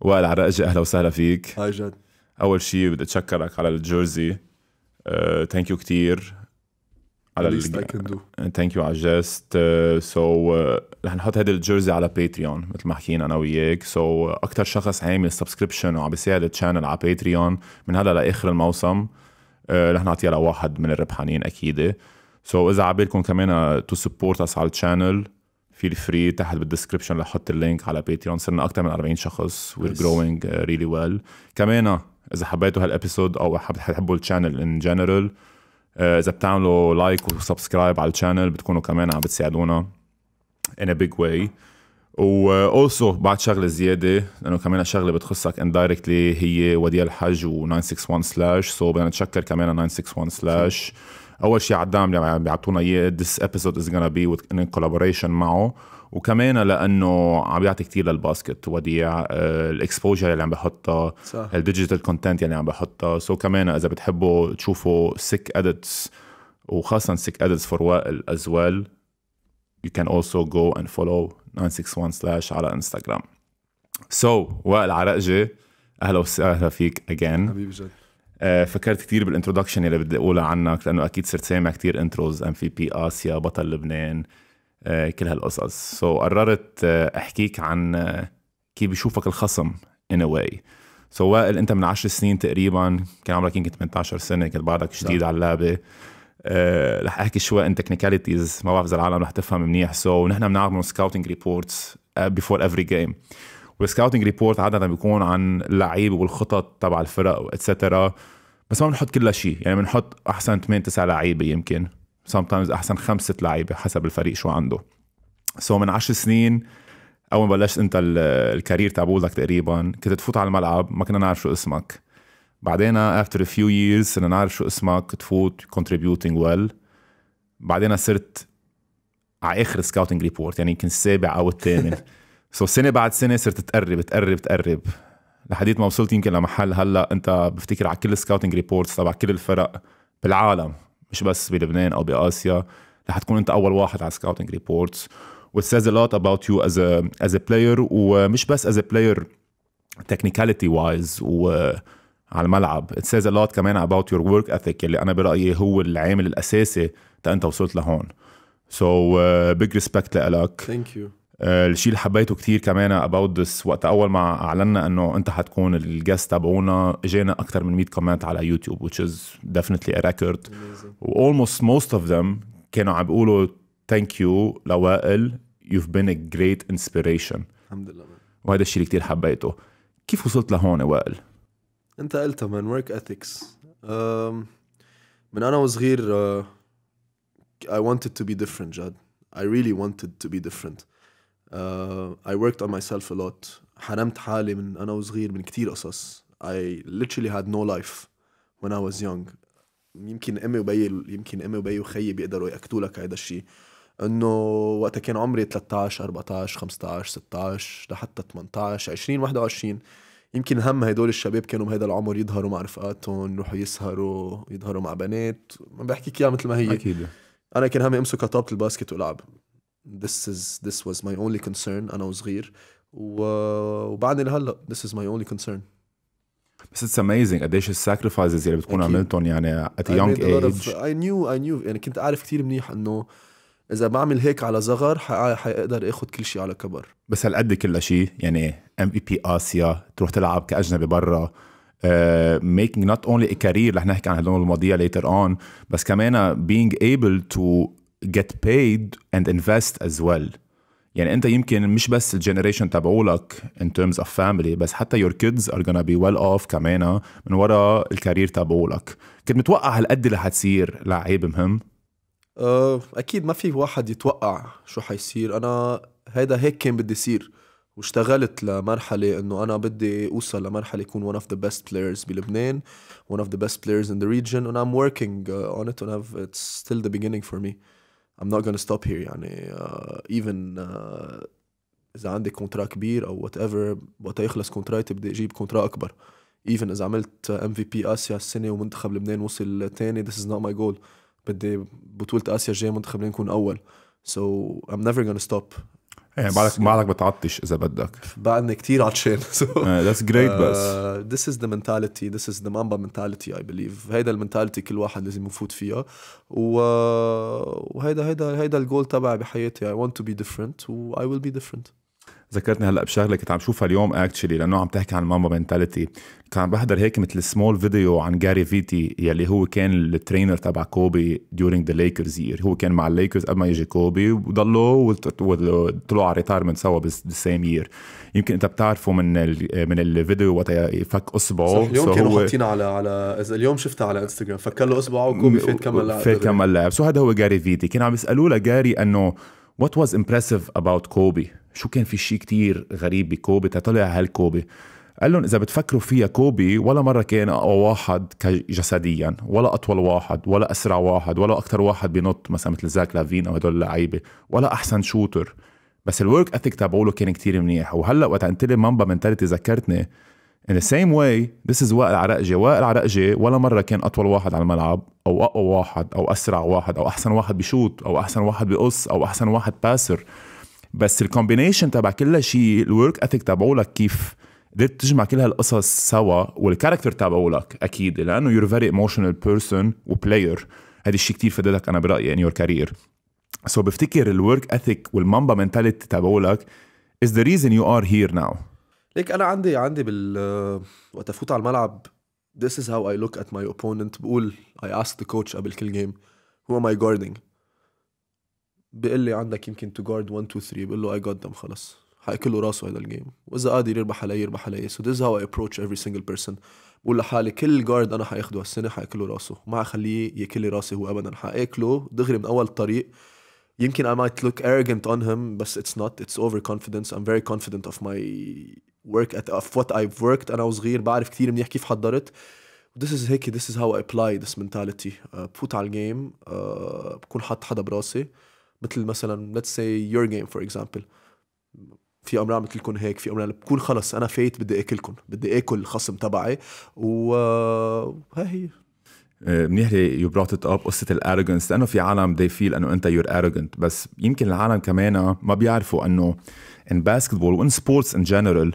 وائل عراقجي اهلا وسهلا فيك هاي جد اول شيء بدي اتشكرك على الجيرزي ثانك آه، يو كثير على ثانك يو آه، على الجيست سو آه، رح نحط هذا الجيرزي على باتريون مثل ما حكينا انا وياك سو so, اكثر شخص عامل سبسكريبشن وعم بيساعد التشانل على باتريون من هلا لاخر الموسم رح نعطيها لواحد من الربحانين اكيد سو so, اذا على بالكم كمان تو سبورت اس على التشانل فيل فري تحت بالدسكربشن لحط اللينك على باتريون صرنا اكثر من 40 شخص وير جروينج ريلي ويل كمان آه، اذا حبيتوا هالابيسود او حتحبوا الشانل ان جنرال اذا بتعملوا لايك like وسبسكرايب على الشانل بتكونوا كمان عم بتساعدونا in a big way و اولسو آه، بعد شغله زياده لانه كمان شغله بتخصك اندايركتلي هي وديع الحج و961 سلاش سو بدنا نتشكر كمان 961 سلاش اول شيء عدام اللي عم بيعطونا اياه this episode is gonna be with, in collaboration معه وكمان لانه عم يعطي كثير للباسكت وديع آه، الاكسبوجر اللي عم بحطها الديجيتال كونتنت اللي عم بحطها سو so كمان اذا بتحبوا تشوفوا سيك اديتس وخاصه سيك اديتس فور وائل از ويل يو كان اولسو جو اند فولو 961 سلاش على انستغرام سو so, وائل عرقجي اهلا وسهلا فيك اجين حبيبي جد آه، فكرت كثير بالانترودكشن اللي بدي اقولها عنك لانه اكيد صرت سامع كثير انتروز ام في بي اسيا بطل لبنان آه، كل هالقصص سو so قررت آه، احكيك عن كيف بشوفك الخصم ان واي سو وائل انت من 10 سنين تقريبا كان عمرك يمكن 18 سنه كنت بعدك جديد نعم. على اللعبه أه رح احكي شوي عن تكنيكاليتيز ما بعرف اذا العالم رح تفهم منيح سو so, نحن بنعمل سكاوتنج ريبورتس بيفور افري جيم والسكاوتنج ريبورت عاده بيكون عن اللعيب والخطط تبع الفرق واتسترا بس ما بنحط كل شيء يعني بنحط احسن 8 9 لعيبه يمكن sometimes احسن خمسة لعيبه حسب الفريق شو عنده سو so من 10 سنين اول ما بلشت انت الكارير تبعولك تقريبا كنت تفوت على الملعب ما كنا نعرف شو اسمك بعدين افتر فيو ييرز صرنا نعرف شو اسمك تفوت contributing well بعدين صرت على اخر سكاوتنج ريبورت يعني يمكن السابع او الثامن سو so سنه بعد سنه صرت تقرب تقرب تقرب لحديت ما وصلت يمكن لمحل هلا انت بفتكر على كل السكاوتنج ريبورتس تبع كل الفرق بالعالم مش بس بلبنان او باسيا رح تكون انت اول واحد على سكاوتنج ريبورتس وات سيز ا لوت اباوت يو از از ا بلاير ومش بس از ا بلاير تكنيكاليتي وايز و على الملعب ات سيز ا لوت كمان اباوت يور ورك اثيك اللي انا برايي هو العامل الاساسي تا انت وصلت لهون سو بيج ريسبكت لك ثانك يو الشيء آه، اللي حبيته كثير كمان اباوت ذس وقت اول ما اعلنا انه انت حتكون الجاست تبعونا اجينا اكثر من 100 كومنت على يوتيوب which is definitely a record almost most of them كانوا عم بيقولوا ثانك يو لوائل you've been a great inspiration الحمد لله وهذا الشيء اللي كثير حبيته كيف وصلت لهون وائل؟ انت قلتها من ورك اثكس من انا وصغير uh, I wanted to be different جاد I really wanted to be different آه، I worked on myself a lot. حرمت حالي من انا وصغير من كتير قصص I literally had no life when I was young يمكن امي وبي يمكن امي وبي وخيي بيقدروا ياكدوا لك هذا الشيء انه وقتها كان عمري 13 14 15 16 لحتى 18 20 21 يمكن هم هدول الشباب كانوا بهذا العمر يظهروا مع رفقاتهم يروحوا يسهروا يظهروا مع بنات ما بحكيك اياها مثل ما هي اكيد انا كان همي امسك طابه الباسكت والعب this is this was my only concern انا وصغير و... وبعدني لهلا this is my only concern بس it's amazing قديش الساكرفايزز اللي بتكون عملتهم يعني at a young age I knew I knew يعني كنت عارف كثير منيح انه اذا بعمل هيك على صغر حقدر اخذ كل شيء على كبر بس هالقد كل شيء يعني ام اي بي اسيا تروح تلعب كاجنبي برا ميكينج نوت اونلي ا كارير رح نحكي عن هدول المواضيع ليتر اون بس كمان being able to get paid and invest as well يعني انت يمكن مش بس الجنريشن تبعولك in terms of family بس حتى your kids are gonna be well off كمان آه، من ورا الكارير تبعولك كنت متوقع هالقد اللي حتصير لعيب مهم آه، اكيد ما في واحد يتوقع شو حيصير انا هيدا هيك كان بدي يصير واشتغلت لمرحله انه انا بدي اوصل لمرحله يكون one of the best players بلبنان one of the best players in the region and I'm working آه، on it and I've, it's still the beginning for me I'm not gonna stop here يعني uh, even uh, إذا عندي كونترا كبير أو whatever وقت يخلص كونترايتي بدي أجيب كونترا أكبر even إذا عملت MVP آسيا السنة ومنتخب لبنان وصل تاني this is not my goal بدي بطولة آسيا الجاية منتخب لبنان يكون أول so I'm never gonna stop يعني بعدك بعدك بتعطش اذا بدك بعدني كثير عطشان ذاتس جريت بس ذس از ذا منتاليتي ذس از ذا مامبا منتاليتي اي بليف هيدا المنتاليتي كل واحد لازم يفوت فيها و... وهيدا هيدا هيدا الجول تبعي بحياتي اي ونت تو بي ديفرنت واي ويل بي ديفرنت ذكرتني هلا بشغله كنت عم شوفها اليوم اكشلي لانه عم تحكي عن ماما منتاليتي كان عم بحضر هيك مثل سمول فيديو عن جاري فيتي يلي هو كان الترينر تبع كوبي ديورينج ذا ليكرز يير هو كان مع الليكرز قبل ما يجي كوبي وضلوا وطلعوا على ريتايرمنت سوا بالسيم يير يمكن انت بتعرفه من من الفيديو وقت فك اصبعه صح اليوم كانوا حاطين على على اليوم شفتها على انستغرام فك له اصبعه وكوبي فات كمل لاعب فات كمل لاعب سو هذا هو جاري فيتي كان عم يسالوه لجاري انه وات واز امبرسيف اباوت كوبي شو كان في شيء كتير غريب بكوبي تطلع هالكوبي قال لهم اذا بتفكروا فيها كوبي ولا مره كان اقوى واحد جسديا ولا اطول واحد ولا اسرع واحد ولا اكثر واحد بنط مثلا مثل زاك لافين او هدول اللعيبه ولا احسن شوتر بس الورك اثيك تبعوله كان كتير منيح وهلا وقت انتلي مامبا منتاليتي ذكرتني ان ذا سيم واي ذيس از وائل عرقجي وائل عرقجي ولا مرة كان أطول واحد على الملعب أو أقوى واحد أو أسرع واحد أو أحسن واحد بشوت أو أحسن واحد بقص أو أحسن واحد باسر بس الكومبينيشن تبع كل شيء الورك اثيك تبعولك كيف قدرت تجمع كل هالقصص سوا والكاركتر تبعولك اكيد لانه يور فيري ايموشنال بيرسون وبلاير هذا الشيء كثير فادلك انا برايي ان يور كارير سو بفتكر الورك اثيك والمامبا منتاليتي تبعولك از ذا ريزن يو ار هير ناو ليك انا عندي عندي بال وقت افوت على الملعب this is how I look at my opponent بقول I asked the coach قبل كل game who am I guarding بيقول لي عندك يمكن تو جارد 1 2 3 بقول له اي جاد خلص له راسه هذا الجيم واذا قادر يربح علي يربح علي سو ذيس هاو اي ابروتش افري سنجل بيرسون بقول لحالي كل جارد انا حاخده هالسنه له راسه ما اخليه ياكل لي راسي هو ابدا حاكله دغري من اول الطريق يمكن I might look arrogant on him بس it's not it's overconfidence I'm very confident of my work at of what I've worked أنا وصغير بعرف كثير منيح كيف حضرت this is هيك this is how I apply this mentality uh, بفوت على الجيم uh, آه، بكون حاط حدا براسي مثل مثلا ليتس سي يور جيم فور اكزامبل في امراه مثلكم هيك في امراه بكون خلص انا فايت بدي اكلكم بدي اكل الخصم تبعي وها هي آه، منيح يو بروت ات اب قصه الارجنس لانه في عالم they فيل انه انت يور ارجنت بس يمكن العالم كمان ما بيعرفوا انه ان باسكتبول وان سبورتس ان جنرال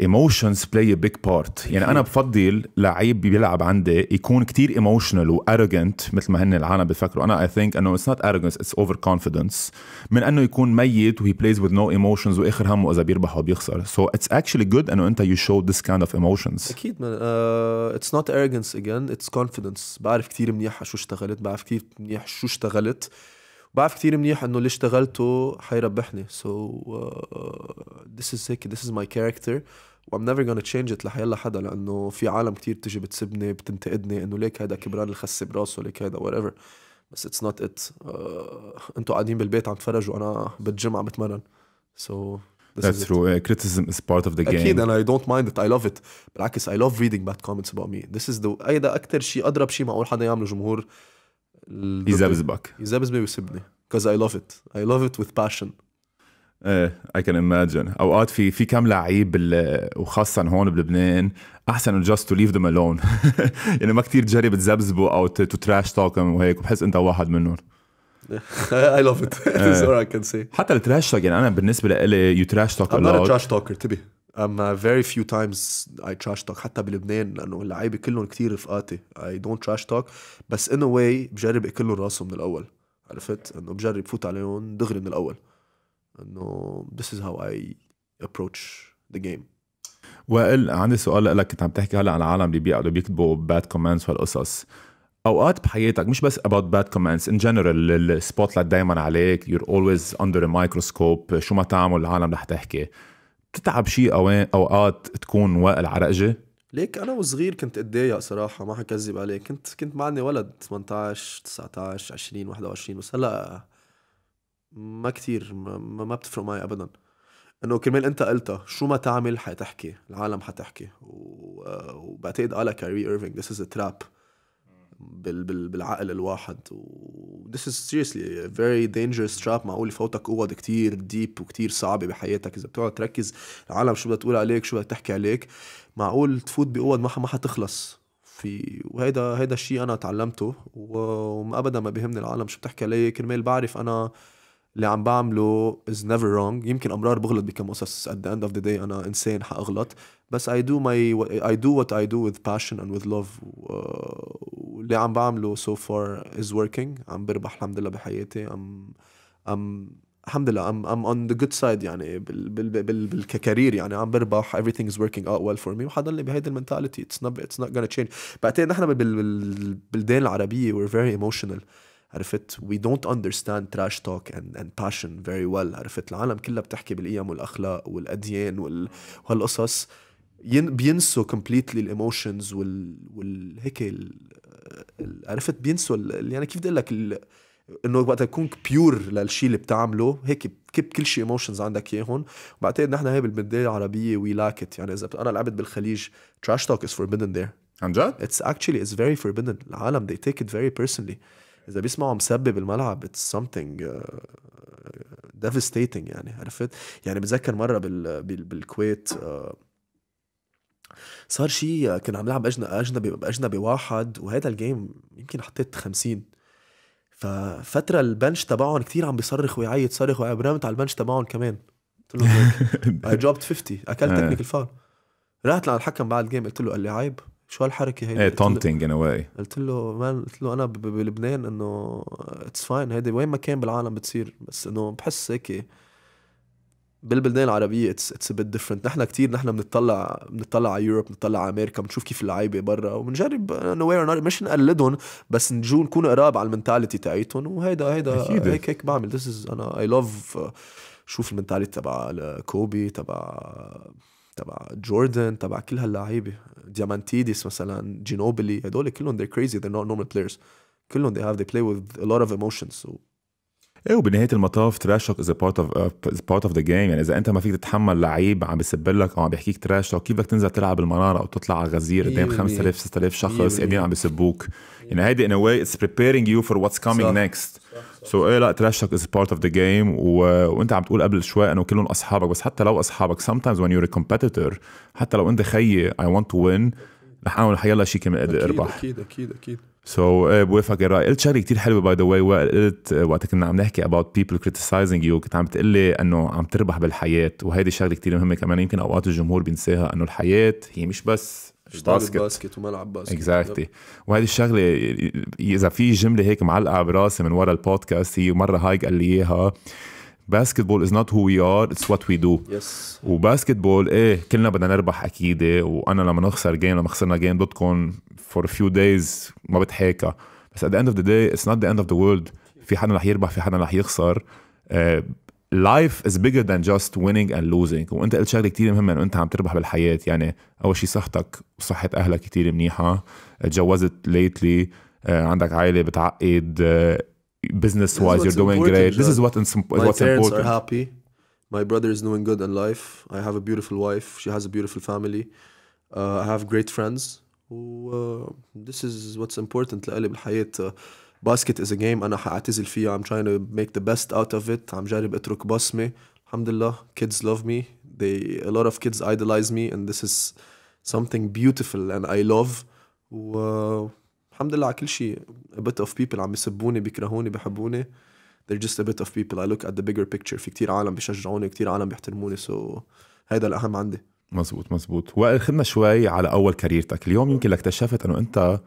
ايموشنز بلاي بيج بارت يعني انا بفضل لعيب بيلعب عندي يكون كتير ايموشنال وارجنت مثل ما هن العالم بيفكروا انا اي ثينك انه اتس نوت ارجنس اتس اوفر كونفيدنس من انه يكون ميت وهي بلايز وذ نو ايموشنز واخر همه اذا بيربح وبيخسر سو اتس اكشلي جود انه انت يو شو ذيس كايند اوف ايموشنز اكيد اتس نوت ارجنس اجين اتس كونفيدنس بعرف كتير منيح شو اشتغلت بعرف كتير منيح شو اشتغلت بعرف كثير منيح انه اللي اشتغلته حيربحني سو ذس از هيك ذس از ماي كاركتر وام نيفر gonna تشينج ات لحيلا حدا لانه في عالم كثير بتجي بتسبني بتنتقدني انه ليك هذا كبران الخسه براسه ليك هذا وات ايفر بس اتس نوت ات انتم قاعدين بالبيت عم تفرجوا انا بالجيم عم بتمرن سو so That's true. Uh, criticism is part of the أكيد game. أكيد and I don't mind it. I love it. بالعكس I love reading bad comments about me. This is the هيدا أكثر شيء أضرب شيء معقول حدا يعمله جمهور يذبذبك يذبذبني ويسبني كوز اي لاف ات اي لاف ات وذ باشن ايه اي كان imagine اوقات في في كم لعيب وخاصه هون بلبنان احسن جاست تو ليف ذيم الون يعني ما كثير تجرب تذبذبوا او تو تراش توكم وهيك وبحس انت واحد منهم اي لاف ات That's eh. all اي كان سي حتى التراش توك يعني انا بالنسبه لي يو تراش توك I'm not a trash talker be. اما فيري فيو تايمز اي تراش توك حتى بلبنان لانه اللعيبه كلهم كتير رفقاتي اي دونت تراش توك بس ان واي بجرب اكلهم راسهم من الاول عرفت انه بجرب فوت عليهم دغري من الاول انه this is how I approach the game وائل عندي سؤال لك كنت عم تحكي هلا عن العالم اللي بيقعدوا بيكتبوا باد كومنتس والقصص اوقات بحياتك مش بس about باد كومنتس ان جنرال السبوت لايت دائما عليك يور اولويز اندر مايكروسكوب شو ما تعمل العالم رح تحكي بتتعب شيء اوقات تكون وائل عرقجة؟ ليك انا وصغير كنت اتضايق صراحه ما حكذب عليك كنت كنت ما عندي ولد 18 19 20 21 بس هلا ما كثير ما, ما بتفرق معي ابدا انه كرمال انت قلتها شو ما تعمل حتحكي العالم حتحكي وبعتقد قالها كاري ايرفينج ذس از تراب بال بال بالعقل الواحد و this is seriously a very dangerous trap معقول يفوتك اوض كتير ديب وكتير صعبة بحياتك إذا بتقعد تركز العالم شو بدها تقول عليك شو بدها تحكي عليك معقول تفوت بقوض ما ما حتخلص في وهيدا هيدا الشيء أنا تعلمته أبدا ما بيهمني العالم شو بتحكي علي كرمال بعرف أنا اللي عم بعمله is never wrong يمكن امرار بغلط بكم قصص at the end of the day انا انسان حاغلط بس I do my I do what I do with passion and with love واللي عم بعمله سو فار از وركينج عم بربح الحمد لله بحياتي ام ام الحمد لله ام ام اون ذا جود سايد يعني بال بال بال يعني عم بربح everything is working out well for me وحضلني بهيدي المنتاليتي اتس نوت اتس نوت gonna change بعتقد نحن بالبلدان العربيه we're very emotional عرفت we don't understand trash talk and, and passion very well عرفت العالم كلها بتحكي بالقيم والاخلاق والاديان وال... وهالقصص ين... بينسوا completely الايموشنز وال, وال... هيك عرفت بينسوا يعني كيف بدي اقول لك انه وقت تكون بيور للشيء اللي بتعمله هيك بكب كل شيء ايموشنز عندك اياهم بعتقد نحن هي بالبلدان العربيه وي لاك يعني اذا انا لعبت بالخليج تراش توك از فوربيدن ذير عن جد؟ اتس اكشلي اتس فيري فوربيدن العالم they تيك ات فيري بيرسونلي اذا بيسمعوا مسبب بالملعب اتس سمثينج ديفستيتنج يعني عرفت؟ يعني بتذكر مره بال, بال, بالكويت uh, صار شيء كنا عم نلعب اجنبي اجنبي واحد وهذا الجيم يمكن حطيت 50 ففتره البنش تبعهم كثير عم بيصرخ ويعيط صرخ وعبرمت على البنش تبعهم كمان قلت له اي دروبت 50 اكلت تكنيكال آه. فاول رحت لعند الحكم بعد الجيم قلت له قال لي عيب شو هالحركه هي ايه تونتنج ان واي قلت له ما قلت له انا بلبنان انه اتس فاين هيدي وين ما كان بالعالم بتصير بس انه بحس هيك بالبلدان العربيه اتس اتس بيت ديفرنت نحن كثير نحن بنطلع بنطلع على يوروب بنطلع على امريكا بنشوف كيف اللعيبه برا وبنجرب نو وير مش نقلدهم بس نجو نكون قراب على المنتاليتي تاعيتهم وهيدا هيدا أكيد. هيك هيك بعمل ذس از انا اي لاف شوف المنتاليتي تبع كوبي تبع تبع جوردن تبع كل هاللعيبه ديامانتيديس مثلا جينوبلي هدول كلهم they're crazy they're not normal players كلهم they have they play with a lot of emotions so ايه وبنهايه المطاف تراشك از بارت اوف از بارت اوف ذا جيم يعني اذا انت ما فيك تتحمل لعيب عم لك او عم بيحكيك تراش او كيف بدك تنزل تلعب المناره او تطلع على غزير قدام 5000 6000 شخص قاعدين عم بيسبوك يعني هيدي ان واي اتس بريبيرينج يو فور واتس كامينج نيكست سو ايه لا تراش توك از بارت اوف ذا جيم وانت عم تقول قبل شوي انه كلهم اصحابك بس حتى لو اصحابك sometimes تايمز وين a كومبيتيتور حتى لو انت خيي اي ونت تو وين رح اعمل حيلا شيء كمان اقدر اربح اكيد اكيد اكيد سو so, uh, آه، بوافقك الراي قلت شغله كثير حلوه باي ذا واي قلت آه، وقت كنا عم نحكي اباوت بيبل كريتيسايزنج يو كنت عم تقلي انه عم تربح بالحياه وهيدي شغله كثير مهمه كمان يمكن اوقات الجمهور بينساها انه الحياه هي مش بس باسكت باسكت وملعب باسكت اكزاكتلي exactly. وهذه الشغله اذا في جمله هيك معلقه براسي من ورا البودكاست هي مره هايك قال لي اياها باسكتبول از نوت هو وي ار اتس وات وي دو يس وباسكتبول ايه كلنا بدنا نربح اكيد إيه، وانا لما نخسر جيم لما خسرنا جيم كون for a few days ما بتحاكى بس at the end of the day it's not the end of the world في حدا رح يربح في حدا رح يخسر uh, life is bigger than just winning and losing وانت قلت شغله كتير مهمه انه انت عم تربح بالحياه يعني اول شيء صحتك وصحه اهلك كتير منيحه uh, اتجوزت ليتلي uh, عندك عائله بتعقد uh, business wise you're doing great this is what is what's my parents are happy my brother is doing good in life i have a beautiful wife she has a beautiful family uh, i have great friends this is what's important لقلي بالحياة باسكت از جيم انا حاعتزل فيها I'm trying to make the best out of it عم جرب اترك بصمة الحمد لله kids love me they a lot of kids idolize me and this is something beautiful and I love و الحمد لله على كل شيء a bit of people عم يسبوني بيكرهوني بحبوني they're just a bit of people I look at the bigger picture في كتير عالم بيشجعوني كتير عالم بيحترموني so هيدا الأهم عندي مزبوط مزبوط وخدنا شوي على اول كاريرتك اليوم يمكن لك اكتشفت انه انت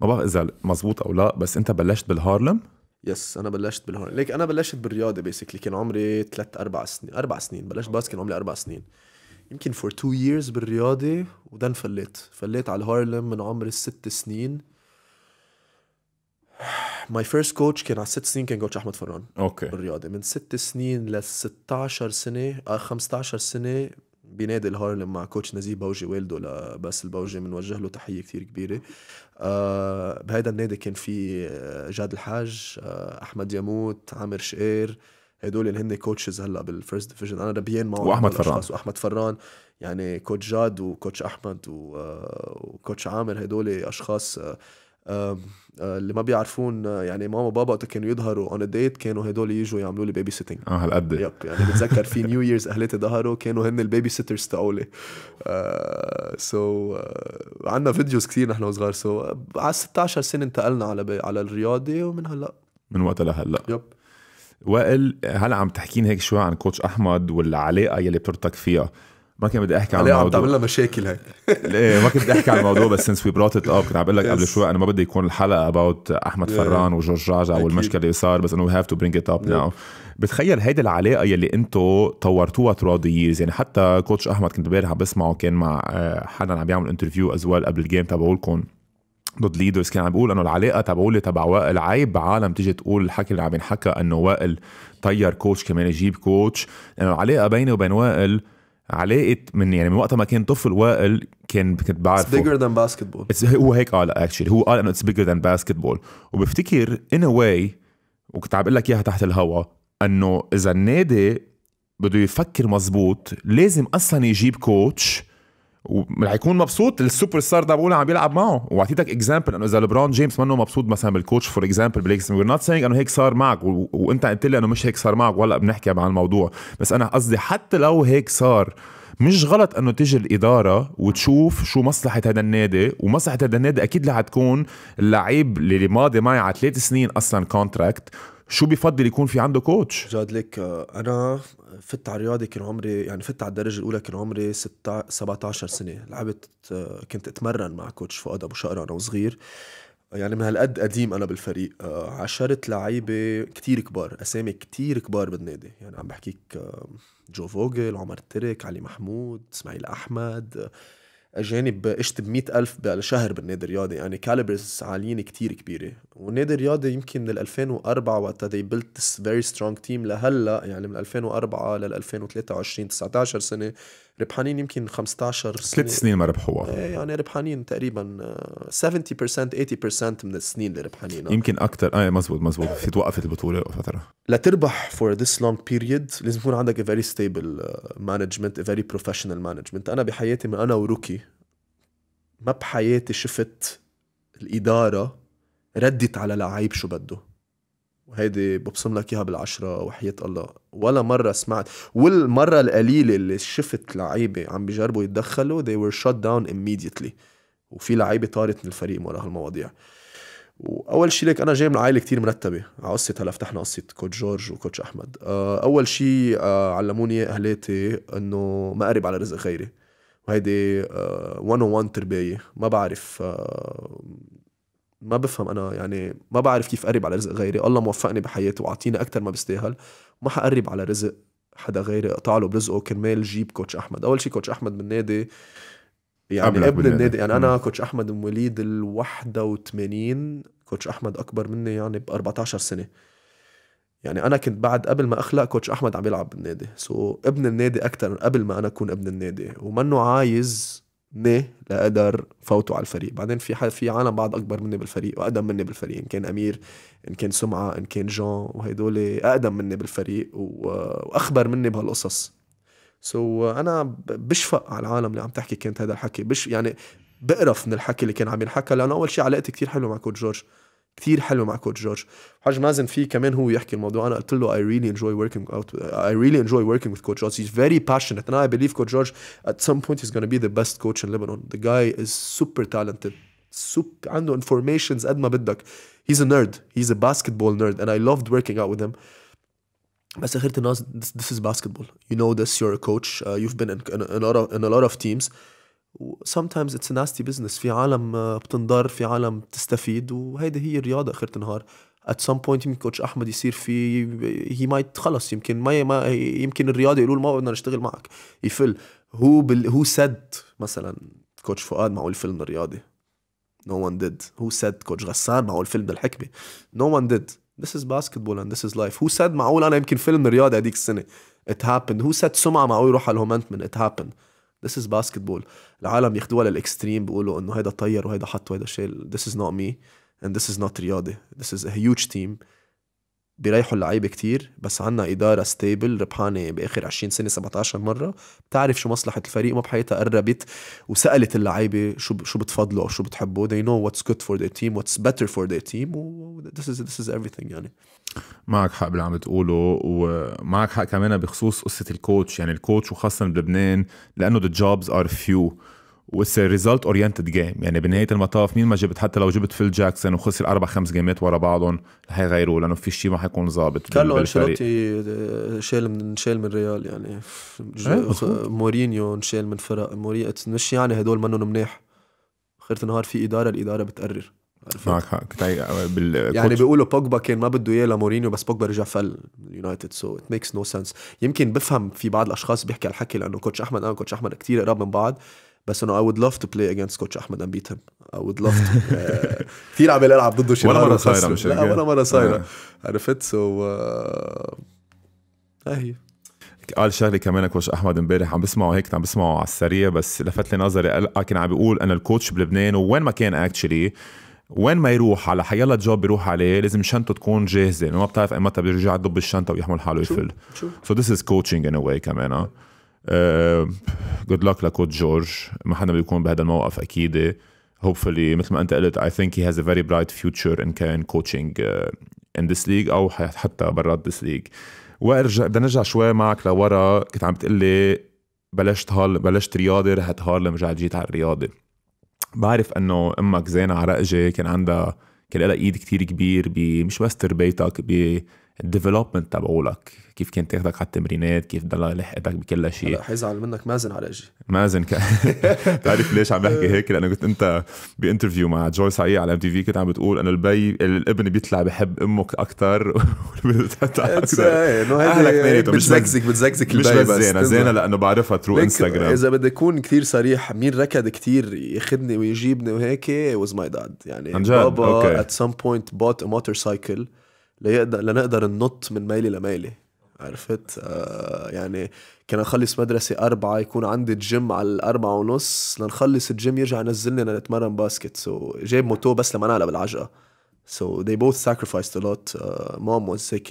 ما بعرف اذا مزبوط او لا بس انت بلشت بالهارلم يس انا بلشت بالهارلم ليك انا بلشت بالرياضه بيسكلي كان عمري ثلاث اربع سنين اربع سنين بلشت باس كان عمري اربع سنين يمكن فور تو ييرز بالرياضه ودن فليت فليت على الهارلم من عمر الست سنين ماي فيرست كوتش كان على ست سنين كان كوتش احمد فران اوكي بالرياضه من ست سنين ل 16 سنه 15 آه، سنه بنادي الهارلم مع كوتش نزيه بوجي والده لبس البوجي بنوجه له تحيه كثير كبيره آه، بهيدا النادي كان في آه، جاد الحاج آه، احمد يموت عامر شقير هدول اللي هن كوتشز هلا بالفيرست ديفيجن انا ربيان معهم واحمد فران واحمد فران يعني كوتش جاد وكوتش احمد وكوتش عامر هدول اشخاص آه، اللي ما بيعرفون آه، يعني ماما وبابا وقت كانوا يظهروا اون ديت كانوا هدول يجوا يعملوا لي بيبي سيتنج اه هالقد يب يعني بتذكر في نيو ييرز اهلتي ظهروا كانوا هن البيبي سيترز تقولي سو uh, so, uh, عندنا فيديوز كثير نحن وصغار سو so, على 16 سنه انتقلنا على بي... على الرياضه ومن هلا من وقتها لهلا يب وائل هلا عم تحكين هيك شوي عن كوتش احمد والعلاقه يلي بترتك فيها ما كان بدي احكي عن الموضوع عم تعمل لها مشاكل هيك ليه ما كنت بدي احكي عن الموضوع بس سينس وي brought ات اب كنت عم بقول لك قبل شوي انا ما بدي يكون الحلقه اباوت احمد yeah. فران وجورج جعجع والمشكله اللي صار بس انه وي هاف تو برينج ات اب ناو بتخيل هيدي العلاقه يلي انتو طورتوها throughout the يعني حتى كوتش احمد كنت امبارح عم بسمعه كان مع آه، حدا عم بيعمل انترفيو از ويل قبل الجيم تبعولكم ضد ليدرز كان عم بيقول انه العلاقه تبعولي تبع وائل عيب بعالم تيجي تقول الحكي اللي عم ينحكى انه وائل طير كوتش كمان يجيب كوتش لانه يعني العلاقه بيني وبين وائل علاقه من يعني من وقت ما كان طفل وائل كان كنت بعرفه اتس bigger than basketball it's هو هيك قال اكشلي هو قال انه اتس bigger than basketball وبفتكر ان واي وكنت عم بقول لك اياها تحت الهوا انه اذا النادي بده يفكر مزبوط لازم اصلا يجيب كوتش وحيكون مبسوط السوبر ستار تبعه عم بيلعب معه واعطيتك اكزامبل انه اذا لبرون جيمس منه مبسوط مثلا بالكوتش فور اكزامبل بليكس وي نوت سينج انه هيك صار معك و... وانت قلت لي انه مش هيك صار معك ولا بنحكي عن الموضوع بس انا قصدي حتى لو هيك صار مش غلط انه تيجي الاداره وتشوف شو مصلحه هذا النادي ومصلحه هذا النادي اكيد رح تكون اللعيب اللي ماضي معي على ثلاث سنين اصلا كونتراكت شو بفضل يكون في عنده كوتش جاد لك آه، انا فت على الرياضه كان عمري يعني فت على الدرجه الاولى كان عمري 16 17 سنه لعبت آه، كنت اتمرن مع كوتش فؤاد ابو شقره انا وصغير يعني من هالقد قديم انا بالفريق آه، عشرت لعيبه كتير كبار اسامي كتير كبار بالنادي يعني عم بحكيك آه، جو فوجل عمر ترك علي محمود اسماعيل احمد اجاني بقشت ب ألف بالشهر بالنادي الرياضي يعني كاليبرز عاليين كتير كبيره والنادي الرياضي يمكن من 2004 وقتها they built this very strong team لهلا يعني من 2004 لل 2023 19 سنه ربحانين يمكن 15 سنه ثلاث سنين ما ربحوها ايه يعني ربحانين تقريبا 70% آه، 80% من السنين اللي ربحانين يمكن اكثر ايه مزبوط مزبوط في توقفت البطوله فتره لتربح فور ذس لونج بيريد لازم يكون عندك فيري ستيبل مانجمنت فيري بروفيشنال مانجمنت انا بحياتي من انا وروكي ما بحياتي شفت الاداره ردت على لعيب شو بده وهيدي ببصم لك اياها بالعشره وحياه الله ولا مره سمعت والمره القليله اللي شفت لعيبه عم بجربوا يتدخلوا they were shut down immediately وفي لعيبه طارت من الفريق ورا هالمواضيع واول شيء لك انا جاي من عائله كثير مرتبه على قصه هلا فتحنا قصه كوتش جورج وكوتش احمد آه، اول شيء آه، علموني اهلاتي انه ما اقرب على رزق غيري وهيدي 101 آه، تربيه ما بعرف ما بفهم انا يعني ما بعرف كيف قرب على رزق غيري الله موفقني بحياتي واعطيني اكثر ما بستاهل ما حقرب على رزق حدا غيري اقطع له برزقه كرمال جيب كوتش احمد اول شيء كوتش احمد بالنادي يعني ابن النادي يعني انا كوتش احمد مواليد ال 81 كوتش احمد اكبر مني يعني ب 14 سنه يعني انا كنت بعد قبل ما اخلق كوتش احمد عم يلعب بالنادي سو so, ابن النادي اكثر قبل ما انا اكون ابن النادي ومنه عايز ني لاقدر فوتوا على الفريق بعدين في في عالم بعد اكبر مني بالفريق واقدم مني بالفريق ان كان امير ان كان سمعه ان كان جون وهدول اقدم مني بالفريق واخبر مني بهالقصص سو so انا بشفق على العالم اللي عم تحكي كانت هذا الحكي بش يعني بقرف من الحكي اللي كان عم ينحكى لانه اول شيء علاقتي كتير حلوه مع كوت جورج كثير حلو مع كوتش جورج حاج مازن في كمان هو يحكي الموضوع انا قلت له I really enjoy working out I really enjoy working with coach George he's very passionate and I believe coach George at some point he's going to be the best coach in Lebanon the guy is super talented super عنده informations قد ما بدك he's a nerd he's a basketball nerd and I loved working out with him بس اخرت الناس this, this is basketball you know this you're a coach uh, you've been in, in, in, a in a lot of teams sometimes اتس nasty بزنس في عالم آه، بتنضر في عالم بتستفيد وهيدي هي الرياضه اخر النهار ات سم بوينت يمكن كوتش احمد يصير في هي مايت خلص يمكن ما, يمكن الرياضه يقولوا ما بدنا نشتغل معك يفل هو بال هو سد مثلا كوتش فؤاد معقول فيلم الرياضي No one did. هو سد كوتش غسان معقول فيلم الحكمة؟ No one did. This is basketball and this is life. Who said معقول أنا يمكن فيلم رياضي هديك السنة. It happened. Who said سمعة معقول يروح على الهومنت من It happened. ذس از باسكتبول العالم بياخدوها للاكستريم بيقولوا انه هيدا طير وهيدا حط وهيدا شيل ذس از نوت مي اند ذس از نوت رياضه ذس از ا هيوج تيم بيريحوا اللعيبه كتير بس عنا اداره ستيبل ربحانه باخر 20 سنه 17 مره بتعرف شو مصلحه الفريق ما بحياتها قربت وسالت اللعيبه شو شو بتفضلوا او شو بتحبوا they know what's good for their team what's better for their team و this is this is everything يعني معك حق باللي عم بتقوله ومعك حق كمان بخصوص قصه الكوتش يعني الكوتش وخاصه بلبنان لانه the jobs are few واتس ريزلت اورينتد جيم يعني بنهايه المطاف مين ما جبت حتى لو جبت فيل جاكسون وخسر اربع خمس جيمات ورا بعضهم رح يغيروه لانه في شيء ما حيكون ظابط كارلو انشيلوتي آه، شال من شال من ريال يعني إيه، مورينيو انشال من فرق مورينيو مش يعني هدول منهم منيح اخر النهار في اداره الاداره بتقرر معك حق آه، يعني بيقولوا بوجبا كان ما بده اياه لمورينيو بس بوجبا رجع فل يونايتد سو ات ميكس نو سنس يمكن بفهم في بعض الاشخاص بيحكي الحكي لانه كوتش احمد انا كوتش احمد كثير قراب من بعض بس انه اي وود لاف تو بلاي اجينست كوتش احمد اند بيت هيم اي وود لاف كثير عم العب ضده شيء ولا مره صايره مش لا ولا مره صايره عرفت سو اهي آه، قال شغله كمان كوتش احمد امبارح عم بسمعه هيك عم بسمعه على السريع بس لفت لي نظري قال آه، كان عم بيقول انا الكوتش بلبنان وين ما كان اكشلي وين ما يروح على حيلا جوب بيروح عليه لازم شنطته تكون جاهزه لانه ما بتعرف ايمتى بده يرجع يضب الشنطه ويحمل حاله يفل سو ذس از كوتشنج ان واي كمان آه. جود آه، لك لكوت جورج ما حدا بده يكون بهذا الموقف اكيد هوبفلي مثل ما انت قلت اي ثينك هي هاز ا فيري برايت فيوتشر ان كان كوتشنج ان ذس ليج او حتى برات ذس ليج وارجع بدنا نرجع شوي معك لورا كنت عم تقول لي بلشت هال بلشت رياضه رحت هارلم رجعت جيت على الرياضه بعرف انه امك زينه عرقجه كان عندها كان لها ايد كتير كبير مش بس تربيتك الديفلوبمنت تبعولك كيف كانت تاخدك على التمرينات كيف ضل لحقتك بكل شيء حيزعل منك مازن على اجي مازن ك... بتعرف ليش عم بحكي هيك لانه كنت انت بانترفيو مع جوي سعيد على ام تي في كنت عم بتقول انه البي الابن بيطلع بحب امك اكثر uh, اهلك بتزكزك بتزكزك مش بس زينه زينه لانه بعرفها ترو انستغرام اذا بدي اكون كثير صريح مين ركض كثير ياخذني ويجيبني وهيك واز ماي داد يعني بابا ات سم بوينت بوت ا موتورسايكل لنقدر ننط من ميلي لميلي عرفت آه يعني كان اخلص مدرسه أربعة يكون عندي الجيم على الأربعة ونص لنخلص الجيم يرجع ينزلني لنتمرن باسكت سو so, جايب موتو بس لمنعلب العجقه So they both sacrificed a lot. Uh, آه، mom was sick.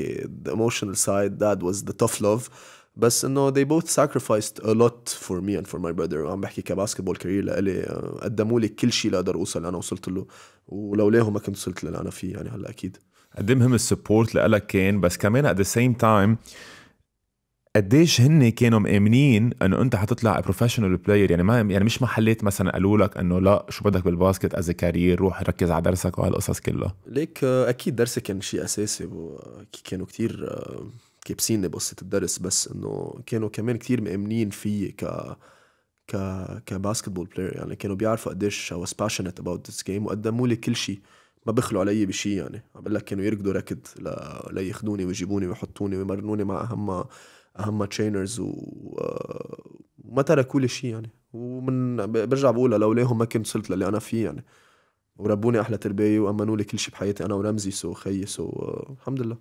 the emotional side. Dad was the tough love. بس انه they both sacrificed a lot for me and for my brother وعم بحكي كباسكتبول كارير لإلي آه، قدموا لي كل شيء لأقدر أوصل اللي أنا وصلت له ولولاهم ما كنت وصلت للي أنا فيه يعني هلا أكيد قدمهم السبورت لإلك كان بس كمان ات ذا سيم تايم قديش هن كانوا مآمنين انه انت حتطلع بروفيشنال بلاير يعني ما يعني مش محلات مثلا قالوا لك انه لا شو بدك بالباسكت از كارير روح ركز على درسك وهالقصص كلها ليك آه، اكيد درسي كان شيء اساسي وكانوا آه، كتير آه، كابسيني بقصه الدرس بس انه كانوا كمان كتير مآمنين فيي ك ك كباسكتبول بلاير يعني كانوا بيعرفوا قديش I was passionate about this game وقدموا لي كل شيء ما بخلوا علي بشيء يعني عم بقول لك كانوا يركضوا ركض ل... لياخذوني ويجيبوني ويحطوني ويمرنوني مع اهم اهم ترينرز وما آه، تركوا لي شيء يعني ومن برجع بقولها لولاهم ما كنت وصلت للي انا فيه يعني وربوني احلى تربيه وامنوا لي كل شيء بحياتي انا ورمزي سو خيي سو الحمد لله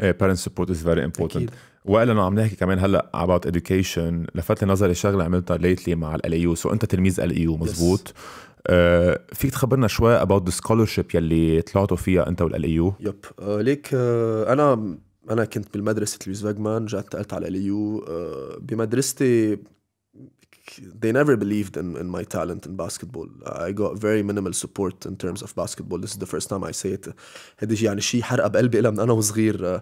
ايه parent support is very important وقال انه عم نحكي كمان هلا about education لفت نظري شغله عملتها ليتلي مع ال سو انت تلميذ ال مزبوط yes. آه، فيك تخبرنا شوي اباوت ذا سكولرشيب يلي طلعتوا فيها انت والال يو يب آه، ليك آه، انا انا كنت بالمدرسه لويس فاجمان رجعت انتقلت على ال يو بمدرستي they never believed in, in my talent in basketball. I got very minimal support in terms of basketball. This is the first time I say it. هيدي يعني شيء حرقه بقلبي إلها من أنا وصغير.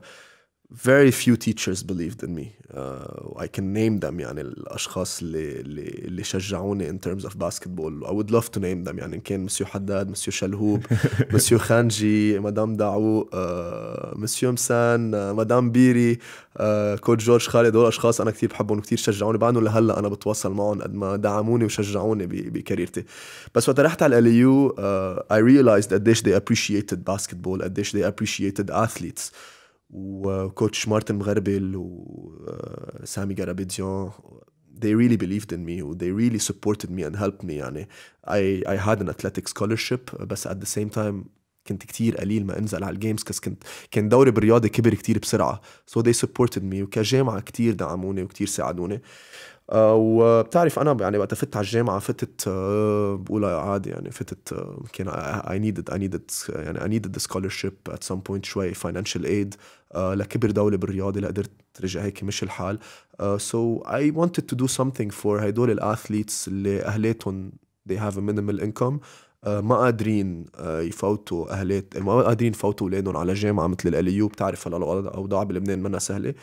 very few teachers believed in me. Uh, I can name them يعني الأشخاص اللي اللي, اللي شجعوني in terms of basketball. I would love to name them يعني إن كان مسيو حداد، مسيو شلهوب، مسيو خانجي، مدام داعو uh, مسيو مسان، uh, مدام بيري، كوتش جورج خالد دول أشخاص أنا كثير بحبهم وكثير شجعوني بعدهم لهلا أنا بتواصل معهم قد ما دعموني وشجعوني بكاريرتي. بس وقت رحت على ال يو uh, I realized قديش they appreciated basketball، قديش they appreciated athletes. وكوتش مارتن مغربل وسامي جرابيديان they really believed in me they really supported me and helped me يعني I, I had an athletic scholarship بس at the same time كنت كتير قليل ما انزل على الجيمز كس كنت كان دوري بالرياضه كبر كتير بسرعه so they supported me وكجامعه كتير دعموني وكتير ساعدوني آه، وبتعرف انا يعني وقت فتت على الجامعه فتت آه، بقولها عادي يعني فتت كان اي نيدد اي نيدد يعني اي نيدد سكولرشيب ات سم بوينت شوي فاينانشال ايد آه، لكبر دوله بالرياضه لقدرت رجع هيك مش الحال سو اي ونتد تو دو سمثينغ فور هدول الاثليتس اللي اهلاتهم they have a minimal income ما قادرين يفوتوا اهلات ما قادرين يفوتوا اولادهم على جامعه مثل الاليو بتعرف هلا الاوضاع بلبنان منها سهله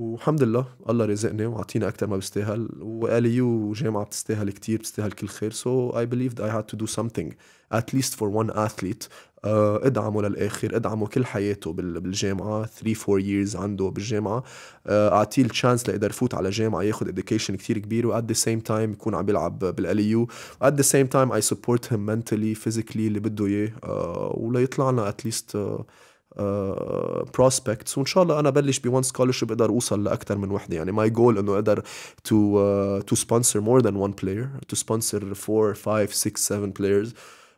والحمد لله الله رزقني وعطينا اكثر ما بستاهل واليو جامعه بتستاهل كثير بتستاهل كل خير سو اي بليف اي هاد تو دو سمثينج ات ليست فور one اثليت آه، ادعمه للاخر ادعمه كل حياته بالجامعه 3 4 ييرز عنده بالجامعه uh, اعطيه التشانس ليقدر يفوت على جامعه ياخذ اديوكيشن كثير كبير وات ذا سيم تايم يكون عم بيلعب يلعب يو ات ذا سيم تايم اي سبورت هيم منتلي فيزيكلي اللي بده اياه uh, آه، وليطلع لنا اتليست uh, بروسبكتس آه، وان شاء الله انا بلش بون سكولرشيب اقدر اوصل لاكثر من وحده يعني ماي جول انه اقدر تو تو سبونسر مور ذان وان بلاير تو سبونسر 4 5 6 7 بلايرز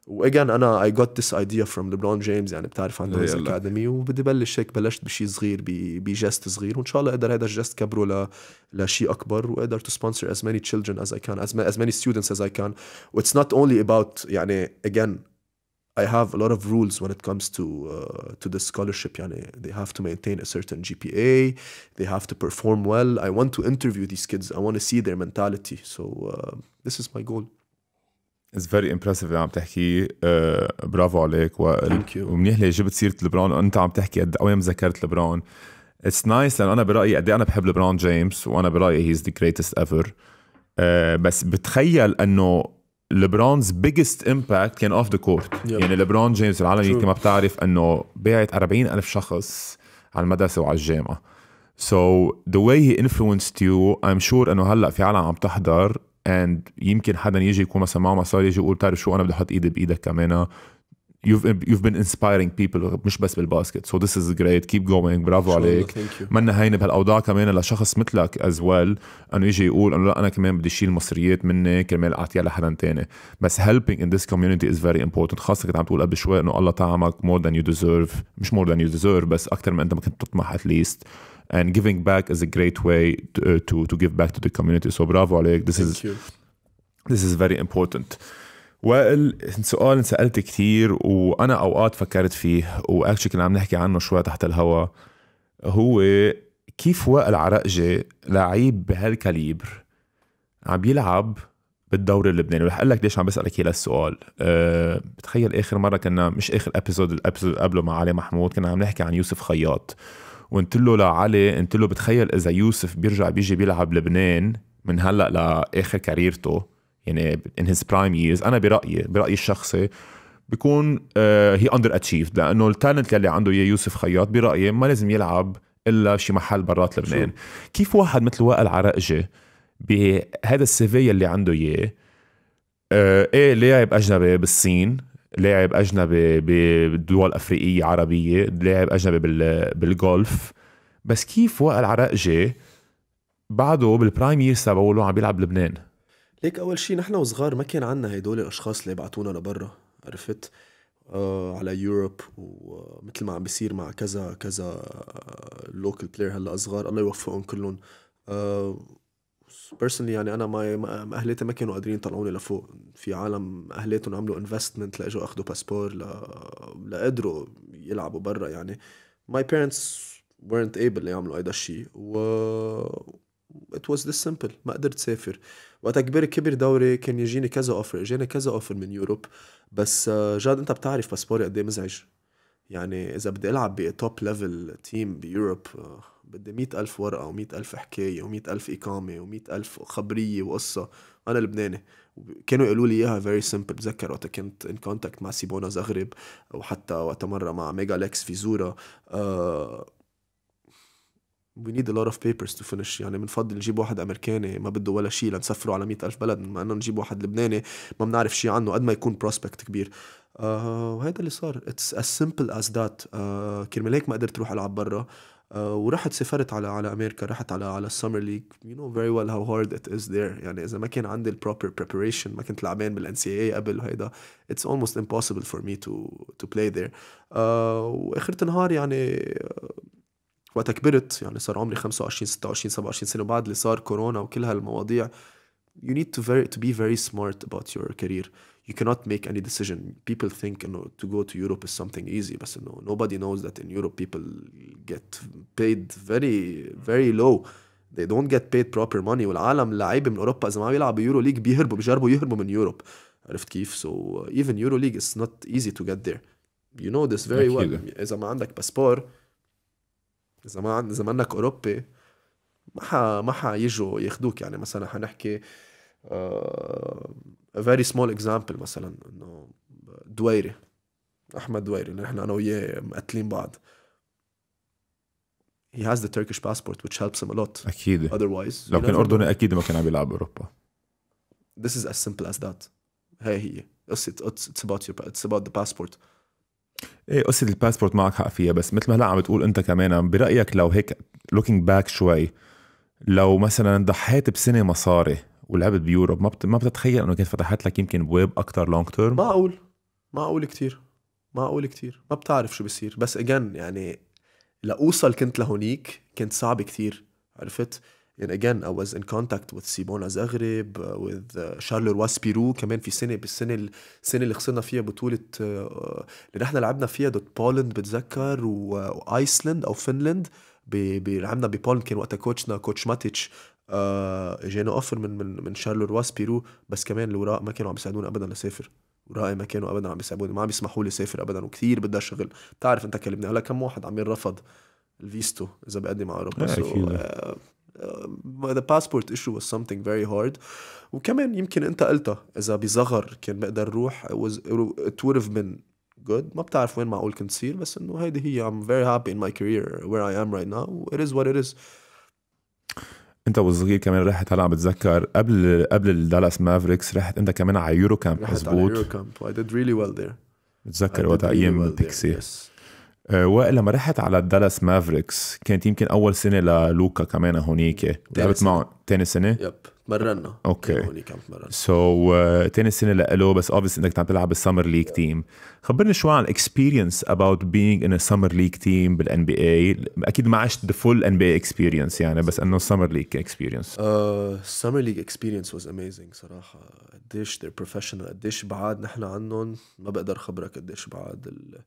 واجان انا اي جوت ذس ايديا فروم ليبرون جيمز يعني بتعرف عنده هيز اكاديمي وبدي بلش هيك بلشت بشيء صغير بجست صغير وان شاء الله اقدر هذا الجست كبره ل لشيء اكبر واقدر تو سبونسر از ماني تشيلدرن از اي كان از ماني ستودنتس از اي كان واتس نوت اونلي اباوت يعني اجين I have a lot of rules when it comes to uh, to the scholarship. Yani they have to maintain a certain GPA, they have to perform well. I want to interview these kids. I want to see their mentality. So uh, this is my goal. It's very impressive اللي عم تحكيه uh, برافو عليك you. ومنيح اللي جبت سيره لبرون انت عم تحكي قد قوي مذكرت لبرون اتس nice لان انا برايي قد انا بحب لبرون جيمس وانا برايي he's the greatest ever. Uh, بس بتخيل انه ليبرونز بيجست امباكت كان اوف ذا كورت يعني ليبرون جيمس العالم يمكن ما بتعرف انه بيعت 40 الف شخص على المدرسه وعلى الجامعه سو ذا واي هي انفلونسد يو ايم شور انه هلا في عالم عم تحضر اند يمكن حدا يجي يكون مثلا معه مصاري يجي يقول بتعرف شو انا بدي احط ايدي بايدك كمان you've you've been inspiring people مش بس بالباسكت so this is great keep going برافو عليك منا هينه بهالاوضاع كمان لشخص مثلك از well, انه يجي يقول انه لا انا كمان بدي اشيل مصريات مني كرمال اعطيها لحدا تاني بس helping in this community is very important خاصه كنت عم تقول قبل شوي انه الله طعمك more than you deserve مش more than you deserve بس اكثر ما انت ما كنت تطمح at least and giving back is a great way to, uh, to, to give back to the community so برافو عليك this Thank is you. this is very important وائل سؤال سألت كثير وأنا أوقات فكرت فيه وأكشلي كنا عم نحكي عنه شوي تحت الهوا هو كيف وائل عرقجي لعيب بهالكاليبر عم يلعب بالدوري اللبناني رح اقول لك ليش عم بسالك اياه السؤال أه بتخيل اخر مره كنا مش اخر ابيزود الابيزود قبله مع علي محمود كنا عم نحكي عن يوسف خياط وقلت له لعلي قلت له بتخيل اذا يوسف بيرجع بيجي بيلعب لبنان من هلا لاخر كاريرته يعني in his prime years انا برايي برايي الشخصي بيكون هي اندر اتشيفد لانه التالنت اللي عنده اياه يوسف خياط برايي ما لازم يلعب الا شي محل برات لبنان شو. كيف واحد مثل وائل عرقجي بهذا السيفي اللي عنده اياه آه، ايه لاعب اجنبي بالصين لاعب اجنبي بدول افريقيه عربيه لاعب اجنبي بالجولف بس كيف وائل عرقجي بعده بالبرايم يير تبعه عم بيلعب لبنان ليك أول شي نحن وصغار ما كان عنا هدول الأشخاص اللي يبعتونا لبرا عرفت؟ آه على يوروب ومثل ما عم بيصير مع كذا كذا لوكال آه، بلاير هلا صغار الله يوفقهم كلهم آه بيرسونلي يعني انا ما اهليتي ما كانوا قادرين يطلعوني لفوق في عالم اهليتهم عملوا انفستمنت لاجوا اخذوا باسبور ل... لقدروا يلعبوا برا يعني ماي بيرنتس weren't able يعملوا هيدا الشيء و ات واز ذس سمبل ما قدرت سافر وقت كبير كبر دوري كان يجيني كذا اوفر اجاني كذا اوفر من يوروب بس آه، جاد انت بتعرف باسبوري قد ايه مزعج يعني اذا بدي العب بتوب ليفل تيم بيوروب بدي مئة ألف ورقة ومئة ألف حكاية ومئة ألف إقامة ومئة ألف خبرية وقصة أنا لبناني كانوا يقولوا لي إياها فيري سمبل بتذكر وقتها كنت إن كونتاكت مع سيبونا زغرب وحتى وقتها مرة مع ميجا لكس في زورا آه، we need a lot of papers to finish يعني بنفضل نجيب واحد امريكاني ما بده ولا شيء لنسفره على مئة ألف بلد ما انه نجيب واحد لبناني ما بنعرف شيء عنه قد ما يكون بروسبكت كبير آه، وهيدا اللي صار اتس از سمبل از ذات كرمال هيك ما قدرت اروح العب برا uh, ورحت سافرت على على امريكا رحت على على السمر ليج يو نو فيري ويل هاو هارد ات از ذير يعني اذا ما كان عندي البروبر بريبريشن ما كنت لعبان بالان سي اي قبل وهيدا اتس اولموست امبوسيبل فور مي تو تو بلاي ذير واخرة النهار يعني uh, وقتها كبرت يعني صار عمري 25 26 27 سنه وبعد اللي صار كورونا وكل هالمواضيع you need to very to be very smart about your career you cannot make any decision people think you know, to go to Europe is something easy بس you know, nobody knows that in Europe people get paid very very low they don't get paid proper money والعالم لعيبه من اوروبا اذا ما بيلعبوا يورو ليج بيهربوا بيجربوا يهربوا من يوروب عرفت كيف so uh, even Euro League is not easy to get there you know this very well اذا ما عندك باسبور اذا ما اذا ما انك اوروبي ما ح... ما حيجوا ياخذوك يعني مثلا حنحكي آه، A very small example مثلا انه دويري احمد دويري اللي نحن انا وياه مقتلين بعض he has the Turkish passport which helps him a lot اكيد otherwise لو كان اردني اكيد ما كان عم يلعب اوروبا this is as simple as that هي هي قصه it's, it's about your it's about the passport ايه قصة الباسبورت معك حق فيها بس مثل ما هلا عم بتقول انت كمان برايك لو هيك لوكينج باك شوي لو مثلا ضحيت بسنه مصاري ولعبت بيوروب ما بت... ما بتتخيل انه كانت فتحت لك يمكن ابواب اكثر لونج تيرم معقول معقول كثير معقول كثير ما بتعرف شو بصير بس اجين يعني لاوصل كنت لهونيك كنت صعب كثير عرفت and again I was in contact with Simona Zagreb uh, with uh, شارلروا سبيرو كمان في سنه بالسنه السنه اللي خسرنا فيها بطوله uh, اللي نحن لعبنا فيها دوت بولند بتذكر وايسلند او فنلند لعبنا ببولند كان وقتها كوتشنا كوتش ماتيتش اجانا اوفر من من من شارلروا سبيرو بس كمان الوراء ما كانوا عم يساعدونا ابدا لسافر ورائي ما كانوا ابدا عم يساعدوني ما عم يسمحوا لي سافر ابدا وكثير بدها شغل بتعرف انت كلمني هلا كم واحد عم يرفض الفيستو اذا بقدم على اوروبا آه، the passport issue was something very hard وكمان يمكن انت قلتها اذا بصغر كان بقدر روح it was, it would have been good ما بتعرف وين معقول كنت تصير بس انه هيدي هي I'm very happy in my career where I am right now it is what it is انت وصغير كمان رحت هلا عم بتذكر قبل قبل الدالاس مافريكس رحت انت كمان على يورو كامب مزبوط رحت على يورو كامب I did really well there بتذكر وقتها ايام بيكسي آه، وائل لما رحت على دالاس مافريكس كانت يمكن اول سنه للوكا كمان هونيك لعبت معه ثاني سنه يب تمرنا اوكي هونيك عم تمرن سو آه، تاني سنه لإله بس اوبس انك عم تلعب بالسمر ليج تيم خبرني شوي عن الاكسبيرينس اباوت بينج ان سمر ليج تيم بالان بي اي اكيد ما عشت ذا فول ان بي اي اكسبيرينس يعني بس انه السمر ليج اكسبيرينس السمر ليج اكسبيرينس واز اميزنج صراحه قديش ذير بروفيشنال قديش بعاد نحن عنهم ما بقدر خبرك قديش بعاد ال...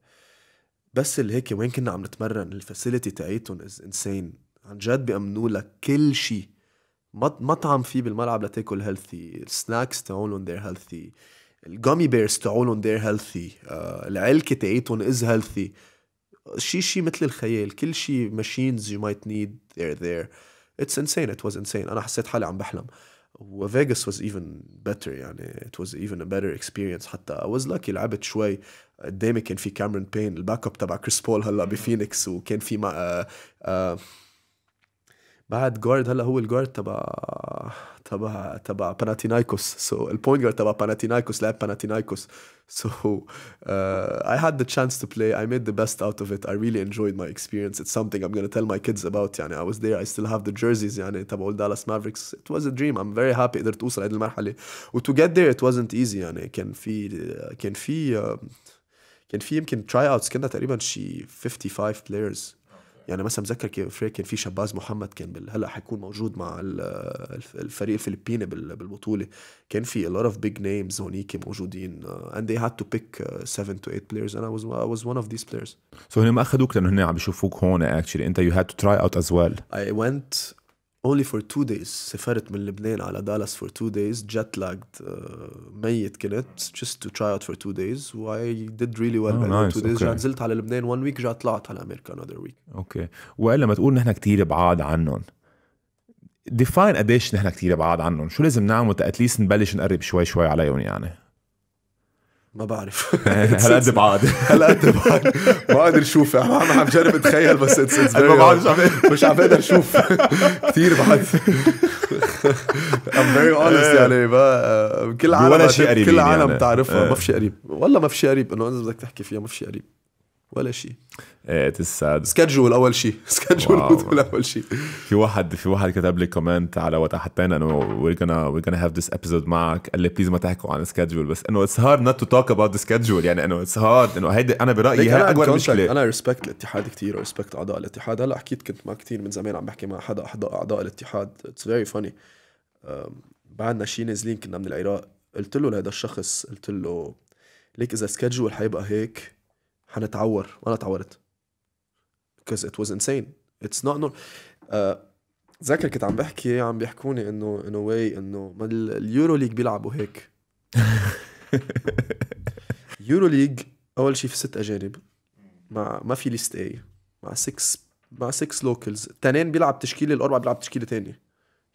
بس اللي هيك وين كنا عم نتمرن الفاسيلتي تاعيتهم از انسين عن جد بيأمنوا لك كل شيء مطعم فيه بالملعب لتاكل هيلثي السناكس تاعولهم ذير هيلثي الجامي بيرز تاعولهم ذير هيلثي العلكه تاعيتهم از هيلثي شيء شيء مثل الخيال كل شيء ماشينز يو مايت نيد ذير ذير اتس انسين ات واز انسين انا حسيت حالي عم بحلم وفيغاس واز ايفن بيتر يعني ات واز ايفن ا بيتر اكسبيرينس حتى اي واز لاكي لعبت شوي قدامي كان في كاميرون بين الباك اب تبع كريس بول هلا بفينيكس وكان في مع آه آه بعد جارد هلا هو الجارد تبع تبع تبع باناتينايكوس سو so, البوينت جارد تبع باناتينايكوس لعب باناتينايكوس سو so, uh, I had the chance to play I made the best out of it I really enjoyed my experience it's something I'm gonna tell my kids about يعني I was there I still have the jerseys يعني تبع دالاس مافريكس it was a dream I'm very happy قدرت اوصل لهذه المرحله و to get there it wasn't easy يعني كان في كان في uh, كان في يمكن تراي اوتس كنا تقريبا شي 55 بلايرز يعني مثلا مذكر كان في شباز محمد كان بال... هلا حيكون موجود مع الفريق الفلبيني بالبطوله كان في a lot of big names هونيك موجودين uh, and they had to pick 7 uh, to 8 players and I was I was one of these players so هن ما اخذوك لانه هن عم بيشوفوك هون actually انت you had to try out as well I went اونلي فور تو دايز سافرت من لبنان على دالاس فور تو دايز جت لاجد ميت كنت just to try out for two days و I did really well oh, nice. two days okay. نزلت على لبنان one week رجعت طلعت على امريكا another week اوكي okay. وقال ما تقول نحن كثير بعاد عنهم ديفاين قديش نحن كثير بعاد عنهم شو لازم نعمل تأتليست نبلش نقرب شوي شوي عليهم يعني ما بعرف هل قد بعاد هل قد بعاد ما قادر اشوف يعني عم عم بجرب اتخيل بس اتس اتس ما بعرف مش عم مش عم بقدر اشوف كثير بعد ام فيري اونست يعني ما كل عالم ولا شيء قريب كل يعني عالم بتعرفها ما في شيء قريب والله ما في شيء قريب انه اذا بدك تحكي فيها ما في شيء قريب ولا شيء ايه ساد سكجول اول شيء سكجول اول شيء في واحد في واحد كتب لي كومنت على وقت حطينا انه وي جونا وي جونا هاف ذس ابيزود معك قال لي بليز ما تحكوا عن سكجول بس انه اتس هارد نوت تو توك اباوت ذا سكجول يعني انه اتس هارد انه هيدي انا برايي هي اكبر مشكله انا ريسبكت الاتحاد كثير وريسبكت اعضاء الاتحاد هلا حكيت كنت مع كثير من زمان عم بحكي مع حدا اعضاء اعضاء الاتحاد اتس فيري فاني بعدنا شيء نازلين كنا من العراق قلت له لهذا الشخص قلت له ليك اذا سكجول حيبقى هيك هنتعور وانا اتعورت because it was insane it's not normal uh, آه، ذاكر كنت عم بحكي عم بيحكوني انه in a way انه ما اليورو ليج بيلعبوا هيك يورو ليج اول شيء في ست اجانب مع ما في ليست اي مع 6 مع 6 لوكلز التنين بيلعب تشكيله الاربعه بيلعب تشكيله ثانيه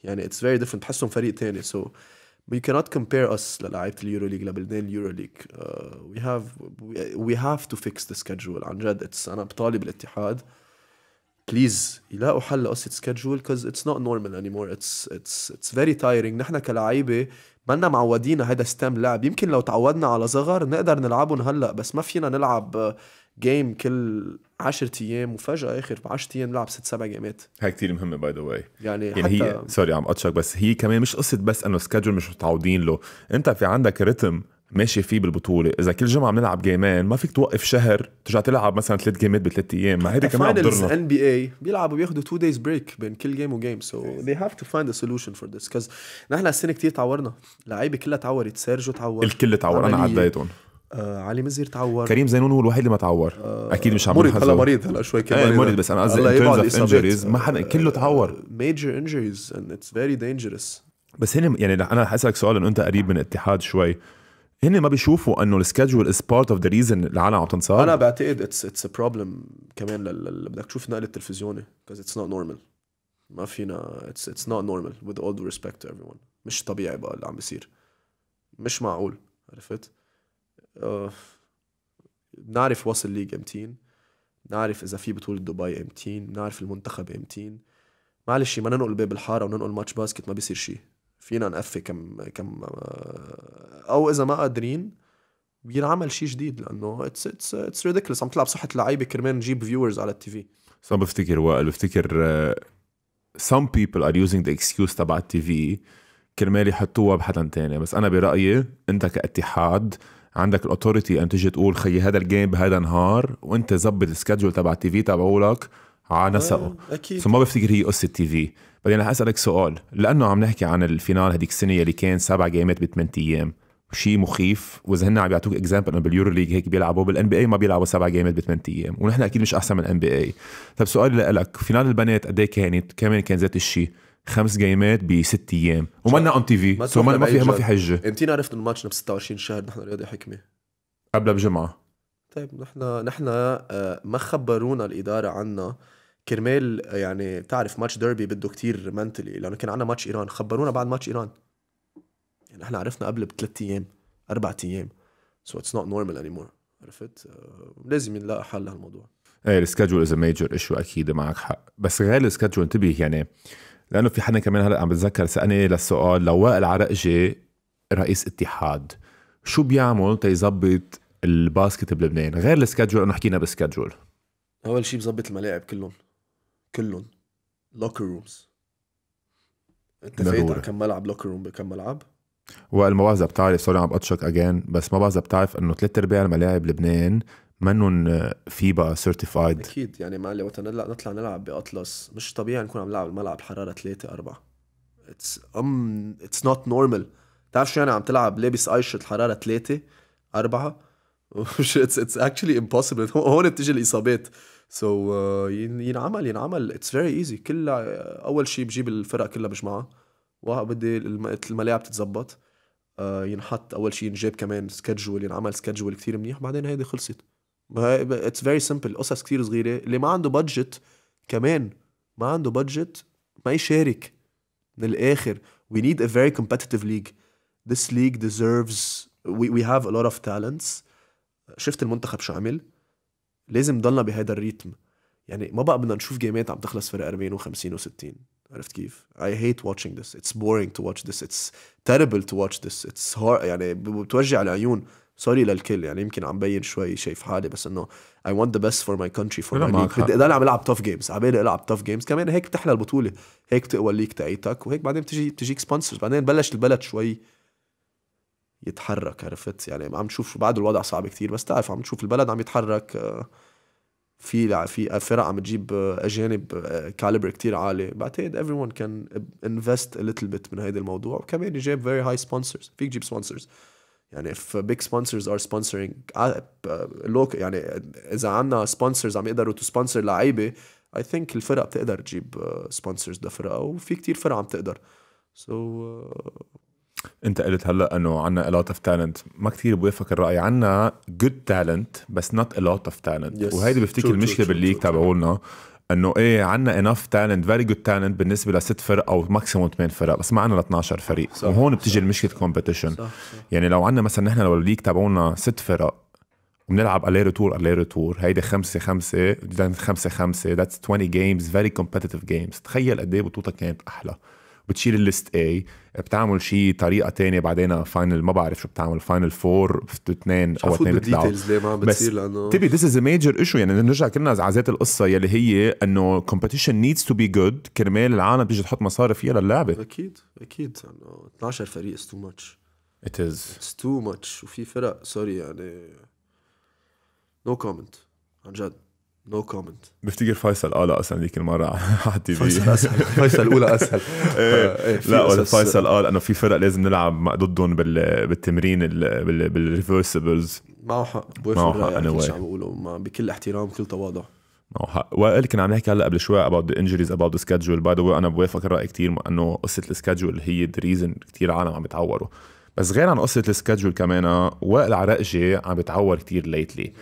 يعني اتس فيري ديفرنت بحسهم فريق ثاني سو so we you cannot compare us للاعيبه اليورو ليج لبلدان اليورو ليج uh, we have we have to fix the schedule عن جد it's انا بطالب الاتحاد بليز يلاقوا حل لقصه schedule because it's not normal anymore it's it's it's very tiring نحن كلاعيبه منا معودين هذا ستام لعب يمكن لو تعودنا على صغر نقدر نلعبهم هلا بس ما فينا نلعب جيم كل 10 ايام وفجاه اخر ب 10 ايام لعب ست سبع جيمات هاي كثير مهمه باي ذا واي يعني, يعني حتى هي سوري عم قطشك بس هي كمان مش قصه بس انه سكادجول مش متعودين له انت في عندك رتم ماشي فيه بالبطوله اذا كل جمعه بنلعب جيمين ما فيك توقف شهر ترجع تلعب مثلا ثلاث جيمات بثلاث ايام ما هيدا كمان عم الفاينلز ان بي اي بيلعبوا بياخذوا 2 دايز بريك بين كل جيم وجيم سو ذي هاف تو فايند ا سولوشن فور ذس كاز نحن السنه كثير تعورنا لعيبه كلها تعورت سيرجو تعور الكل تعور انا عديتهم آه علي مزير تعور كريم زينون هو الوحيد اللي ما تعور آه اكيد مش عم مريض هلا مريض هلا شوي كمان إيه، مريض, مريض بس انا قصدي انجريز ما حدا كله تعور ميجر انجريز اند اتس فيري دينجرس بس هن يعني انا حاسالك سؤال انه انت قريب من الاتحاد شوي هن ما بيشوفوا انه السكجول از بارت اوف ذا ريزن العالم عم تنصاب انا بعتقد اتس اتس بروبلم كمان بدك تشوف نقل التلفزيوني كوز اتس نوت نورمال ما فينا اتس اتس نوت نورمال وذ اول ريسبكت تو ايفري ون مش طبيعي بقى اللي عم بيصير مش معقول عرفت بنعرف آه، وصل الليج امتين بنعرف اذا في بطوله دبي امتين بنعرف المنتخب امتين معلش ما ننقل باب الحاره وننقل ماتش باسكت ما بيصير شيء فينا نقفي كم كم آه، او اذا ما قادرين بينعمل شيء جديد لانه اتس اتس اتس ريديكلس عم تلعب صحه لعيبه كرمال نجيب فيورز على التي في بس بفتكر وائل بفتكر آه، some people are using the excuse تبع التي في كرمال يحطوها بحدا تاني بس انا برايي انت كاتحاد عندك الاوتوريتي ان تيجي تقول خيي هذا الجيم بهذا النهار وانت ظبط السكادجول تبع التي في تبعولك على نسقه أيوة، اكيد فما بفتكر هي قصه تي في بعدين رح اسالك سؤال لانه عم نحكي عن الفينال هذيك السنه اللي كان سبع جيمات بثمان ايام شيء مخيف واذا هن عم يعطوك اكزامبل انه باليورو ليج هيك بيلعبوا بالان بي اي ما بيلعبوا سبع جيمات بثمان ايام ونحن اكيد مش احسن من الان بي اي طيب سؤالي لك فينال البنات قد ايه كانت كمان كان ذات الشيء خمس جيمات بست ايام ومنا اون تي في سو ما في ما في حجه امتين عرفت انه ماتشنا ب 26 شهر نحن رياضي حكمه؟ قبلها بجمعه طيب نحن نحن آه، ما خبرونا الاداره عنا كرمال آه، يعني تعرف ماتش ديربي بده كتير منتلي لانه كان عندنا ماتش ايران خبرونا بعد ماتش ايران يعني احنا عرفنا قبل بثلاث ايام اربع ايام سو اتس نوت نورمال اني مور عرفت آه، لازم نلاقي حل لهالموضوع ايه السكادجول از ميجر ايشو اكيد معك حق بس غير السكادجول انتبه يعني آه لانه في حدا كمان هلا عم بتذكر سالني إيه للسؤال لو وائل عرقجي رئيس اتحاد شو بيعمل تيظبط الباسكت بلبنان غير السكادجول انه حكينا بالسكادجول اول شيء بظبط الملاعب كلهم كلهم لوكر رومز انت فايت على كم ملعب لوكر روم بكم ملعب وائل ما بعرف بتعرف سوري عم بقطشك اجين بس ما بعرف بتعرف انه ثلاث ارباع الملاعب لبنان منن في بقى سيرتيفايد اكيد يعني معلي وقت نطلع نلعب باطلس مش طبيعي نكون عم نلعب الملعب حراره 3 4 اتس ام اتس نوت نورمال بتعرف شو يعني عم تلعب لابس ايشط حراره 3 4 اتس اتس اكشلي امبوسيبل هون بتيجي الاصابات سو so, uh, ينعمل ينعمل اتس فيري ايزي كلها اول شيء بجيب الفرق كلها بجمعها وبدي الملاعب تتظبط uh, ينحط اول شيء ينجاب كمان سكجول ينعمل سكجول كثير منيح بعدين هيدي خلصت اتس فيري سمبل قصص كثير صغيره اللي ما عنده بادجت كمان ما عنده بادجت ما يشارك من الاخر وي نيد ا فيري كومبتيتيف ليج this ليج ديزيرفز وي هاف ا لوت اوف تالنتس شفت المنتخب شو عمل لازم ضلنا بهذا الريتم يعني ما بقى بدنا نشوف جيمات عم تخلص فرق 40 و50 و60 عرفت كيف؟ I hate watching this. It's boring to watch this. It's terrible to watch this. It's hard يعني بتوجع العيون سوري للكل يعني يمكن عم بين شوي شايف حالي بس انه اي ونت ذا بيست فور ماي كونتري فور ماي ليج بدي انا عم العب توف جيمز عم العب توف جيمز كمان هيك بتحلى البطوله هيك بتقوى الليك تاعيتك وهيك بعدين بتجي بتجيك سبونسرز بعدين بلش البلد شوي يتحرك عرفت يعني عم نشوف بعد الوضع صعب كتير بس تعرف عم تشوف البلد عم يتحرك آه، في في فرق عم تجيب آه، اجانب كاليبر آه، كتير عالي بعتقد ون كان انفست ا ليتل بيت من هيدا الموضوع وكمان يجيب فيري هاي سبونسرز فيك تجيب سبونسرز يعني if big sponsors are sponsoring آه، آه، look يعني اذا عندنا sponsors عم يقدروا to sponsor لعيبه I think الفرق بتقدر تجيب آه، sponsors لفرقها وفي كتير فرق عم تقدر so انت قلت هلا انه عنا a lot of talent ما كثير بوافق الراي عنا good talent بس not a lot of talent yes. وهيدي بفتكر المشكله بالليج تبعولنا انه ايه عندنا انف تالنت فيري جود تالنت بالنسبه لست فرق او ماكسيموم ثمان فرق بس ما عندنا 12 فريق صح وهون بتيجي المشكله كومبيتيشن يعني لو عندنا مثلا نحن لو الليج تبعونا ست فرق وبنلعب اليرو تور اليرو تور هيدي خمسة خمسة خمسة خمسة ذاتس 20 جيمز فيري كومبيتيتيف جيمز تخيل قد ايه بطولتك كانت احلى بتشيل الليست اي بتعمل شيء طريقه تانية بعدين فاينل ما بعرف شو بتعمل فاينل فور اثنين او اثنين بتلعب بس لانه تبي ذس از ا ميجر ايشو يعني نرجع كلنا على ذات القصه يلي هي انه كومبيتيشن نيدز تو بي جود كرمال العالم تيجي تحط مصاري فيها للعبه اكيد اكيد يعني انه 12 فريق از تو ماتش ات از اتس تو ماتش وفي فرق سوري يعني نو no كومنت عن جد نو no كومنت بفتكر فيصل قال آه، اسهل ذيك المره في فيصل اسهل فيصل الاولى اسهل آه، إيه، إيه، لا ولا فيصل قال آه، انه في فرق لازم نلعب ضدهم بالتمرين بالريفرسبلز معه حق معه حق انا عم بقولوا ما بكل احترام وكل تواضع معه حق وائل كنا عم نحكي هلا قبل شوي اباوت ذا انجريز اباوت ذا سكادجول باي ذا واي انا بوافق الراي كثير انه قصه السكادجول هي ذا ريزن كثير عالم عم بتعوروا بس غير عن قصه السكادجول كمان وائل عرقجي عم بتعور كثير ليتلي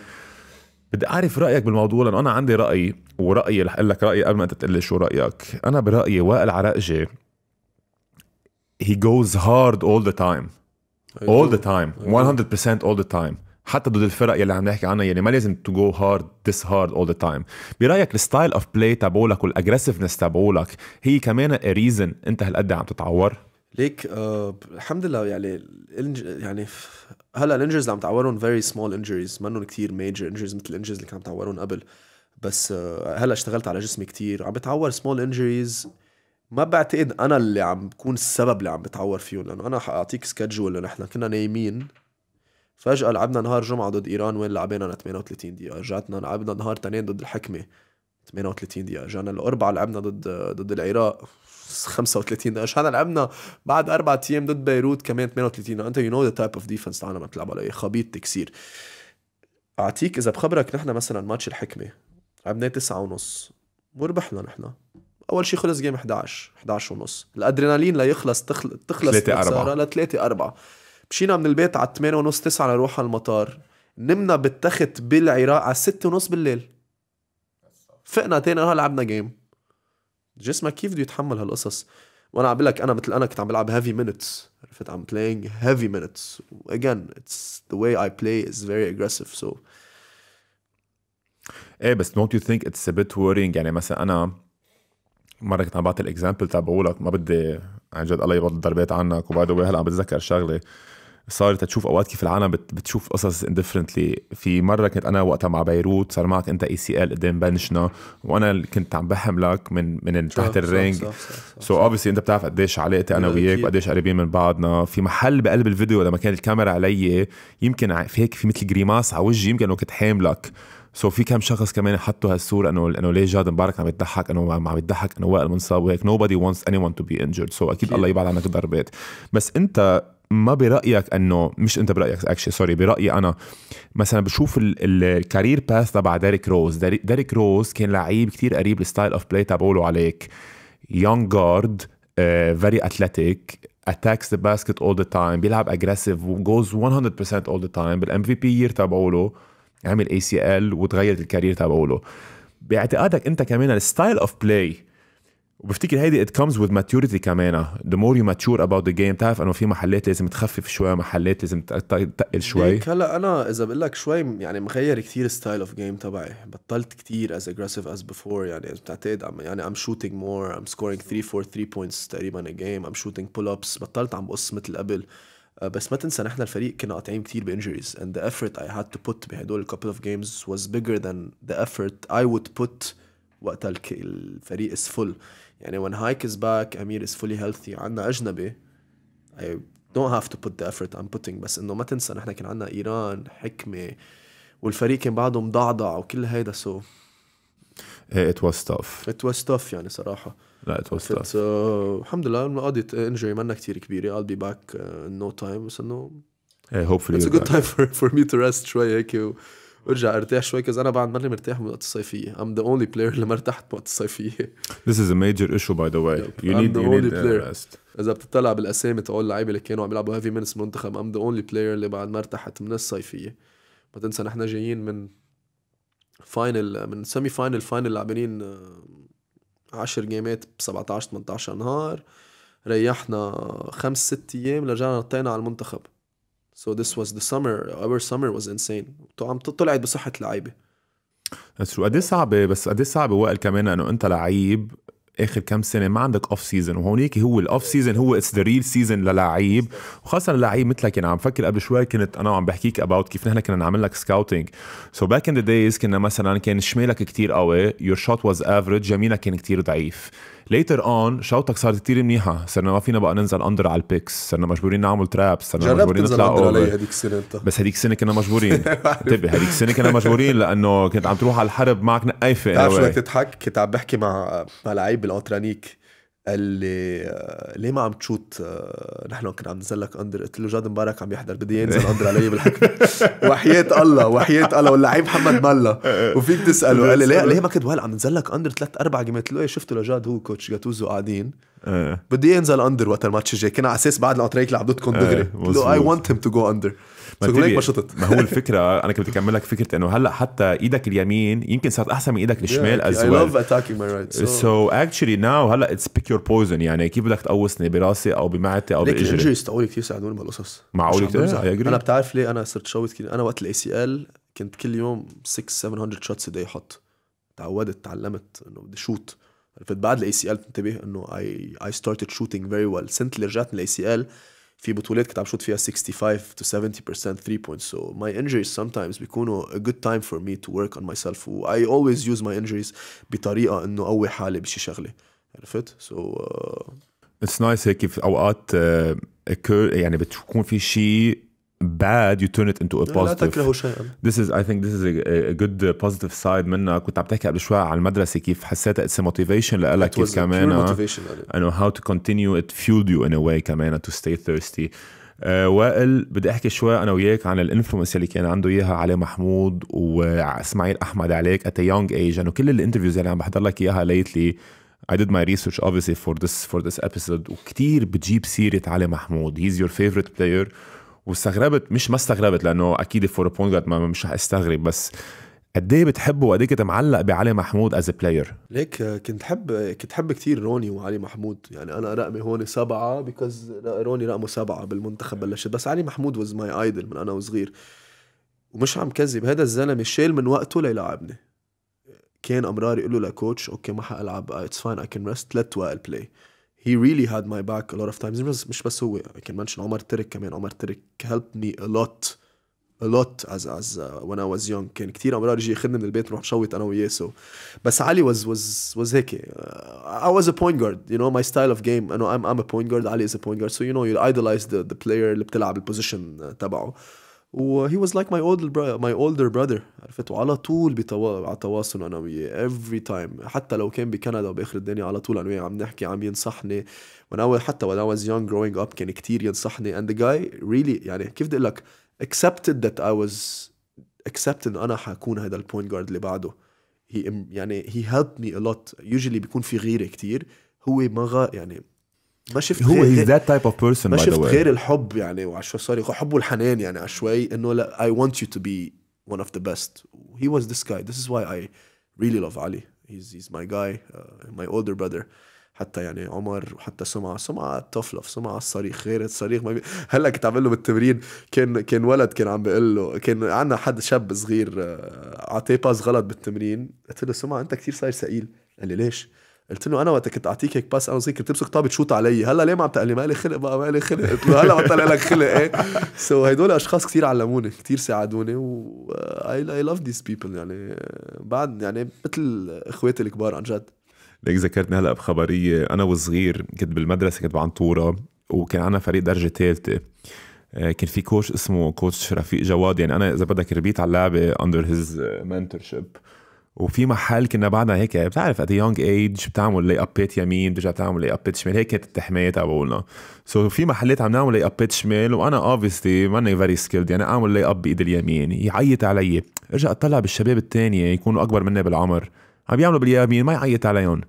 بدي اعرف رايك بالموضوع لانه انا عندي رايي ورايي رح اقول لك رايي قبل ما انت تقول لي شو رايك انا برايي وائل عرقجي he goes hard all the time all the time 100% all the time حتى ضد الفرق يلي عم نحكي عنها يعني ما لازم تو جو هارد ذس هارد اول ذا تايم برايك الستايل اوف بلاي تبعولك والاجريسفنس تبعولك هي كمان ريزن انت هالقد عم تتعور ليك آه الحمد لله يعني يعني هلا الانجريز اللي عم تعورهم فيري سمول انجريز منهم كثير ميجر انجريز مثل الانجريز اللي كان عم تعورهم قبل بس آه، هلا اشتغلت على جسمي كثير عم بتعور سمول انجريز ما بعتقد انا اللي عم بكون السبب اللي عم بتعور فيهم لانه انا حاعطيك سكجول نحن كنا نايمين فجأة لعبنا نهار جمعة ضد إيران وين لعبنا 38 دقيقة رجعتنا لعبنا نهار تنين ضد الحكمة 38 دقيقة رجعنا الأربعة لعبنا ضد آه، ضد العراق 35 دقيقه احنا لعبنا بعد اربع ايام ضد بيروت كمان 38 انت يو نو ذا تايب اوف ديفنس تعال ما تلعب عليه خبيط تكسير اعطيك اذا بخبرك نحن مثلا ماتش الحكمه لعبناه تسعة ونص وربحنا نحن اول شيء خلص جيم 11 11 ونص الادرينالين ليخلص تخلص تخلص 3 4 ل 3 4 مشينا من البيت على 8 ونص 9 لنروح على المطار نمنا بالتخت بالعراق على 6 ونص بالليل فقنا تاني نهار آه، لعبنا جيم جسمك كيف بده يتحمل هالقصص وانا عم لك انا مثل انا كنت عم بلعب هيفي مينتس عرفت عم بلاينج هيفي مينتس اجين اتس ذا واي اي بلاي از فيري اجريسيف سو ايه بس دونت يو ثينك اتس ا بيت worrying يعني مثلا انا مره كنت عم بعطي الاكزامبل تبعولك ما بدي عن جد الله يبطل الضربات عنك وباي ذا هلا عم بتذكر شغله صارت تشوف اوقات كيف العالم بتشوف قصص اندفرنتلي في مره كنت انا وقتها مع بيروت صار معك انت اي سي ال قدام بنشنا وانا كنت عم بحملك من من تحت الرينج سو اوبسي انت بتعرف قديش علاقتي انا وياك وقديش قريبين من بعضنا في محل بقلب الفيديو لما كانت الكاميرا علي يمكن في هيك في مثل جريماس على وجهي يمكن كنت حاملك سو so في كم شخص كمان حطوا هالصورة انه انه ليه جاد مبارك عم يضحك انه عم يضحك انه وائل منصاب وهيك نو بدي وونتس اني ون تو بي انجرد سو أكيد الله يبعد عنك الضربات بس انت ما برايك انه مش انت برايك اكشلي سوري برايي انا مثلا بشوف الكارير باث تبع ديريك روز ديريك روز كان لعيب كتير قريب الستايل اوف بلاي تبعوله عليك يونغ جارد فيري اثليتيك اتاكس ذا باسكت اول ذا تايم بيلعب اجريسيف وجوز 100% اول ذا تايم بالام في بي يير تبعوله عمل اي سي ال وتغيرت الكارير تبعوله باعتقادك انت كمان الستايل اوف بلاي وبفتكر هيدي ات كمز وذ ماتيوريتي كمان ذا مور يو ماتشور اباوت ذا جيم بتعرف انه في محلات لازم تخفف شوي محلات لازم تقل شوي ليك هلا انا اذا بقول لك شوي يعني مغير كثير ستايل اوف جيم تبعي بطلت كثير از اجريسيف از بيفور يعني بتعتقد يعني ام شوتينج مور ام سكورينج 3 4 3 بوينتس تقريبا ا جيم ام شوتينج بول ابس بطلت عم بقص مثل قبل آه، بس ما تنسى نحن الفريق كنا قاطعين كثير بانجريز اند ذا افورت اي هاد تو بوت بهدول couple اوف جيمز واز بيجر ذان ذا افورت اي وود بوت وقتها الفريق از فول يعني when Hike is back Amir is fully healthy عندنا أجنبي I don't have to put the effort I'm putting بس إنه ما تنسى نحن كان عندنا إيران حكمة والفريق كان بعده مضعضع وكل هيدا سو so ايه ات واز تاف ات واز يعني صراحه لا ات واز تاف الحمد لله انه قضيت انجري منا كثير كبيره I'll be back uh, in no time بس انه إيه، it's هوبفلي اتس ا time for, for me to rest شوي هيك وارجع ارتاح شوي كذا انا بعد ماني مرتاح من وقت الصيفيه ام ذا اونلي بلاير اللي ما ارتحت من وقت الصيفيه This is a major issue by the way you need the you only need player. rest اذا بتطلع بالاسامي تقول اللعيبه اللي كانوا عم يلعبوا هيفي مينس منتخب ام ذا اونلي بلاير اللي بعد ما ارتحت من الصيفيه ما تنسى نحن جايين من فاينل من سيمي فاينل فاينل لاعبين 10 جيمات ب 17 18 نهار ريحنا خمس ست ايام رجعنا نطينا على المنتخب So this was the summer. Our summer was insane. عم طلعت بصحة لعيبة. شو قد إيه صعبة بس قد إيه صعبة وائل كمان انه انت لعيب اخر كم سنه ما عندك اوف سيزون وهونيك هو الاوف سيزون هو اتس ذا ريل سيزون للعيب وخاصه لعيب مثلك يعني عم فكر قبل شوي كنت انا وعم بحكيك اباوت كيف نحن كنا نعمل لك سكاوتينج سو باك ان ذا دايز كنا مثلا كان شمالك كتير قوي يور شوت واز افريج يمينك كان كتير ضعيف ليتر اون شوطك صارت كثير منيحه صرنا ما فينا بقى ننزل اندر على البيكس صرنا مجبورين نعمل ترابس صرنا مجبورين نطلع اوفر هذيك السنه انت بس هذيك السنه كنا مجبورين انتبه هذيك السنه كنا مجبورين لانه كنت عم تروح على الحرب معك نقايفه بتعرف شو بدك تضحك كنت عم بحكي مع مع لعيب الاوترانيك قال لي آه، ليه ما عم تشوت آه، نحن كنا عم ننزل لك اندر قلت له جاد مبارك عم يحضر بدي ينزل اندر علي بالحكم وحياة الله وحياة الله واللعيب محمد ملا وفيك تساله قال لي ليه ليه ما كنت وهلا عم ننزل لك اندر ثلاث اربع جيمات قلت له إيه، شفته لجاد هو كوتش جاتوزو قاعدين إيه. بدي ينزل اندر وقت الماتش الجاي كنا على اساس بعد الانتريك لعبتكم دغري إيه، قلت له اي ونت هيم تو جو اندر ما ما شطت ما هو الفكره انا كنت اكمل لك فكره انه هلا حتى ايدك اليمين يمكن صارت احسن من ايدك الشمال از ويل اي لاف اتاكينج ماي رايت سو اكشلي ناو هلا اتس بيك يور بويزن يعني كيف بدك تقوصني براسي او بمعتي او باجري الانجريز تقولي كثير ساعدوني بالقصص معقول كثير انا بتعرف ليه انا صرت شوت كثير انا وقت الاي سي ال كنت كل يوم 6 700 شوتس داي حط تعودت تعلمت انه بدي شوت عرفت بعد الاي سي ال بتنتبه انه اي اي ستارتد شوتينج فيري ويل سنت اللي رجعت من الاي سي ال في بطولات كنت عم شوت فيها 65 to 70% 3 points so my injuries sometimes بيكونوا a good time for me to work on myself و I always use my injuries بطريقه انه قوي حالي بشي شغله عرفت سو اتس نايس هيك في اوقات uh, يعني بتكون في شيء bad you turn it into a positive لا تكرهوا شيئا this is I think this is a, a good uh, positive side منك كنت عم تحكي قبل شوي على المدرسة كيف حسيتها it's a motivation لإلك كيف كمان آه. I know how to continue it fueled you in a way كمان to stay thirsty آه وائل بدي احكي شوي انا وياك عن الانفلونس اللي كان عنده اياها علي محمود واسماعيل احمد عليك ات يونج ايج انه كل الانترفيوز اللي عم بحضر لك اياها ليتلي I did my research obviously for this for this episode وكثير بتجيب سيره علي محمود he's your favorite player واستغربت مش ما استغربت لانه اكيد فور بوينت جارد مش رح استغرب بس قد ايه بتحبه وقد ايه كنت معلق بعلي محمود از بلاير ليك كنت حب كنت حب كثير روني وعلي محمود يعني انا رقمي هون سبعه بيكوز روني رقمه سبعه بالمنتخب بلشت بس علي محمود واز ماي ايدل من انا وصغير ومش عم كذب هذا الزلمه شال من وقته ليلعبني كان امرار يقول له لكوتش اوكي ما حالعب اتس فاين اي كان ريست ليت بلاي he really had my back a lot of times مش بس هو I can mention عمر ترك كمان عمر ترك helped me a lot a lot as as uh, when I was young كان كتير عمر يجي ياخدني من البيت نروح نشوت انا وياه so بس علي was was was هيك uh, I was a point guard you know my style of game you I'm I'm a point guard علي is a point guard so you know you idolize the the player اللي بتلعب البوزيشن تبعه uh, وهي واز لايك ماي اولد ماي اولدر براذر عرفت وعلى طول بتوا... على تواصل انا وياه افري تايم حتى لو كان بكندا وباخر الدنيا على طول انا وياه عم نحكي عم ينصحني وانا حتى وانا واز يونغ جروينج اب كان كثير ينصحني اند ذا جاي ريلي يعني كيف بدي اقول لك اكسبتد ذات اي واز اكسبتد ان انا حكون هذا البوينت جارد اللي بعده هي يعني هي هيلب مي ا لوت يوجولي بيكون في غيره كثير هو ما غا يعني ما شفت هو هي ذات تايب اوف بيرسون ما شفت غير الحب يعني وعشوائي سوري حبه والحنان يعني عشوائي انه لا اي ونت يو تو بي ون اوف ذا بيست هي واز ذيس جاي ذيس از واي اي ريلي لاف علي هيز هيز ماي جاي ماي اولدر براذر حتى يعني عمر وحتى سمعة سمعة tough لاف سمعة الصريخ غير الصريخ ما بي... هلا كنت عامل له بالتمرين كان كان ولد كان عم بيقول له كان عندنا حد شاب صغير اعطيه آه، باس غلط بالتمرين قلت له سمعة انت كثير صاير ثقيل قال لي ليش؟ قلت له انا وقت كنت اعطيك هيك باس انا صغير كنت تمسك طابه تشوط علي هلا ليه ما عم تقلي مالي خلق بقى مالي خلق قلت له هلا ما طلع لك خلق ايه سو so هدول اشخاص كثير علموني كثير ساعدوني و اي لاف ذيس بيبل يعني بعد يعني مثل اخواتي الكبار عن جد ليك ذكرتني هلا بخبريه انا وصغير كنت بالمدرسه كنت بعنطوره وكان عنا فريق درجه ثالثه آه، كان في كوتش اسمه كوتش رفيق جواد يعني انا اذا بدك ربيت على اللعبه اندر هيز شيب وفي محل كنا بعدنا هيك بتعرف ات يونج ايج بتعمل لي ابيت يمين بترجع تعمل لي ابيت شمال هيك كانت التحميه تبعولنا سو so في محلات عم نعمل لي ابيت شمال وانا اوبسلي ماني فيري سكيلد يعني اعمل لي اب بايد اليمين يعيط علي ارجع اطلع بالشباب الثانيه يكونوا اكبر مني بالعمر عم بيعملوا باليمين ما يعيط عليهم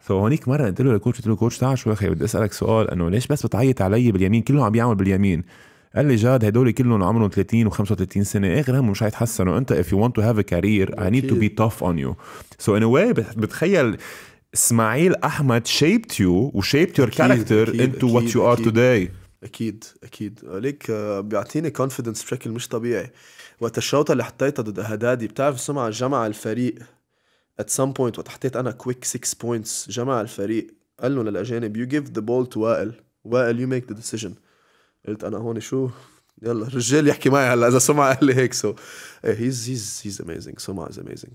سو هونيك مره قلت له للكوتش قلت له كوتش تعال شو اخي بدي اسالك سؤال انه ليش بس بتعيط علي باليمين كلهم عم بيعمل باليمين قال لي جاد هدول كلهم عمرهم 30 و35 سنه اخر إيه، هم مش حيتحسنوا انت if you want to have a career I need to be tough on you so in a way بتخيل اسماعيل احمد shaped you وshaped your character أكيد into أكيد what you are أكيد today اكيد اكيد ليك آه، بيعطيني كونفيدنس بشكل مش طبيعي وقت الشوطه اللي حطيتها ضد هدادي بتعرف سمع جمع الفريق at some point وقت حطيت انا كويك 6 بوينتس جمع الفريق قال له للاجانب يو جيف ذا بول تو وائل وائل يو ميك ذا ديسيجن قلت انا هون شو يلا الرجال يحكي معي هلا اذا سمع قال لي هيك سو هيز هيز هيز اميزنج سمع از اميزنج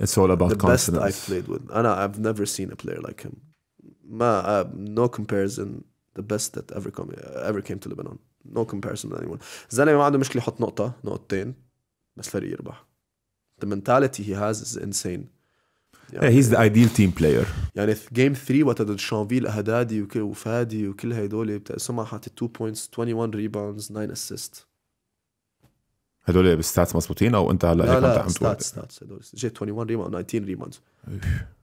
It's all about the best I've played with. أنا I've never seen a player like him. ما no comparison the best that ever come ever came to Lebanon. No comparison to anyone. ما عنده مشكلة يحط نقطة نقطتين بس فريق يربح. The mentality he has is insane. يعني هيز ذا ايديال تيم بلاير يعني في جيم 3 وقت ضد شانفيل هدادي وفادي وكل هدول سمع حاطط 2 بوينتس 21 ريباوندز 9 اسيست هدول بالستاتس مضبوطين او انت هلا هيك لا لا ستاتس هدول جاي 21 ريباوند 19 ريباوندز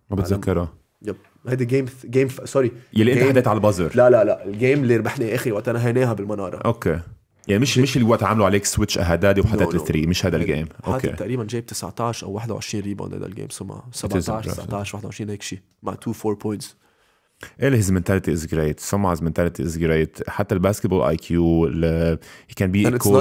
ما بتذكرها يب هيدي جيم جيم ف... سوري يلي انت حديت على البازر لا لا لا الجيم اللي ربحنا اخر وقت انا هيناها بالمناره اوكي يعني مش مش اللي وقت عملوا عليك سويتش اهدادي وحطيت الثري مش هذا يعني الجيم اوكي تقريبا جايب 19 او 21 ريباوند هذا الجيم سما 17 19 21 هيك شيء مع 2 4 بوينتس ايه منتاليتي از جريت great Sama's منتاليتي از جريت حتى الباسكتبول اي كيو هي كان بي and اكيد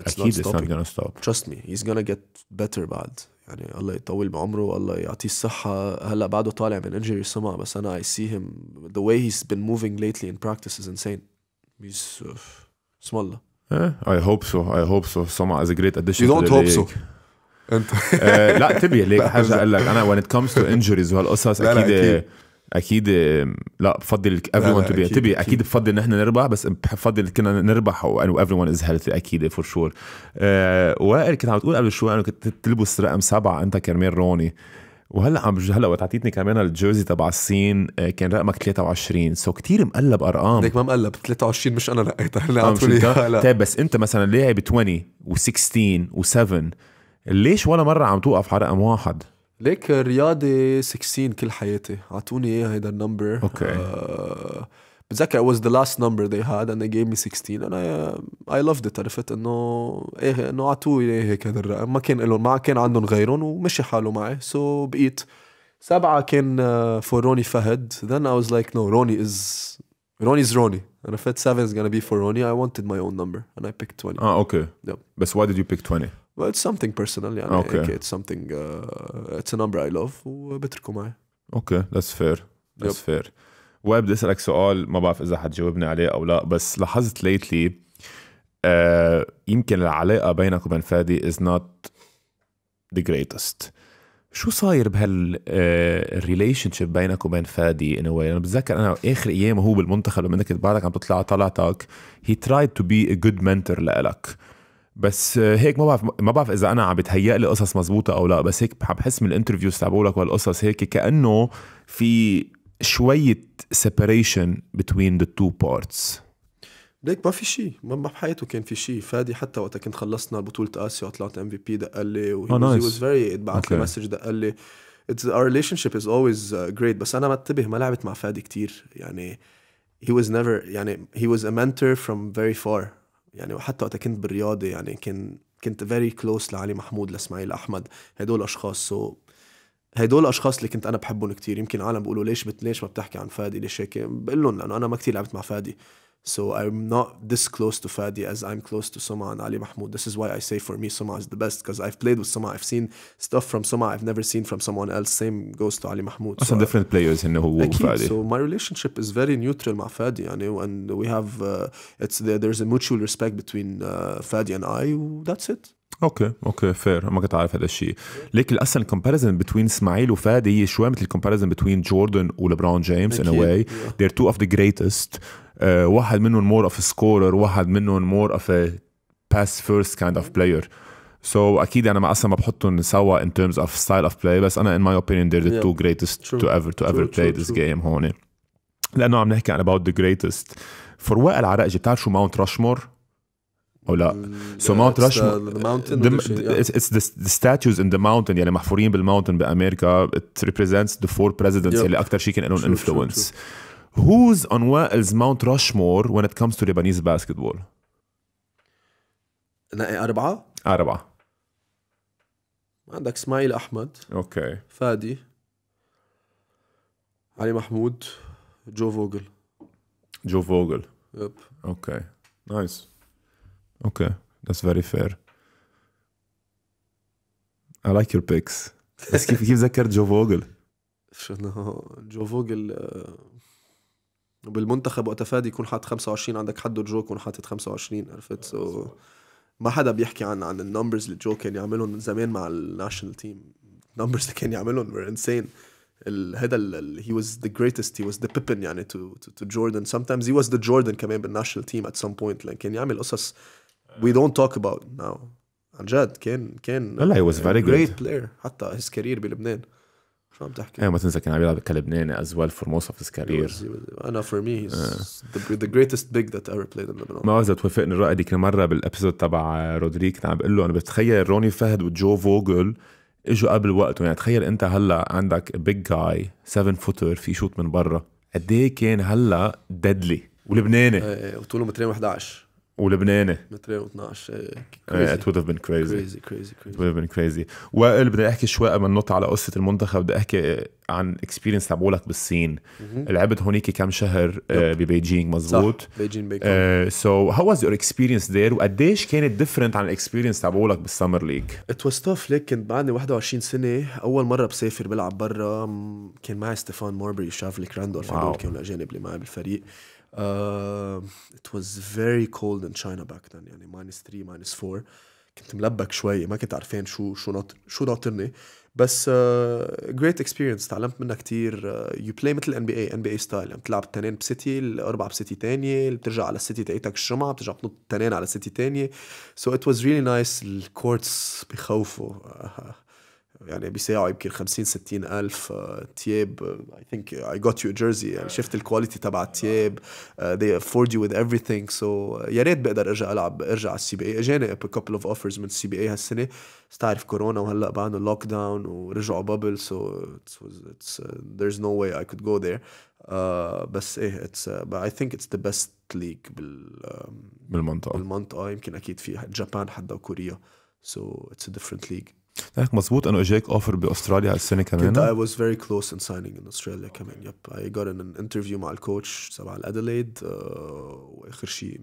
اتس نوت جونا ستوب تراست مي هيز جونا جيت بيتر بعد يعني الله يطول بعمره الله يعطيه الصحة هلا بعده طالع من انجري سما بس انا اي سي هيم ذا واي هيز بين موفينج ليتلي ان براكتس از انسين he's uh, بسم الله اي هوب سو اي هوب سو Soma از جريت اديشن يو دونت هوب سو انت إيه، لا تبي ليك حاجه اقول لك انا وين ات كمز تو انجريز وهالقصص اكيد اكيد لا بفضل ايفري ون تو بي تبي اكيد بفضل نحن نربح بس بفضل كنا نربح ايفري ون از هيلثي اكيد فور شور وائل كنت عم تقول قبل شوي انه كنت تلبس رقم سبعه انت كرمال روني وهلا عم هلا وقت عطيتني كمان الجيرزي تبع الصين آه، كان رقمك 23 سو كتير مقلب ارقام ليك ما مقلب 23 مش انا رقيتها هلا عم تقول طيب بس انت مثلا لاعب 20 و16 و7 ليش ولا مره عم توقف على رقم واحد؟ ليك رياضي 16 كل حياتي اعطوني اياه هيدا النمبر اوكي آه بتذكر it was the last number they had and they gave me 16 and I uh, I loved it عرفت انه ايه انه اعطوه هيك هذا الرقم ما كان لهم ما كان عندهم غيرهم ومشي حاله معي سو so بقيت سبعة كان فور روني فهد then I was like no روني is روني is روني عرفت 7 is gonna be for روني I wanted my own number and I picked 20 اه اوكي Yeah. بس why did you pick 20 well it's something personal يعني okay. okay it's something uh, it's a number I love وبتركه معي okay that's fair that's yep. fair وبدي اسالك سؤال ما بعرف اذا حتجاوبني عليه او لا بس لاحظت ليتلي آه يمكن العلاقه بينك وبين فادي از نوت ذا جريتست شو صاير بهالريليشن شيب آه، بينك وبين فادي ان انا بتذكر انا اخر ايام وهو بالمنتخب لما انت كنت بعدك عم تطلع طلعتك هي ترايد تو بي ا جود منتور لك بس آه، هيك ما بعرف ما بعرف اذا انا عم بتهيأ لي قصص مزبوطه او لا بس هيك عم بحس من الانترفيوز تبعولك والقصص هيك كانه في شوية separation between the two parts ليك ما في شيء ما بحياته كان في شيء فادي حتى وقت كنت خلصنا بطوله اسيا وطلعت ام في بي دق لي وهي واز فيري بعث لي مسج دق لي اتس اور ريليشن شيب از اولويز جريت بس انا ما انتبه ما لعبت مع فادي كتير يعني هي واز نيفر يعني هي واز ا منتور فروم فيري فار يعني وحتى وقت كنت بالرياضه يعني كان كنت فيري كلوز لعلي محمود لاسماعيل احمد هدول اشخاص سو so هدول الاشخاص اللي كنت انا بحبهم كتير يمكن العالم بيقولوا ليش بت... ليش ما بتحكي عن فادي ليش هيك بقول لهم لانه انا ما كتير لعبت مع فادي So I'm not this close to Fadi as I'm close to Soma and Ali Mahmoud. This is why I say for me Soma is the best because I've played with Soma. I've seen stuff from Soma I've never seen from someone else. Same goes to Ali Mahmoud. so Some different players in the whole Fadi. So my relationship is very neutral مع Fadi يعني and we have uh, it's there, there's a mutual respect between uh, Fadi and I. That's it. اوكي اوكي فير ما كنت عارف هذا الشيء لكن اصلا الكومباريزن بتوين اسماعيل وفادي هي شوي مثل الكومباريزن بتوين جوردن ولبرون جيمس ان واي ذير تو اوف ذا جريتست واحد منهم مور اوف سكورر واحد منهم مور اوف باس فيرست كايند اوف بلاير سو اكيد انا ما اصلا ما بحطهم سوا ان ترمز اوف ستايل اوف بلاي بس انا ان ماي اوبينيون ذي تو جريتست تو ايفر تو ايفر بلاي ذيس جيم هون لانه عم نحكي عن اباوت ذا جريتست فروقة العرق بتعرف شو ماونت راشمور او لا سو ماونت راشمور اتس ذا statues ان ذا ماونتن يعني محفورين بالماونتن بامريكا ات ريبريزنتس ذا فور presidents اللي اكثر شيء كان لهم انفلونس Who's on Wells Mount Rushmore when it comes to Lebanese basketball؟ نقي أربعة؟ أربعة عندك اسماعيل أحمد أوكي فادي علي محمود جو فوغل جو فوغل يب اوكي نايس okay. that's very fair. I like your picks. بس كيف كيف ذكرت جو فوجل؟ شنو جو فوجل بالمنتخب وقت فادي يكون حاطط 25 عندك حد جو يكون حاطط 25 عرفت سو ما حدا بيحكي عن عن النمبرز اللي جو كان يعملهم من زمان مع الناشونال تيم النمبرز اللي كان يعملهم were insane هذا هي واز ذا جريتست هي واز ذا بيبن يعني تو جوردن سم تايمز هي واز ذا جوردن كمان بالناشونال تيم ات سم بوينت لان كان يعمل قصص وي دونت توك اباوت ناو عن جد كان كان لا هي واز فيري جريت بلاير حتى هيز كارير بلبنان شو عم تحكي؟ ايوه ما تنسى كان عم يلعب كلبناني از ويل فور موست اوف هيز كارير انا فور مي ذا جريتست بيج ذات ايفر بلايد ان لبنان ما اذا توافقني الرأي هذيك المره بالابيسود تبع رودريك كنت عم بقول له انا بتخيل روني فهد وجو فوجل اجوا قبل وقته يعني تخيل انت هلا عندك بيج جاي 7 فوتر في شوت من برا قد ايه كان هلا ديدلي ولبناني إيه،, ايه وطوله مترين 11 ولبناني مترين و12 ات وود هاف بين كريزي كريزي كريزي بين كريزي وائل بدي احكي شوي قبل ما ننط على قصه المنتخب بدي احكي عن اكسبيرينس تبعولك بالصين لعبت هونيك كم شهر آه، ببيجينج مزبوط صح بيجينج بيكون سو هاو واز يور اكسبيرينس ذير وقديش كانت ديفرنت عن الاكسبيرينس تبعولك بالسمر ليج؟ ات واز تاف ليك كنت بعدني 21 سنه اول مره بسافر بلعب برا كان معي ستيفان موربري شافليك كراندولف هدول كانوا الاجانب اللي معي بالفريق uh, it was very cold in China back then يعني minus 3 minus 4 كنت ملبك شوي ما كنت عارفين شو شو ناطر شو ناطرني بس جريت uh, great اكسبيرينس تعلمت منها كثير يو بلاي مثل ان بي اي ان بي اي ستايل يعني بتلعب التنين بسيتي الاربعه بسيتي ثانيه بترجع على السيتي تاعتك الجمعه بترجع بتنط التنين على السيتي ثانيه سو ات واز ريلي نايس الكورتس بخوفوا يعني بيساعوا يمكن 50 60 الف آه، تياب اي ثينك اي جوت يو جيرسي يعني شفت الكواليتي تبع التياب آه، they afford you with everything سو so, آه، يا ريت بقدر ارجع العب ارجع على السي بي اي اجاني كابل اوف اوفرز من السي بي اي هالسنه بس تعرف كورونا وهلا بعدنا لوك داون ورجعوا بابل سو اتس there's no way I could go there uh, بس ايه اتس اي ثينك اتس ذا بيست ليج بال uh, بالمنطقه بالمنطقه يمكن اكيد في جابان حدا وكوريا سو اتس ا ديفرنت ليج لك مظبوط انه اجاك اوفر باستراليا هالسنه كمان كنت I was very close in signing in Australia كمان يب I got an interview مع الكوتش تبع الاديلايد uh, آه، واخر شيء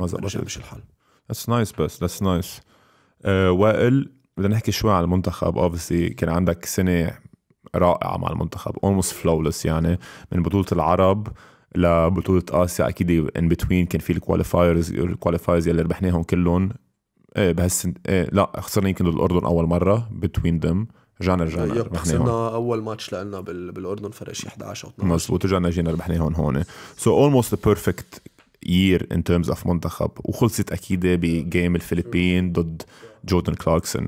ما زبطش مش الحال That's nice بس That's nice uh, وائل بدنا نحكي شوي عن المنتخب اوبسي كان عندك سنه رائعه مع المنتخب اولموست فلولس يعني من بطوله العرب لبطوله اسيا اكيد ان بتوين كان في الكواليفايرز الكواليفايرز يلي ربحناهم كلهم ايه ايه لا خسرنا يمكن الاردن اول مره بتوين ذم رجعنا رجعنا خسرنا اول ماتش لنا بالاردن فرق شي 11 او 12 مزبوط رجعنا جينا ربحناهم هون سو اولموست بيرفكت يير ان ترمز اوف منتخب وخلصت اكيد بجيم الفلبين ضد جوردن كلاركسون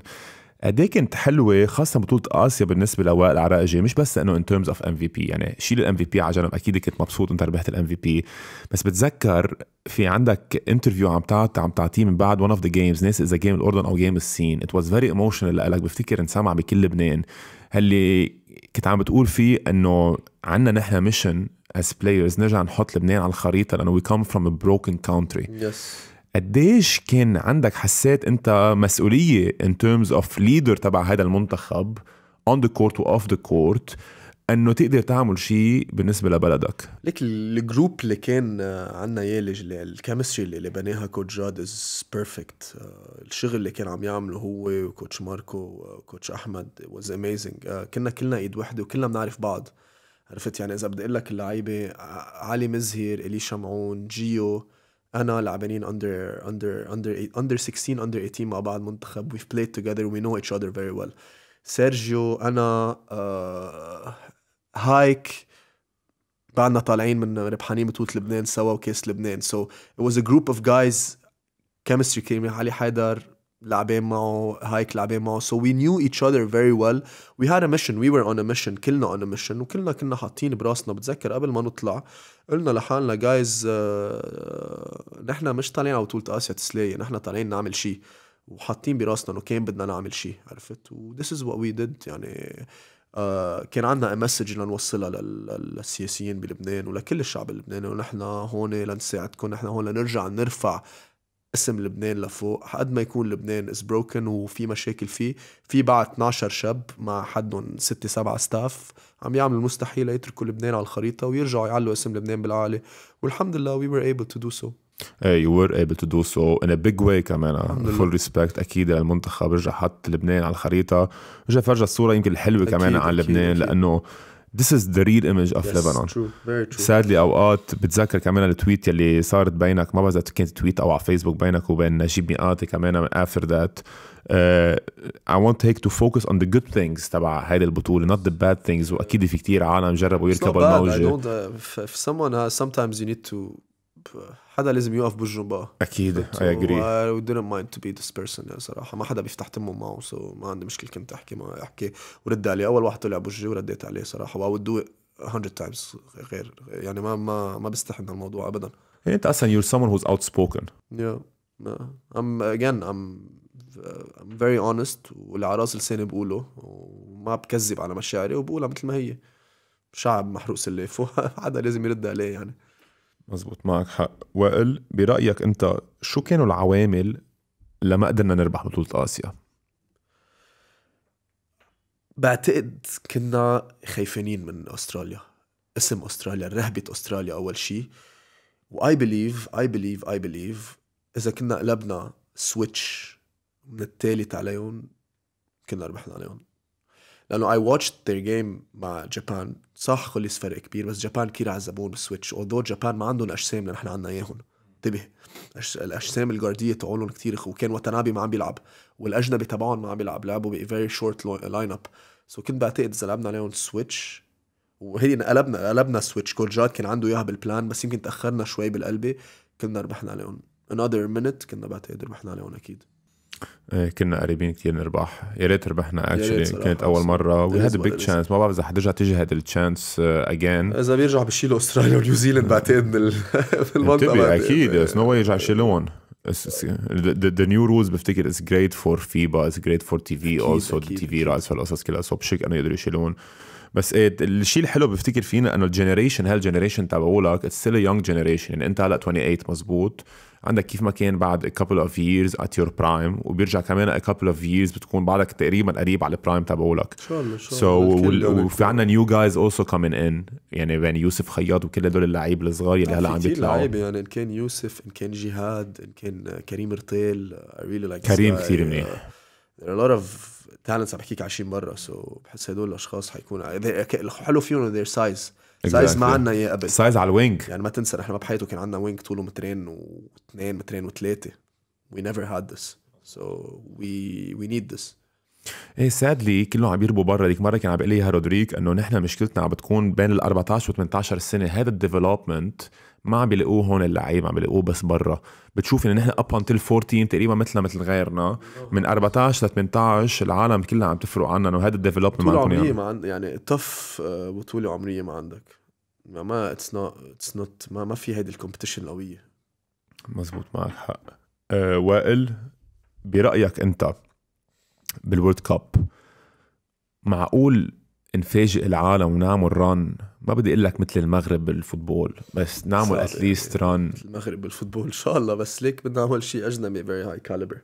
قد ايه كانت حلوه خاصه بطوله اسيا بالنسبه لوائل العراقجي مش بس انه ان تيرمز اوف ام في بي يعني شيل الام في بي على جنب اكيد كنت مبسوط انت ربحت الام في بي بس بتذكر في عندك انترفيو عم تعطي عم تعطيه من بعد ون اوف ذا جيمز ناس اذا جيم الاردن او جيم السين ات واز فيري ايموشنال لك بفتكر انسمع بكل لبنان اللي كنت عم بتقول فيه انه عنا نحن ميشن از بلايرز نرجع نحط لبنان على الخريطه لانه وي كم فروم ا بروكن كونتري يس قديش كان عندك حسيت انت مسؤوليه ان terms اوف ليدر تبع هذا المنتخب اون ذا كورت واوف ذا كورت انه تقدر تعمل شيء بالنسبه لبلدك ليك الجروب اللي كان آه، عندنا اياه الكيمستري اللي بناها كوتش جاد از آه، بيرفكت الشغل اللي كان عم يعمله هو وكوتش ماركو وكوتش آه، احمد واز اميزنج كنا كلنا ايد وحده وكلنا بنعرف بعض عرفت يعني اذا بدي اقول لك اللعيبه علي مزهر الي شمعون جيو انا لاعبين اندر اندر اندر اندر 16 اندر 18 مع بعض منتخب وي played توجذر وي نو each اذر فيري ويل سيرجيو انا آه، هايك بعدنا طالعين من ربحانين بطوله لبنان سوا وكاس لبنان سو ات واز ا جروب اوف جايز كيمستري كريم علي حيدر لعبين معه هايك لعبين معه so we knew each other very well we had a mission we were on a mission كلنا on a mission وكلنا كنا حاطين براسنا بتذكر قبل ما نطلع قلنا لحالنا جايز آه نحن مش طالعين على طول آسيا تسلية نحن طالعين نعمل شيء وحاطين براسنا انه كان بدنا نعمل شيء عرفت و this is what we did يعني uh, كان عندنا مسج لنوصلها للسياسيين بلبنان ولكل الشعب اللبناني ونحن هون لنساعدكم نحن هون لنرجع نرفع اسم لبنان لفوق قد ما يكون لبنان از بروكن وفي مشاكل فيه في بعد 12 شاب مع حدهم 6 7 ستاف عم يعملوا المستحيل يتركوا لبنان على الخريطه ويرجعوا يعلوا اسم لبنان بالعالي والحمد لله ور ايبل تو دو سو so you were able to do so in a big way كمان فول ريسبكت اكيد للمنتخب رجع حط لبنان على الخريطه رجع فرجى الصوره يمكن الحلوه كمان عن لبنان أكيد لانه This is the real image of yes, Lebanon. True. Very true. Sadly اوقات بتذكر كمان التويت يلي صارت بينك ما بعرف كانت تويت او على فيسبوك بينك وبين نجيب ميقاتي كمان من after that uh, I want هيك to focus on the good things تبع هيدي البطولة not the bad things واكيد في كتير عالم جربوا يركبوا الموجة. It's not bad. I don't, uh, if, someone has sometimes you need to uh, حدا لازم يقف بقى اكيد اي اجري اي didn't مايند تو بي ذس بيرسون يعني صراحه ما حدا بيفتح تمه معه سو ما عندي مشكله كنت احكي معه احكي ورد عليه اول واحد طلع بوجهي ورديت عليه صراحه واي دو 100 تايمز غير يعني ما ما ما بستحي من الموضوع ابدا يعني انت اصلا سمون هوز اوت سبوكن يا ام اجين ام ام فيري اونست واللي على راس لساني بقوله وما بكذب على مشاعري وبقولها مثل ما هي شعب محروق فوق حدا لازم يرد عليه يعني مزبوط معك حق وائل برايك انت شو كانوا العوامل لما قدرنا نربح بطوله اسيا بعتقد كنا خايفين من استراليا اسم استراليا رهبه استراليا اول شيء واي بليف اي بليف اي بليف اذا كنا قلبنا سويتش من الثالث عليهم كنا ربحنا عليهم لانه اي واتش ذير جيم مع جابان صح خلص فرق كبير بس جابان كثير عذبوهم بالسويتش اولدو جابان ما عندهم اجسام اللي نحن عندنا اياهم انتبه الاجسام الجارديه تبعهم كثير وكان وتنابي ما عم بيلعب والاجنبي تبعهم ما عم بيلعب لعبوا بفيري شورت لاين اب سو كنت بعتقد اذا لعبنا عليهم سويتش وهي قلبنا قلبنا سويتش جاد كان عنده اياها بالبلان بس يمكن تاخرنا شوي بالقلبه كنا ربحنا عليهم another minute كنا بعتقد ربحنا عليهم اكيد إيه، كنا قريبين كتير نربح يا ريت ربحنا اكشلي كانت اول مره وي هاد بيج تشانس ما بعرف اذا حترجع تيجي هاد التشانس اجين اذا بيرجع بشيلوا استراليا ونيوزيلاند بعتقد بالمنطقه اكيد نو واي يرجع يشيلون ذا نيو رولز بفتكر اتس جريت فور فيبا اتس جريت فور تي في اولسو تي في راس والقصص كلها سو بشك انه يقدروا يشيلون بس ايه الشيء الحلو بفتكر فينا انه الجنريشن هالجنريشن تبعولك اتس ستيل يونج جنريشن يعني انت هلا 28 مزبوط عندك كيف ما كان بعد a couple of years at your prime وبيرجع كمان a couple of years بتكون بعدك تقريبا قريب على البرايم تبعولك ان شاء الله ان شاء الله وفي عندنا نيو جايز اوسو كامين ان يعني بين يوسف خياط وكل هدول اللعيب الصغار يلي آه، هلا عم بيطلعوا لعيبه يعني ان كان يوسف ان كان جهاد ان كان كريم رتيل really like كريم كثير منيح uh, there are a lot of talents عم بحكيك 20 مره سو so بحس هدول الاشخاص حيكون حلو فيهم their size سايز ما عندنا اياه قبل سايز على الوينج يعني ما تنسى نحن ما بحياته كان عندنا وينج طوله مترين واثنين مترين وثلاثه وي نيفر هاد ذس سو وي وي نيد ذس ايه سادلي كلهم عم يربوا برا ديك مره كان عم بيقول لي رودريك انه نحن مشكلتنا عم بتكون بين ال 14 و 18 سنه هذا الديفلوبمنت ما عم بيلاقوه هون اللعيبه عم بيلاقوه بس برا بتشوف ان نحن اب انتل 14 تقريبا مثلنا مثل غيرنا من 14 ل 18 العالم كلها عم تفرق عنا وهذا الديفلوبمنت بطوله عمريه ما عند يعني تف بطوله آه، عمريه ما عندك ما اتس نوت اتس نوت ما ما في هيدي الكومبيتيشن القويه مزبوط معك حق أه وائل برايك انت بالورد كاب معقول نفاجئ العالم ونعمل ران ما بدي اقول لك مثل المغرب بالفوتبول بس نعمل اتليست يعني ران المغرب بالفوتبول ان شاء الله بس ليك بدنا نعمل شيء اجنبي فيري هاي كاليبر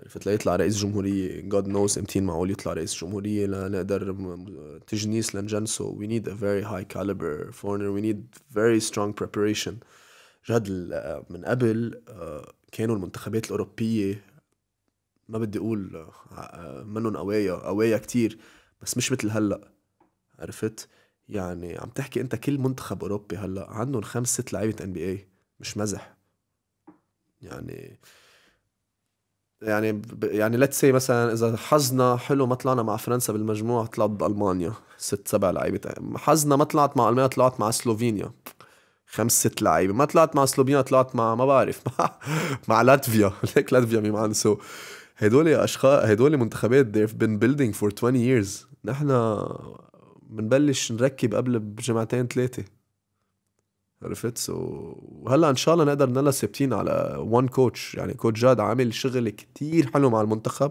عرفت ليطلع رئيس جمهوريه جاد نوز امتين معقول يطلع رئيس جمهوريه لنقدر تجنيس لنجنسو وي نيد ا فيري هاي كاليبر فورنر وي نيد فيري سترونج بريباريشن جد آه، من قبل آه، كانوا المنتخبات الاوروبيه ما بدي اقول آه، منهم قوايا قوايا كثير بس مش مثل هلا عرفت يعني عم تحكي انت كل منتخب اوروبي هلا عندهم خمس ست لعيبه ان بي اي مش مزح يعني يعني يعني ليتس سي مثلا اذا حظنا حلو ما طلعنا مع فرنسا بالمجموع طلعت بالمانيا ست سبع لعيبه حظنا ما طلعت مع المانيا طلعت مع سلوفينيا خمس ست لعيبه ما طلعت مع سلوفينيا طلعت مع ما بعرف مع, مع لاتفيا ليك لاتفيا مين سو هدول اشخاص هدول منتخبات they've been building for 20 years نحن بنبلش نركب قبل بجمعتين ثلاثه عرفت سو وهلا ان شاء الله نقدر نلا ثابتين على وان كوتش يعني كوتش جاد عامل شغل كتير حلو مع المنتخب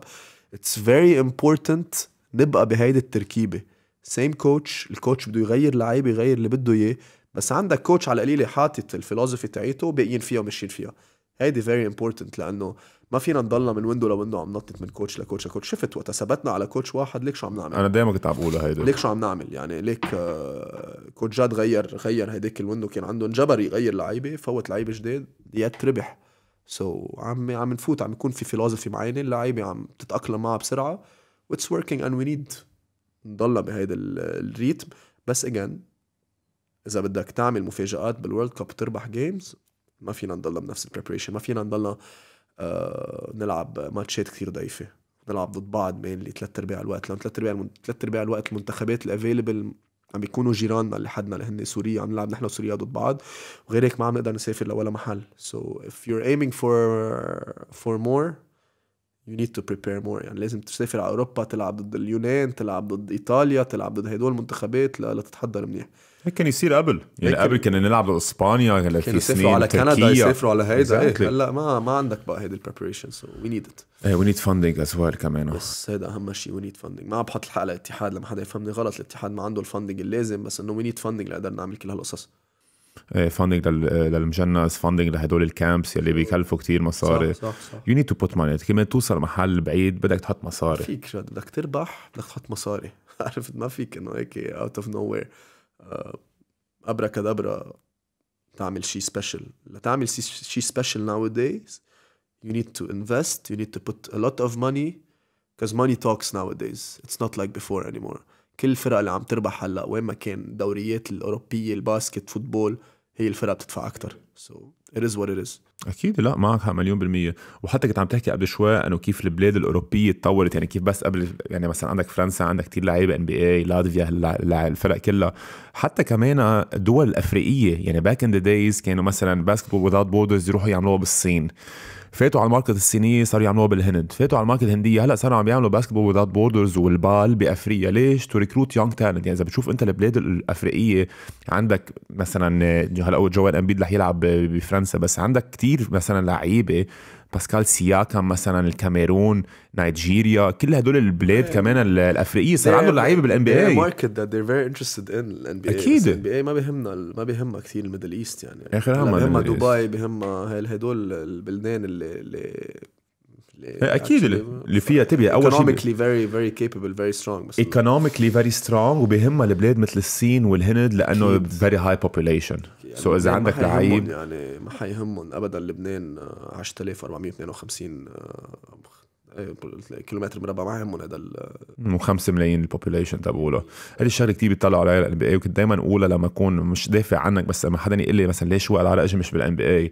اتس فيري امبورتنت نبقى بهيدي التركيبه سيم كوتش الكوتش بده يغير لعيبه يغير اللي بده اياه بس عندك كوتش على القليله حاطط الفلوسفي تاعيته باقيين فيها وماشيين فيها هيدي فيري امبورتنت لانه ما فينا نضلنا من ويندو لويندو عم نطت من كوتش لكوتش لكوتش شفت وقت ثبتنا على كوتش واحد ليك شو عم نعمل انا دائما كنت عم بقولها هيدا ليك شو عم نعمل يعني ليك آه، جاد غير غير هيداك الويندو كان عندهم جبر يغير لعيبه فوت لعيبه جداد يا تربح سو so, عم عم نفوت عم يكون في فيلوزفي معينه اللعيبه عم تتاقلم معها بسرعه واتس وركينج اند وي نيد نضلها بهيدا الريتم بس اجين اذا بدك تعمل مفاجات بالورلد كاب تربح جيمز ما فينا نضلنا بنفس البريبريشن ما فينا نضلنا آه، نلعب ماتشات كثير ضعيفه نلعب ضد بعض مينلي ثلاث ارباع الوقت لانه ثلاث ارباع ثلاث ارباع الوقت المنتخبات الافيلبل عم بيكونوا جيراننا اللي حدنا اللي هن سوريا عم نلعب نحن وسوريا ضد بعض وغير هيك ما عم نقدر نسافر لولا محل سو اف ار ايمينج فور فور مور يو نيد تو بريبير مور يعني لازم تسافر على اوروبا تلعب ضد اليونان تلعب ضد ايطاليا تلعب ضد هدول المنتخبات لتتحضر منيح هيك كان يصير قبل يعني قبل كنا نلعب باسبانيا كان كانوا يسافروا على كندا يسافروا على هيدا إيه، exactly. هلا ما ما عندك بقى هيدي البريبريشن سو وي نيد ات ايه وي نيد فاندينج از ويل كمان بس هيدا اهم شيء وي نيد فاندينج ما عم بحط الحق على الاتحاد لما حدا يفهمني غلط الاتحاد ما عنده الفاندينج اللازم بس انه وي نيد فاندينج لنقدر نعمل كل هالقصص ايه فاندينغ للمجنس فاندينغ لهدول الكامبس يلي بيكلفوا كتير مصاري صح صح صح يو نيد تو بوت ماني كمان توصل محل بعيد بدك تحط مصاري فيك شو بدك تربح بدك تحط مصاري عرفت ما فيك انه هيك اوت اوف نو وير كدبرا تعمل شيء سبيشل لتعمل شيء يو nowadays you need to invest you need to put a lot of money because money talks nowadays it's not like before anymore كل الفرق اللي عم تربح هلا وين ما كان الدوريات الاوروبيه الباسكت فوتبول هي الفرقه بتدفع اكثر سو ات از وات ات از اكيد لا معك حق مليون بالميه وحتى كنت عم تحكي قبل شوي انه كيف البلاد الاوروبيه تطورت يعني كيف بس قبل يعني مثلا عندك فرنسا عندك كثير لعيبه ان بي اي لاتفيا الفرق كلها حتى كمان الدول الافريقيه يعني باك ان ذا دايز كانوا مثلا باسكتبول وذاوت بوردرز يروحوا يعملوها بالصين فاتوا على الماركت الصينيه صاروا يعملوها بالهند فاتوا على الماركت الهنديه هلا صاروا عم يعملوا باسكتبول وذات بوردرز والبال بافريقيا ليش تو ريكروت يونغ تالنت يعني اذا بتشوف انت البلاد الافريقيه عندك مثلا هلا جوال امبيد رح يلعب بفرنسا بس عندك كتير مثلا لعيبه باسكال سياكم مثلا الكاميرون نيجيريا كل هدول البلاد إيه. كمان الافريقيه صار عندهم لعيبه بالان بي اي ماركت ذات they're فيري انترستد ان الان بي اي اكيد الان بي اي ما بيهمنا ما بيهمها كثير الميدل ايست يعني اخر همها بيهمها دبي بيهمها هدول البلدان اللي, اللي إيه، اكيد اللي فيها تبي اول شيء ايكونوميكلي فيري فيري كيبل فيري سترونج ايكونوميكلي فيري سترونج وبيهمها البلاد مثل الصين والهند لانه فيري هاي بوبوليشن يعني سو اذا عندك لعيب يعني ما حيهمهم ابدا لبنان 10452 آه، آه، كيلومتر مربع ما يهمهم هذا و5 ملايين البوبوليشن تبعوله هذه الشغله كثير بيطلعوا عليها الان بي اي وكنت دائما اقولها لما اكون مش دافع عنك بس لما حدا يقول لي مثلا ليش هو العرق اجى مش بالان بي اي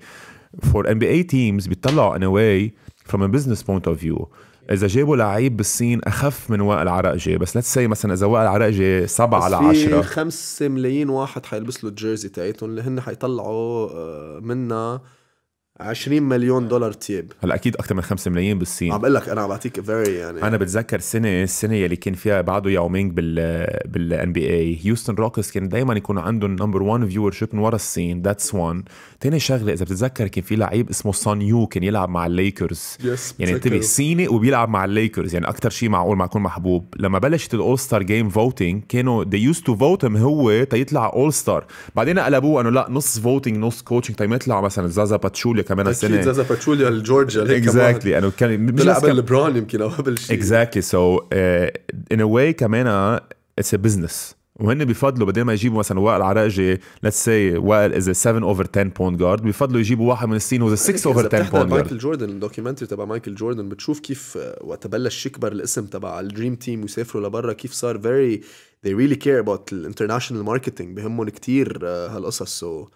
فور ان بي اي تيمز بيطلعوا ان واي فروم ا بزنس بوينت اوف فيو اذا جابوا لعيب بالصين اخف من وائل عرقجي بس ليتس سي مثلا اذا وائل عرقجي 7 على 10 5 ملايين واحد حيلبس له الجيرزي تاعتهم اللي هن حيطلعوا آه، منا 20 مليون دولار تياب هلا اكيد اكثر من 5 ملايين بالصين عم بقول لك انا عم بعطيك فيري يعني انا بتذكر سنه السنه يلي كان فيها بعده ياومينغ بال بالان بي اي هيوستن روكس كان دائما يكون عندهم نمبر 1 فيور شيب من ورا الصين ذاتس 1 ثاني شغله اذا بتتذكر كان في لعيب اسمه سون يو كان يلعب مع الليكرز yes, يعني انتبه صيني وبيلعب مع الليكرز يعني اكثر شيء معقول ما يكون محبوب لما بلشت الاول ستار جيم فوتينج كانوا دي يوز تو فوت هو تيطلع اول ستار بعدين قلبوه انه لا نص فوتينج نص كوتشنج تيطلع مثلا زازا باتشولي كمان السنه اكيد زازا باتشوليا الجورجيا اكزاكتلي انه كان مش قبل لبران يمكن او قبل شيء اكزاكتلي سو ان ا واي كمان اتس ا بزنس وهن بفضلوا بدل ما يجيبوا مثلا وائل عراجي ليتس سي وائل از 7 اوفر 10 بوند جارد بفضلوا يجيبوا واحد من السين وز 6 اوفر 10 بوند جارد مايكل جوردن الدوكيومنتري تبع مايكل جوردن بتشوف كيف uh, وقت بلش يكبر الاسم تبع الدريم تيم ويسافروا لبرا كيف صار فيري they really care about international ماركتينج بهمهم كثير uh، هالقصص سو so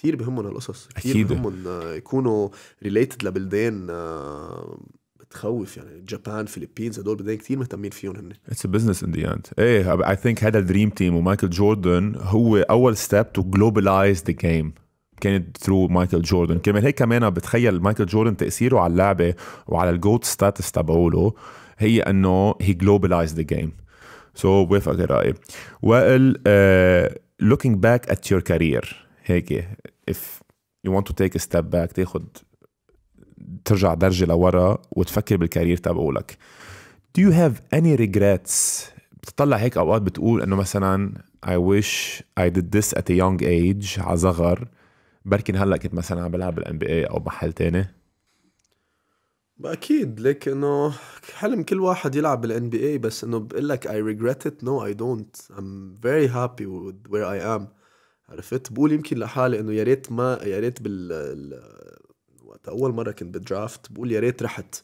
كتير بهمهم القصص كتير أكيد. بهمهم يكونوا ريليتد لبلدان آه، بتخوف يعني جابان فيلبينز هدول بلدان كثير مهتمين فيهم هن اتس بزنس ان ذا اند ايه اي ثينك هذا الدريم تيم ومايكل جوردن هو اول ستيب تو جلوبلايز ذا جيم كانت ثرو مايكل جوردن كمان هيك كمان بتخيل مايكل جوردن تاثيره على اللعبه وعلى الجوت ستاتس تبعوله هي انه هي جلوبلايز ذا جيم سو بوافقك الراي وائل لوكينج باك ات يور كارير هيك if you want to take a step back تاخد ترجع درجة لورا وتفكر بالكارير تبعولك do you have any regrets بتطلع هيك اوقات بتقول انه مثلا I wish I did this at a young age على صغر بركن هلا كنت مثلا عم بلعب بالان بي اي او محل تاني اكيد لك انه حلم كل واحد يلعب بالان بي اي بس انه بقول لك I regret it no I don't I'm very happy with where I am عرفت بقول يمكن لحالي انه يا ريت ما يا ريت بال وقت اول مره كنت بالدرافت بقول يا ريت رحت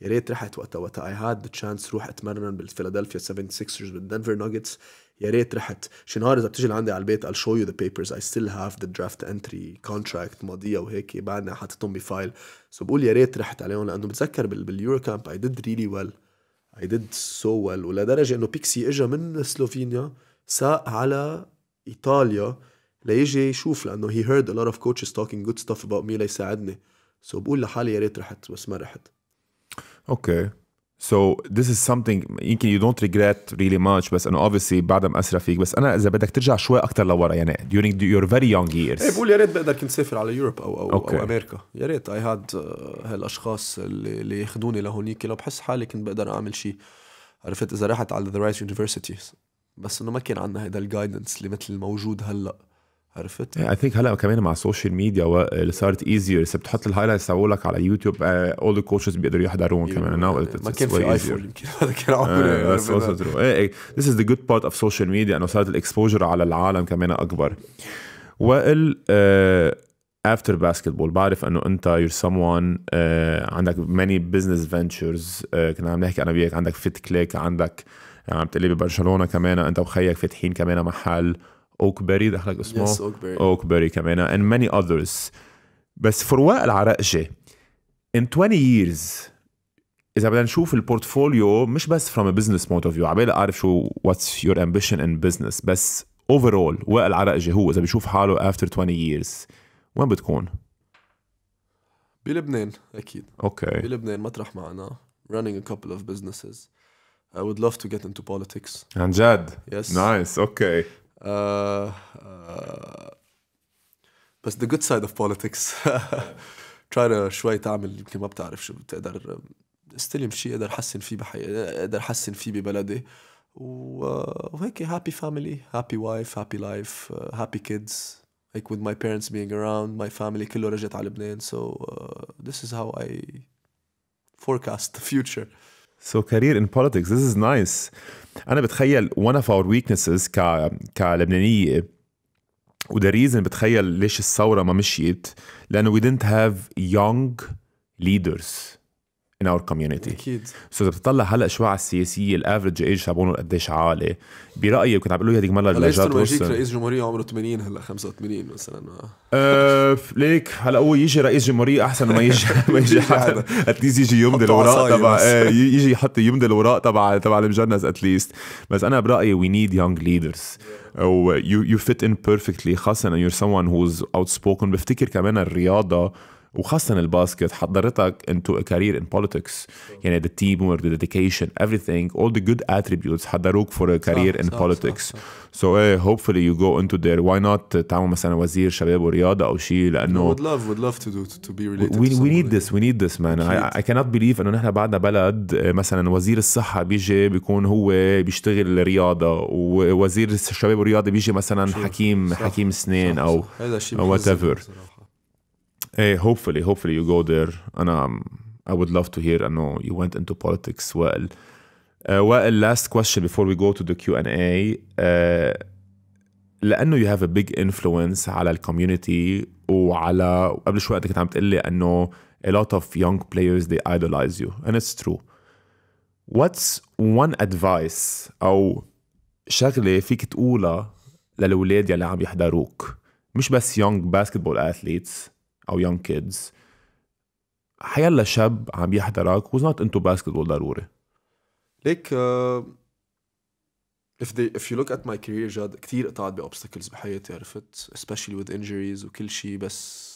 يا ريت رحت وقتها وقتها اي هاد ذا تشانس روح اتمرن بالفيلادلفيا 76ers بالدنفر نوجتس يا ريت رحت شي نهار اذا بتجي لعندي على البيت I'll show you the papers I still have the draft entry contract ماضيه وهيك بعدني حاطتهم بفايل سو so بقول يا ريت رحت عليهم لانه بتذكر باليورو كامب I did really well I did so well ولدرجه انه بيكسي اجى من سلوفينيا ساق على ايطاليا ليجي يشوف لانه he heard a lot of coaches talking good stuff about me ليساعدني سو so بقول لحالي يا ريت رحت بس ما رحت اوكي سو ذس از سمثينج يمكن يو دونت ريجريت ريلي ماتش بس انه اوبسي بعدها مأثرة فيك بس انا اذا بدك ترجع شوي اكثر لورا يعني during your very young years ايه بقول يا ريت بقدر كنت سافر على يوروب او او, okay. أو امريكا يا ريت اي آه، هاد هالاشخاص اللي, اللي ياخذوني لهونيك لو بحس حالي كنت بقدر اعمل شيء عرفت اذا رحت على ذا رايت universities بس انه ما كان عندنا هيدا الجايدنس اللي مثل الموجود هلا عرفت اي ثينك هلا كمان مع السوشيال ميديا اللي صارت ايزير اذا بتحط الهايلايتس تبعولك على يوتيوب اول ذا الكوتشز بيقدروا يحضرون كمان ناو يعني ما كان في ايفون يمكن هذا كان عمري آه، ايه ذس از ذا جود بارت اوف سوشيال ميديا انه صارت الاكسبوجر على العالم كمان اكبر وال افتر آه، باسكتبول بعرف انه انت يور سم وان عندك ماني بزنس فينتشرز كنا عم نحكي انا وياك عندك فيت كليك عندك عم تقول تقلي ببرشلونه كمان انت وخيك فاتحين كمان محل اوكبري دخلك اسمه yes, اوكبري اوكبري كمان and many others بس فرواء العرقجي in 20 years اذا بدنا نشوف البورتفوليو مش بس from a business point of view عبالي اعرف شو what's your ambition in business بس overall وائل عرقجي هو اذا بيشوف حاله after 20 years وين بتكون؟ بلبنان اكيد اوكي okay. بلبنان مطرح معنا running a couple of businesses I would love to get into politics عن جد؟ Yes. Nice. Okay. Uh, uh, بس the good side of politics try to شوي تعمل يمكن ما بتعرف شو بتقدر استلم um, شيء اقدر احسن فيه بحياتي اقدر احسن فيه ببلدي uh, وهيك happy family happy wife happy life happy kids like with my parents being around my family كله رجعت على لبنان so this is how I forecast the future so career in politics this is nice انا بتخيل one of our weaknesses ك كلبنانيه وذا ريزن بتخيل ليش الثوره ما مشيت لانه we didn't have young leaders in our community اكيد سو اذا بتطلع هلا شوي على السياسيه الافرج ايج تبعهم قديش عالي برايي كنت عم بقول له هذيك مره لجاد روسن رئيس جمهوريه عمره 80 هلا 85 مثلا أه ليك هلا هو يجي رئيس جمهوريه احسن ما يجي ما يجي اتليست يجي يمضي الاوراق تبع آه، يجي يحط يمضي الاوراق تبع تبع المجنس اتليست بس انا برايي وي نيد يونغ ليدرز او يو يو فيت ان بيرفكتلي خاصه ان يور someone هوز اوت سبوكن بفتكر كمان الرياضه وخاصه الباسكت حضرتك انتو career in politics يعني the teamwork the dedication everything all the good attributes حضروك for a career صح, in صح, politics صح, صح, so uh, hopefully you go into there why not تعمل مثلا وزير شباب ورياضه او شيء لانه would love would love to do to be related we, we need this we need this man I, I cannot believe انه نحن بعدنا بلد مثلا وزير الصحه بيجي بيكون هو بيشتغل رياضه ووزير الشباب والرياضه بيجي مثلا حكيم صح. حكيم سنين صح. او صح. صح. whatever صح. Hey, hopefully, hopefully you go there, and um, I would love to hear. I know you went into politics well. Uh, well, last question before we go to the Q and A. Uh, لانه you have a big influence على الكوميونتي وعلى قبل شوي انت كنت عم تقول لي انه a lot of young players they idolize you and it's true. What's one advice او شغلة فيك تقولها للاولاد يلي عم يحضروك مش بس young basketball athletes او يونج كيدز حيلا شاب عم يحضرك وز نوت انتو باسكتبول ضروري ليك آه، if they if you look at my career جد كثير قطعت باوبستكلز بحياتي عرفت especially with injuries وكل شيء بس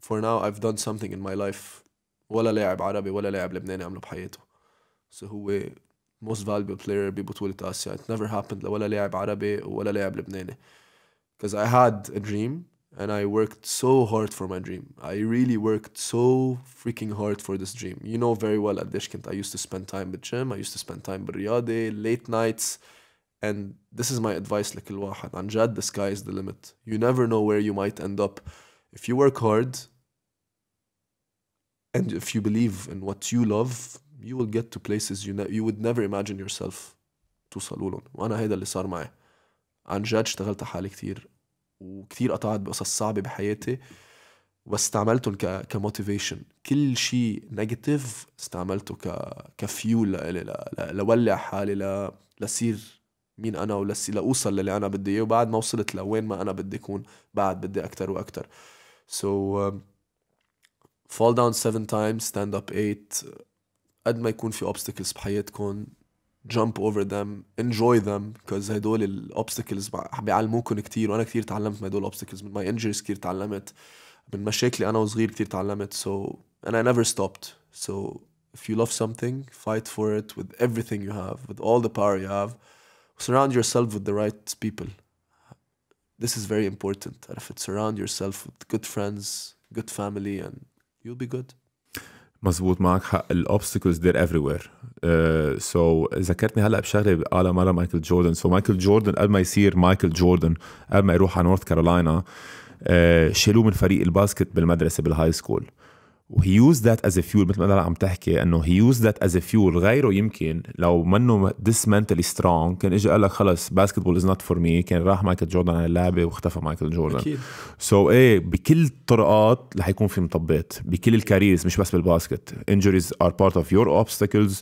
for now I've done something in my life ولا لاعب عربي ولا لاعب لبناني عمله بحياته so هو most valuable player ببطولة آسيا it never happened لولا لاعب عربي ولا لاعب لبناني because I had a dream and I worked so hard for my dream. I really worked so freaking hard for this dream. You know very well at Dishkent, I used to spend time with Jim, I used to spend time with late nights. And this is my advice like al عن Anjad, the sky is the limit. You never know where you might end up. If you work hard and if you believe in what you love, you will get to places you, you would never imagine yourself to. salulun. وأنا هيدا اللي صار معي. عن جد اشتغلت على حالي كتير وكثير قطعت بقصص صعبه بحياتي واستعملتهم ك كموتيفيشن كل شيء نيجاتيف استعملته ك كفيول لإلي ل... ل... لولع حالي ل... لصير مين انا ولسي لاوصل للي انا بدي اياه وبعد ما وصلت لوين ما انا بدي اكون بعد بدي اكثر واكثر سو so, داون um، fall down 7 times stand up 8 قد ما يكون في obstacles بحياتكم jump over them enjoy them because هدول الاوبستكلز بيعلموكم كتير وانا كتير تعلمت من هدول الاوبستكلز من ماي انجريز كتير تعلمت من مشاكلي انا وصغير كتير تعلمت so and I never stopped so if you love something fight for it with everything you have with all the power you have surround yourself with the right people this is very important عرفت surround yourself with good friends good family and you'll be good مزبوط معك حق الاوبستكلز ذير افري وير سو ذكرتني هلا بشغله قالها مره مايكل جوردن سو مايكل جوردن قبل ما يصير مايكل جوردن قبل ما يروح على نورث كارولاينا uh, آه، شالوه من فريق الباسكت بالمدرسه بالهاي سكول وهي يوز ذات از فيول مثل ما انا عم تحكي انه هي يوز ذات از فيول غيره يمكن لو منه ذس منتلي سترونج كان اجى قال لك خلص باسكتبول از نوت فور مي كان راح مايكل جوردن على اللعبه واختفى مايكل جوردن اكيد سو so, ايه بكل الطرقات رح يكون في مطبات بكل الكاريرز مش بس بالباسكت injuries are part of your obstacles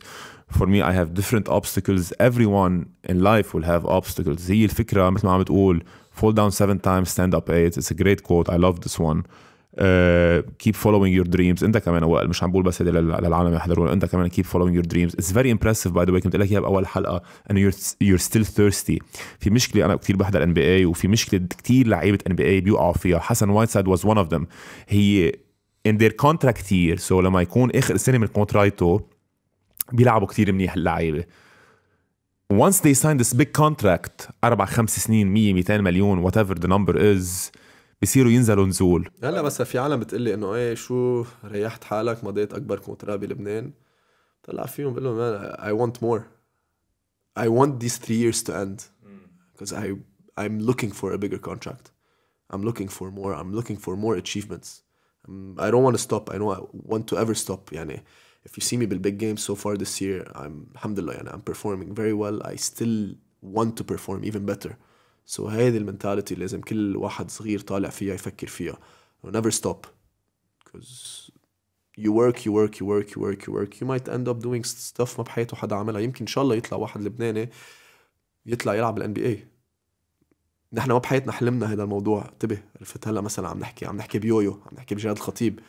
for me I have different obstacles everyone in life will have obstacles هي الفكره مثل ما عم بتقول fall down seven times stand up eight it's a great quote I love this one كيب فولوينج يور دريمز انت كمان وائل مش عم بقول بس للعالم يحضرون انت كمان كيب فولوينج يور دريمز اتس فيري امبرسيف باي ذا واي كنت لك اياها باول حلقه انه يور ستيل ثيرستي في مشكله انا كثير بحضر ان بي اي وفي مشكله كثير لعيبه ان بي اي بيوقعوا فيها حسن وايت سايد واز ون اوف ذيم هي ان ذير كونتراكت يير سو لما يكون اخر سنه من كونترايتو بيلعبوا كثير منيح اللعيبه once they sign this big contract اربع خمس سنين 100 200 مليون whatever the number is بيصيروا ينزلوا نزول هلا بس في عالم بتقلي انه ايه شو ريحت حالك مضيت اكبر كونترا بلبنان طلع فيهم بقول لهم اي ونت مور اي ونت ذيس 3 ييرز تو اند because اي I'm looking for a bigger contract. I'm looking for more. I'm looking for more achievements. I don't want to stop. I don't want to ever stop. يعني if you see me big games so far this year, I'm alhamdulillah, يعني I'm performing very well. I still want to perform even better. سو so, هيدي المنتاليتي لازم كل واحد صغير طالع فيها يفكر فيها never stop because you work you work you work you work you work you might end up doing stuff ما بحياته حدا عملها يمكن ان شاء الله يطلع واحد لبناني يطلع يلعب بالان بي اي نحن ما بحياتنا حلمنا هذا الموضوع انتبه عرفت هلا مثلا عم نحكي عم نحكي بيويو عم نحكي بجهاد الخطيب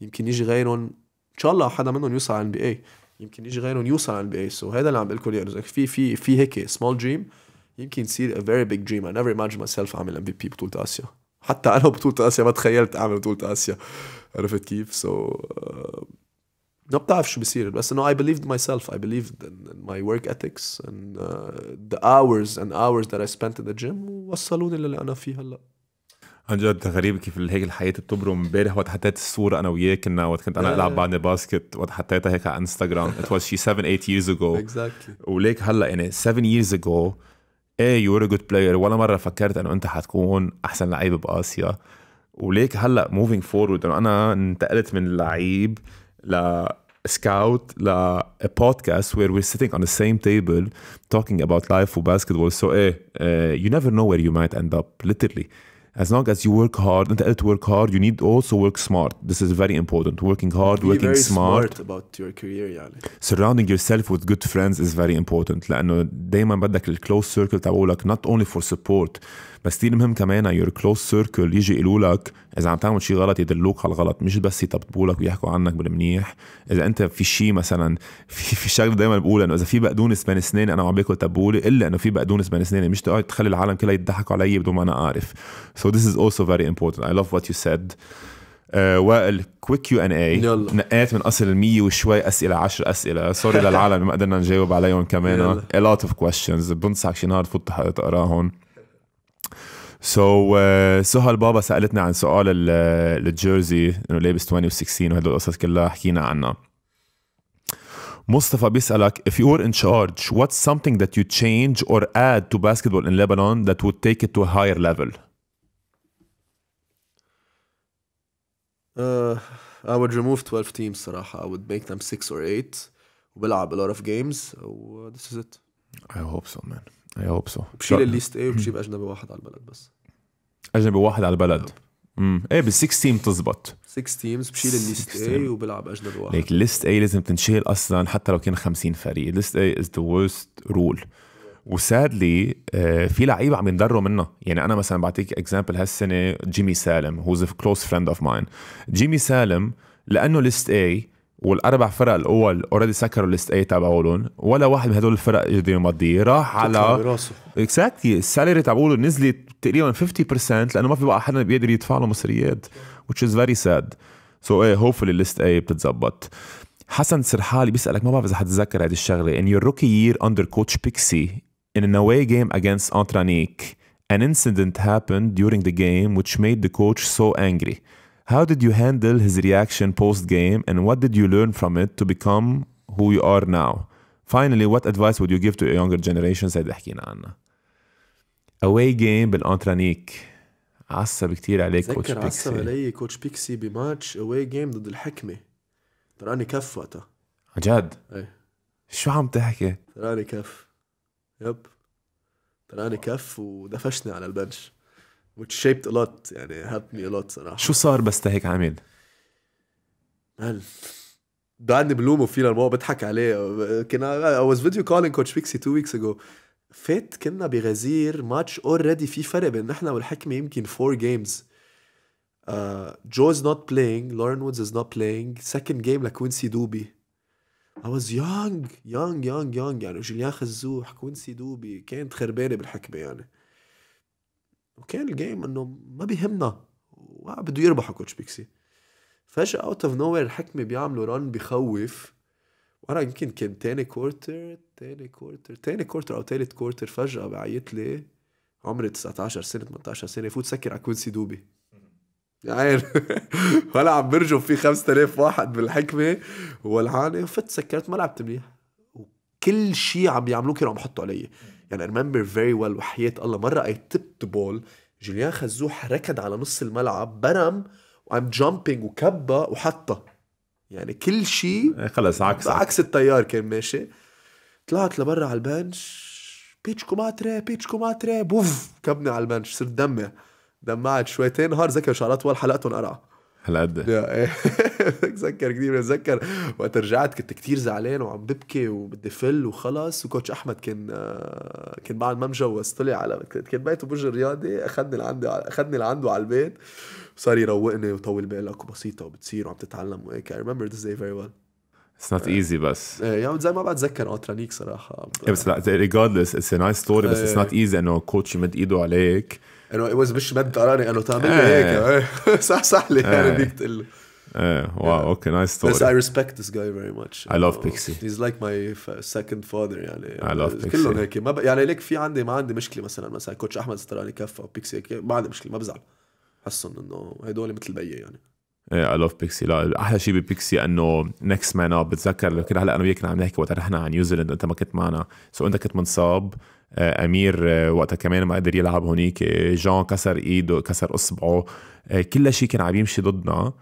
يمكن يجي غيرهم ان شاء الله حدا منهم يوصل على الان بي اي يمكن يجي غيرهم يوصل على الان بي اي سو هذا اللي عم بقول لكم اياه في في في هيك سمول دريم يمكن يصير a very big dream I never imagined myself أعمل MVP بطولة آسيا حتى أنا بطولة آسيا ما تخيلت أعمل بطولة آسيا عرفت كيف so uh, ما بتعرف شو بصير بس انه I believed myself I believed in, in my work ethics and uh, the hours and hours that I spent in the gym وصلوني للي أنا فيه هلأ عن جد غريب كيف هيك الحياة بتبرم امبارح وقت حطيت الصورة أنا وياك كنا وقت كنت أنا ألعب بعدني باسكت وقت حطيتها هيك على انستغرام it was she 7 8 years ago exactly وليك هلا يعني 7 years ago ايه يو ار جود بلاير ولا مره فكرت انه انت حتكون احسن لعيب باسيا وليك هلا موفينج فورورد انا انتقلت من لعيب ل سكاوت ل بودكاست وير وي سيتينج اون ذا سيم تيبل توكينج اباوت لايف وباسكتبول سو ايه يو نيفر نو وير يو مايت اند اب ليترلي as long as you work hard and to work hard you need also work smart this is very important working hard Be working smart. smart about your career يعني. surrounding yourself with good friends is very important لانه دائما بدك الكلوز سيركل تبعولك not only for support بس كثير مهم كمان يور كلوز سيركل يجي يقولوا لك اذا عم تعمل شيء غلط يدلوك على الغلط مش بس يطبطبوا لك ويحكوا عنك بالمنيح اذا انت في شيء مثلا في في شغله دائما بقول انه اذا في بقدونس بين سنين انا وعم باكل تبوله الا انه في بقدونس بين سنين مش تقعد تخلي العالم كلها يضحكوا علي بدون ما انا اعرف سو ذس از اولسو فيري امبورتنت اي لاف وات يو سيد وائل كويك كيو ان اي نقيت من اصل 100 وشوي اسئله 10 اسئله سوري للعالم ما قدرنا نجاوب عليهم كمان ا لوت اوف كويشنز بنصحك شي نهار تفوت تقراهم سو so, uh, Baba سالتنا عن سؤال uh, الجيرزي انه لابس 20 و16 وهدول القصص كلها حكينا عنها Mustafa بيسألك if you were in charge what's something that you change or add to basketball in Lebanon that would take it to a higher level uh, I would remove 12 teams صراحة I would make them 6 or 8 وبلعب a lot of games uh, this is it I hope so man اي هوب سو بشيل الليست اي وبجيب اجنبي واحد على البلد بس اجنبي واحد على البلد امم ايه بال 6 تيم بتزبط 6 تيمز بشيل الليست اي وبلعب اجنبي واحد ليك الليست اي لازم تنشيل اصلا حتى لو كان 50 فريق ليست اي از ذا ورست رول وسادلي آه، في لعيبه عم ينضروا منها يعني انا مثلا بعطيك اكزامبل هالسنه جيمي سالم هو از كلوز فريند اوف ماين جيمي سالم لانه ليست اي والاربع فرق الاول اوريدي سكروا ليست اي تبعولهم ولا واحد من هدول الفرق قدر يمضيه راح على اكزاكتلي السالري تبعوله نزلت تقريبا 50% لانه ما في بقى حدا بيقدر يدفع له مصريات which is very sad سو ايه هوبفلي ليست اي بتتظبط حسن سرحالي بيسالك ما بعرف اذا حتتذكر هذه الشغله ان يور روكي يير اندر كوتش بيكسي ان ان اواي جيم اجينست انترانيك an incident happened during the game which made the coach so angry How did you handle his reaction post game and what did you learn from it to become who you are now? Finally, what advice would you give to a younger generation? said حكينا عنها. Away game بالانترانيك عصب كثير عليك كوتش بيكسي عصب علي كوتش بيكسي بماتش away game ضد الحكمه تراني كف وقتها عن جد؟ ايه شو عم تحكي؟ تراني كف يب تراني كف ودفشني على البنش which shaped a lot يعني helped me a lot صراحه شو صار بس هيك عامل؟ هل بعدني بلومه فينا لانه بضحك عليه كنا I was video calling coach Pixie two weeks ago فات كنا بغزير ماتش اوريدي في فرق بين نحن والحكمه يمكن فور جيمز جو از نوت بلاينج لورن وودز از نوت بلاينج سكند جيم لكوينسي دوبي I was young young young young يعني جوليان خزوح كوينسي دوبي كانت خربانه بالحكمه يعني وكان الجيم انه ما بيهمنا بده يربحوا كوتش بيكسي فجأة اوت اوف نو الحكمة بيعملوا رن بخوف وانا يمكن كان تاني كورتر تاني كورتر تاني كورتر او تالت كورتر فجأة بعيط لي عمري 19 سنة 18 سنة فوت سكر على كوينسي دوبي عين ولا عم برجف في 5000 واحد بالحكمة والعانة فت سكرت ما لعبت منيح وكل شيء عم بيعملوه كانوا عم يحطوا علي يعني I remember very well وحياة الله مرة I tipped the ball جوليان خزوح ركض على نص الملعب برم وعم جامبينج وكبة وحطها يعني كل شيء إيه، خلص عكس عكس التيار كان ماشي طلعت لبرا على البنش بيتش كوماتري بيتش كوماتري بوف كبني على البنش صرت دمع دمعت شويتين نهار ذكر شعرات ولا حلقتهم قرعه هالقد إيه. بتذكر كثير بتذكر وقت رجعت كنت كثير زعلان وعم ببكي وبدي فل وخلص وكوتش احمد كان آه، كان بعد ما مجوز طلع على كان بيته برج الرياضي اخذني لعنده اخذني لعنده على البيت وصار يروقني وطول بالك وبسيطه وبتصير وعم تتعلم وهيك اي ريمبر ذيس فيري ويل well It's not آه. easy بس ايه يعني زي ما بتذكر اوترانيك آه، صراحه إيه، بس لا regardless اتس a nice بس اتس نوت ايزي انه كوتش يمد ايده عليك انه واز مش بنت قراني انه تعمل لي إيه. هيك إيه. صح صح لي إيه. يعني بدك تقول Yeah. ايه واو اوكي نايس story. بس اي ريسبكت this جاي فيري ماتش اي لاف بيكسي هيز لايك ماي سكند فاذر يعني. اي لاف بيكسي كلهم هيك ما ب... يعني ليك في عندي ما عندي مشكله مثلا مثلا كوتش احمد ستراني كفى بيكسي هيك ما عندي مشكله ما بزعل حسهم انه هدول مثل بيي يعني. ايه اي لاف بيكسي لا احلى شيء ببيكسي انه نكست مان اب بتذكر كنا هلا انا وياك كنا عم نحكي وقت رحنا على نيوزيلند انت ما كنت معنا سو انت كنت منصاب آه، امير آه، وقتها كمان ما قدر يلعب هونيك آه، جان كسر ايده كسر اصبعه كل شيء كان عم يمشي ضدنا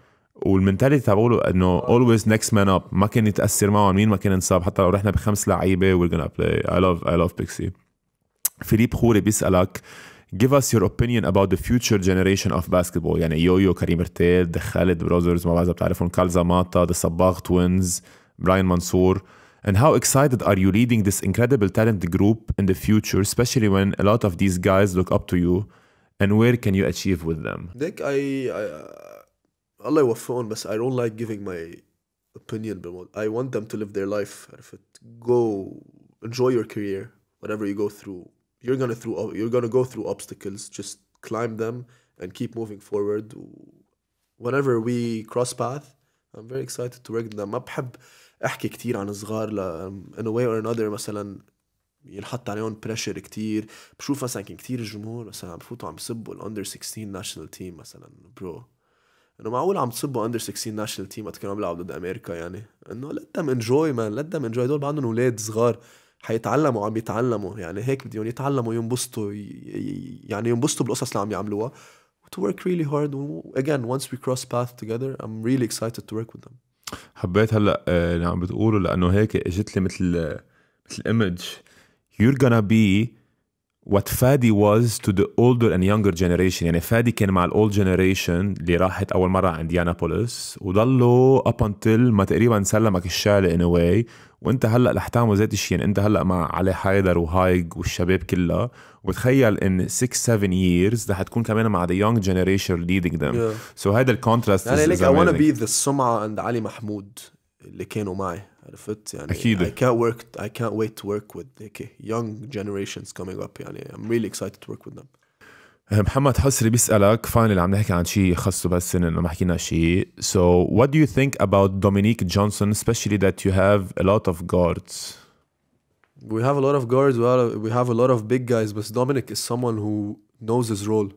والمنتاليتي تبعوله انه اولويز نكست مان اب ما كان يتاثر معه مين ما كان انصاب حتى لو رحنا بخمس لعيبه وي gonna بلاي اي لاف اي لاف بيكسي فيليب خوري بيسالك give us your opinion about the future generation of basketball يعني يويو كريم ارتيل خالد براذرز ما بعرف اذا بتعرفهم كالزا ماتا ذا صباغ توينز براين منصور And how excited are you leading this incredible talent group in the future, especially when a lot of these guys look up to you? And where can you achieve with them? Nick, I, I uh, Allah يوفقهم but I don't like giving my opinion But I want them to live their life. go enjoy your career, whatever you go through, you're gonna through uh, you're gonna go through obstacles. Just climb them and keep moving forward. Whenever we cross path, I'm very excited to work them. I احكي كتير عن صغار a way اور انذر مثلا ينحط عليهم بريشر كتير بشوف مثلا كان كتير الجمهور مثلا عم بفوتوا عم بسبوا الاندر 16 ناشونال تيم مثلا برو انه معقول عم تصبوا اندر 16 ناشونال تيم وقت كانوا عم ضد امريكا يعني انه let them انجوي مان let them انجوي هدول بعدهم اولاد صغار حيتعلموا عم يتعلموا يعني هيك بدهم يتعلموا ينبسطوا يعني ينبسطوا بالقصص اللي عم يعملوها to work really hard again once we cross path together I'm really excited to work with them حبيت هلا آه، اللي عم بتقوله لانه هيك اجت لي مثل آه، مثل ايمج يور gonna بي what فادي was to the older and younger generation يعني فادي كان مع الاولد جنريشن اللي راحت اول مره عند انديانابوليس وضلوا up until ما تقريبا سلمك الشالة in a way وانت هلا رح تعمل ذات الشيء يعني انت هلا مع علي حيدر وهايج والشباب كلها وتخيل ان 6 7 years رح تكون كمان مع the young generation leading them yeah. so هذا الكونتراست يعني ليك I wanna be the سمعه عند علي محمود اللي كانوا معي عرفت يعني أكيد. I can't work I can't wait to work with like young generations coming up يعني I'm really excited to work with them محمد حسري بيسألك فاينل عم نحكي عن شيء يخصه بهالسنة إنه ما حكينا شيء so what do you think about Dominique Johnson especially that you have a lot of guards we have a lot of guards we have a, we have a lot of big guys but Dominic is someone who knows his role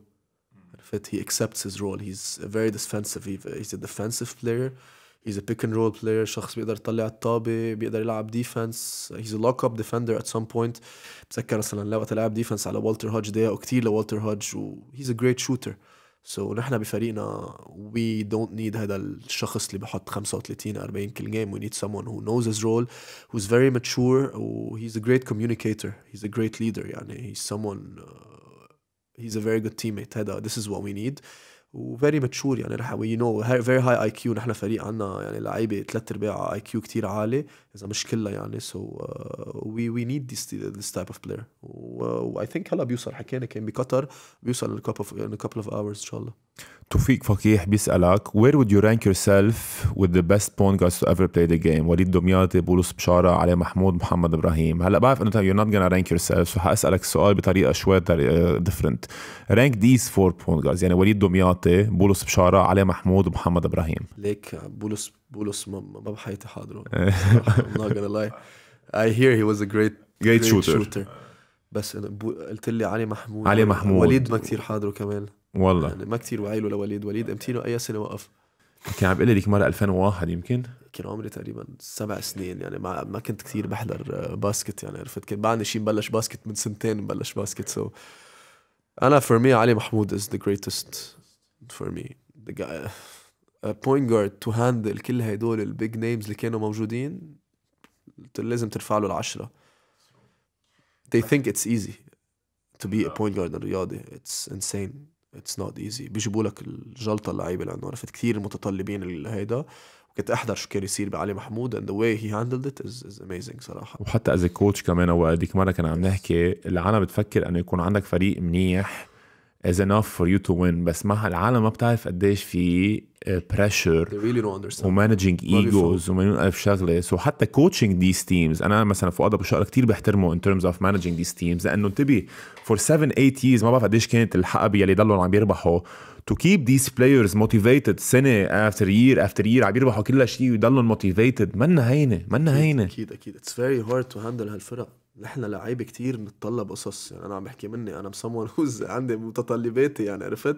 he accepts his role he's very defensive he's a defensive player he's a pick and roll player شخص بيقدر يطلع الطابة بيقدر يلعب ديفنس he's a lock up defender at some point بتذكر مثلا لوقت لعب ديفنس على والتر هاج ضايقه كثير لوالتر he's a great shooter so نحن بفريقنا we don't need هذا الشخص اللي بحط 35 40 كل game. we need someone who knows his role who's very mature و he's a great communicator he's a great leader يعني he's someone uh, he's a very good teammate هذا this is what we need وفيري ماتشور يعني رح وي نو فيري هاي اي كيو نحن فريق عندنا يعني لعيبه ثلاث ارباع اي كيو كثير عالي اذا مش كلها يعني سو وي وي نيد ذيس ذيس تايب اوف بلاير واي ثينك هلا بيوصل حكينا كان بقطر بيوصل ان كابل اوف اورز ان شاء الله توفيق فقيح بيسألك where would you rank yourself with the best point guards to ever play the game وليد دمياطي بولس بشارة علي محمود محمد إبراهيم هلا بعرف أنت طيب, you're not gonna rank yourself فحأسألك السؤال بطريقة شوي uh, different rank these four point guards يعني وليد دمياطي بولس بشارة علي محمود ومحمد إبراهيم ليك بولس بولس ما بحياتي حاضره I'm not gonna lie I hear he was a great great, great shooter. shooter بس قلت لي علي محمود علي محمود وليد ما كثير حاضره كمان والله يعني ما كثير وعيله له لوليد وليد امتينه اي سنه وقف كان عم بيقول لك مره 2001 يمكن كان عمري تقريبا سبع سنين يعني ما ما كنت كثير بحضر آه، باسكت يعني عرفت كان بعدني شيء مبلش باسكت من سنتين مبلش باسكت سو so. انا فور مي علي محمود از ذا جريتست فور مي بوينت جارد تو هاندل كل هدول البيج نيمز اللي كانوا موجودين لازم ترفع له العشره they think it's easy to be a point guard الرياضي it's insane اتس نوت ايزي بيجيبوا لك الجلطه اللعيبه لانه عرفت كثير متطلبين هيدا كنت احضر شو كان يصير بعلي محمود اند ذا واي هي هاندلد ات از اميزنج صراحه وحتى از كوتش كمان هو هذيك مره كنا عم نحكي العالم بتفكر انه يكون عندك فريق منيح is enough for you to win بس ما العالم ما بتعرف قديش في بريشر آه, really ومانجينج ايجوز ومليون الف شغله سو so حتى كوتشنج ذيس تيمز انا مثلا فؤاد ابو شقره كثير بحترمه ان ترمز اوف مانجينج ذيس تيمز لانه انتبه فور 7 8 ييرز ما بعرف قديش كانت الحقبه يلي ضلوا عم يربحوا تو كيب ذيس بلايرز موتيفيتد سنه افتر يير افتر يير عم يربحوا كل شيء ويضلوا موتيفيتد منا هينه منا هينه اكيد اكيد اتس فيري هارد تو هاندل هالفرق نحن لعيبه كتير نتطلب قصص يعني انا عم بحكي مني انا مسمون هوز عندي متطلباتي يعني عرفت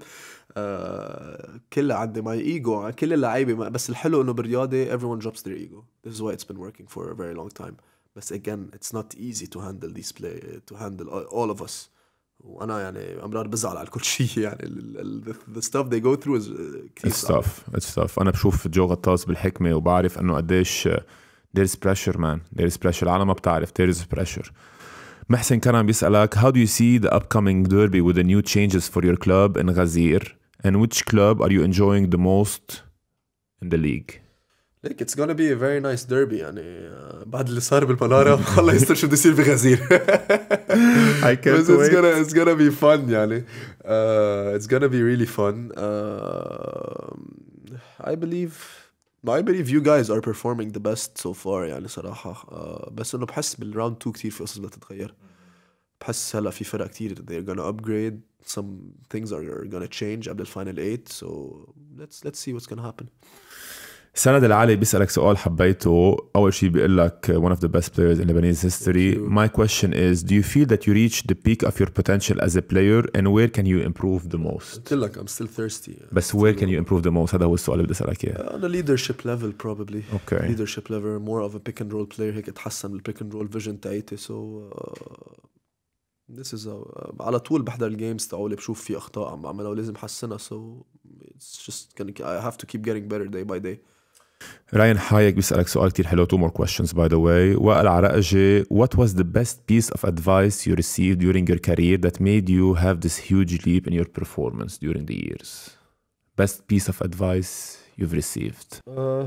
آه كل عندي ماي ايجو كل اللعيبه بس الحلو انه بالرياضه everyone drops their ego this is why it's been working for a very long time بس again it's not easy to handle these play to handle all of us وانا يعني امرار بزعل على كل شيء يعني the stuff they go through is uh, كثير it's tough it's tough انا بشوف جو غطاس بالحكمه وبعرف انه قديش there is pressure man there is pressure العالم ما بتعرف there is pressure محسن كرم بيسألك how do you see the upcoming derby with the new changes for your club in Ghazir and which club are you enjoying the most in the league ليك اتس gonna be a very nice derby يعني بعد اللي صار بالمنارة الله يستر شو بده يصير بغزير I can't wait it's gonna it's gonna be fun يعني uh, it's gonna be really fun uh, I believe I believe you guys are performing the best so far يعني صراحة uh, بس انه بحس بالراوند 2 كثير في قصص بدها تتغير بحس هلا في فرق كثير they're gonna upgrade some things are gonna change قبل الفاينل 8 so let's let's see what's gonna happen سند العالي بيسالك سؤال حبيته اول شيء بيقول لك one of the best players in Lebanese history my question is do you feel that you reached the peak of your potential as a player and where can you improve the most قلت لك I'm still thirsty بس where can you improve the most هذا هو السؤال اللي بدي اسالك اياه on a leadership level probably okay leadership level more of a pick and roll player هيك اتحسن بالبيك اند رول فيجن تاعتي so uh, this is a, uh, على طول بحضر الجيمز تاعولي بشوف في اخطاء عم بعملها ولازم احسنها so it's just gonna I have to keep getting better day by day راين حايك بيسألك سؤال كتير حلو two more questions by the way وائل عرقجي what was the best piece of advice you received during your career that made you have this huge leap in your performance during the years best piece of advice you've received uh,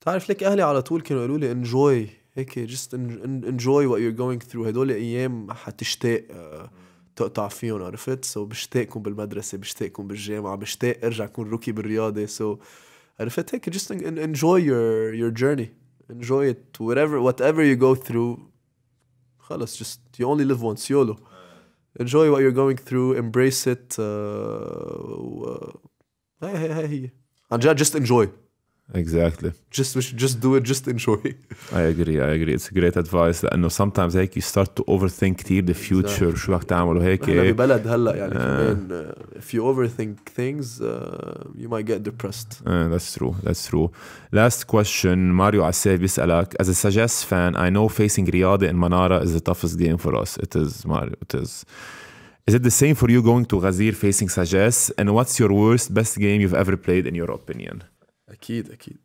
تعرف لك اهلي على طول كانوا قالوا لي enjoy هيك just enjoy what you're going through هدول ايام حتشتاق uh, تقطع فيهم عرفت سو so بشتاقكم بالمدرسه بشتاقكم بالجامعه بشتاق ارجع كون روكي بالرياضه سو so عرفت هيك just enjoy your your journey enjoy it whatever whatever you go through خلص just you only live once يولو enjoy what you're going through embrace it uh, و... هي هي هي عن جد just enjoy Exactly. Just we should just do it, just enjoy. I agree, I agree. It's a great advice know sometimes like, you start to overthink the future exactly. شو uh, if you overthink things uh, you might get depressed. Uh, that's true, that's true. Last question Mario عسيف Alak. as a Sages fan I know facing Riyadh in Manara is the toughest game for us. It is Mario, it is. Is it the same for you going to Ghazir facing Sages and what's your worst best game you've ever played in your opinion? اكيد اكيد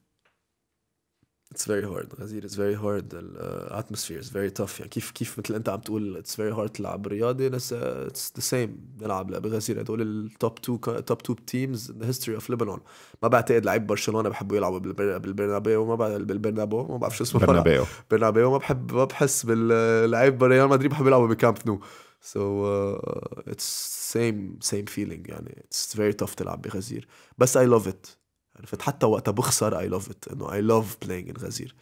اتس فيري هارد غزير اتس فيري هارد الاتموسفير اتس فيري تاف يعني كيف كيف مثل انت عم تقول اتس فيري هارد تلعب رياضي اتس ذا سيم نلعب بغزير هدول التوب تو توب تو تيمز ان هيستوري اوف ليبنون ما بعتقد لعيب برشلونه بحبوا يلعبوا بالبرنابيو ما بعرف بالبرنابو ما بعرف شو اسمه برنابيو برنابيو ما بحب ما بحس باللعيب آه، ريال مدريد بحب يلعبوا بكامب نو سو اتس سيم سيم فيلينج يعني اتس فيري تاف تلعب بغزير بس اي لاف ات عرفت حتى وقتها بخسر اي لاف ات انه اي لاف بلاينج الغزير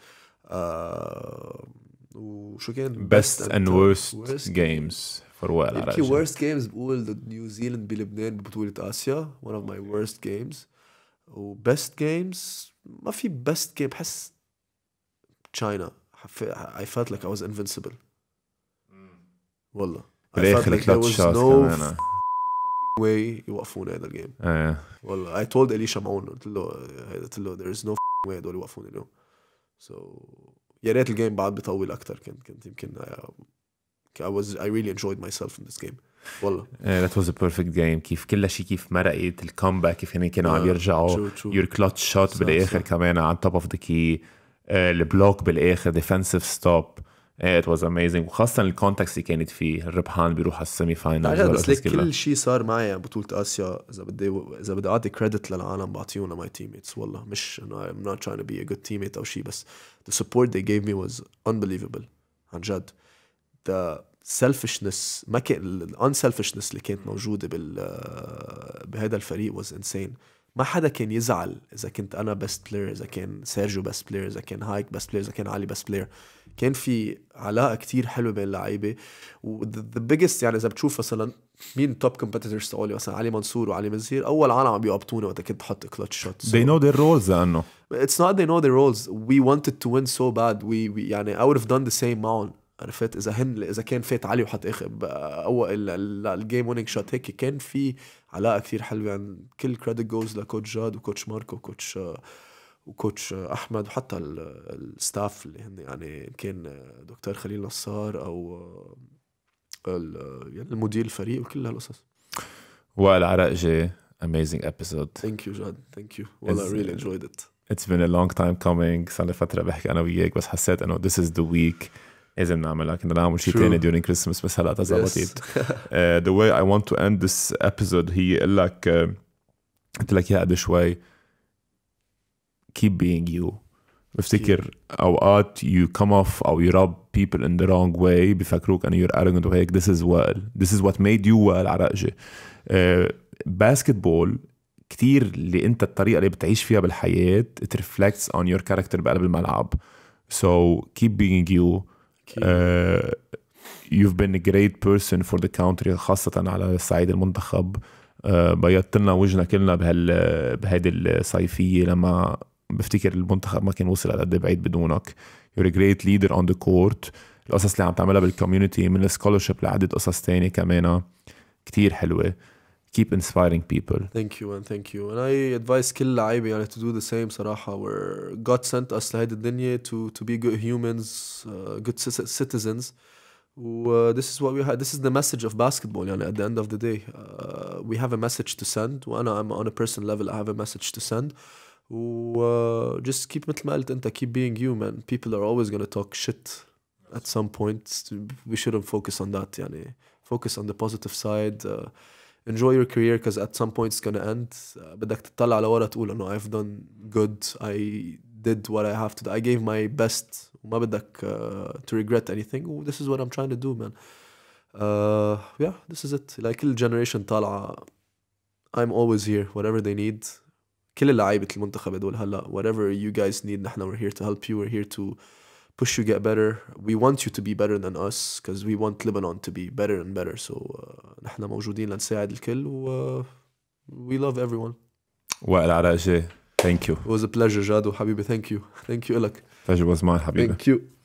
آه وشو كان بيست اند ورست جيمز فور وائل عرقجي يمكن ورست جيمز بقول ضد نيوزيلند بلبنان ببطولة اسيا ون اوف ماي ورست جيمز وبيست جيمز ما في بيست جيم بحس تشاينا اي فيلت لايك اي واز انفنسبل والله بالاخر ثلاث شوت كمان واي يوقفون هذا الجيم ايه والله اي تولد اليشا معون قلت له قلت له ذير از نو واي هدول يوقفون اليوم سو يا ريت الجيم بعد بيطول اكثر كنت كنت يمكن اي واز اي ريلي انجويد ماي سيلف ان ذيس جيم والله ذات واز ا بيرفكت جيم كيف كل شيء كيف مرقت الكومباك كيف هن كانوا عم آه، يرجعوا يور كلوتش شوت بالاخر كمان على توب اوف ذا كي البلوك بالاخر ديفنسيف ستوب ايه ات واز اميزنج وخاصه الكونتكست اللي كانت فيه الربحان بيروح على السيمي فاينل بس ليك كل شيء صار معي يعني بطوله اسيا اذا بدي اذا بدي اعطي كريدت للعالم بعطيهم لماي تيم ميتس والله مش انه I'm نوت trying بي ا جود تيم ميت او شيء بس the support they gave me was unbelievable عن جد the selfishness ما كان الانسلفشنس اللي كانت موجوده بال آه، بهذا الفريق was insane ما حدا كان يزعل اذا كنت انا بست بلاير اذا كان سيرجيو بست بلاير اذا كان هايك بست بلاير اذا كان علي بست بلاير كان في علاقه كتير حلوه بين اللعيبه وذا بيجست يعني اذا بتشوف مثلا مين توب كومبيتيتورز تقولي مثلا علي منصور وعلي مزير اول عالم عم بيقبطوني وقت كنت بحط كلتش شوت so they know their roles لانه it's not they know their roles we wanted to win so bad we, we يعني I would have done the same معهم عرفت اذا هن اذا كان فات علي وحط اخر اول الجيم ويننج شوت هيك كان في علاقه كثير حلوه عن يعني. كل كريدت جوز لكوتش جاد وكوتش ماركو وكوتش وكوتش احمد وحتى الستاف اللي هن يعني كان دكتور خليل نصار او يعني المدير الفريق وكل هالقصص وائل عرق جي amazing episode thank you جاد thank you well I really enjoyed it it's been a long time coming صار لي فترة بحكي أنا وياك بس حسيت إنه this is the week لازم نعملها بدنا نعمل شيء ثاني during Christmas بس هلا تزبطت uh, the way I want to end this episode هي قلك لك قلت لك اياها قد شوي keep being you بفتكر اوقات you come off او you rub people in the wrong way بفكروك انه you're arrogant وهيك this is well this is what made you well على رأجي باسكتبول uh, اللي انت الطريقه اللي بتعيش فيها بالحياه it reflects on your character بقلب الملعب so keep being you آه، you've been a great person for the country خاصة على صعيد المنتخب آه، بيضت لنا وجهنا كلنا بهال بهيدي الصيفية لما بفتكر المنتخب ما كان وصل قد بعيد بدونك you're a great leader on the court القصص اللي عم تعملها بالكوميونتي من السكولرشيب لعدة قصص تانية كمان كتير حلوة keep inspiring people. Thank you and thank you. And I advise كل لعيبة يعني to do the same صراحة where God sent us لهيدي الدنيا to to be good humans, uh, good citizens. و uh, this is what we have. This is the message of basketball يعني at the end of the day. Uh, we have a message to send وأنا I'm on a personal level I have a message to send. و uh, just keep مثل ما قلت أنت keep being you man. People are always gonna talk shit at some point. We shouldn't focus on that يعني. Focus on the positive side. Uh, enjoy your career because at some point it's gonna end uh, بدك تطلع لورا تقول انه I've done good I did what I have to do I gave my best وما بدك uh, to regret anything this is what I'm trying to do man uh, yeah this is it like كل generation طالعة I'm always here whatever they need كل لعيبة المنتخب هدول هلا whatever you guys need نحن we're here to help you we're here to push you get better we want you to be better than us because we want Lebanon to be better and better so uh, نحن موجودين الكل و uh, we love everyone وائل thank you it was a pleasure Jadu, وحبيبي thank you thank you pleasure was mine حبيبي thank you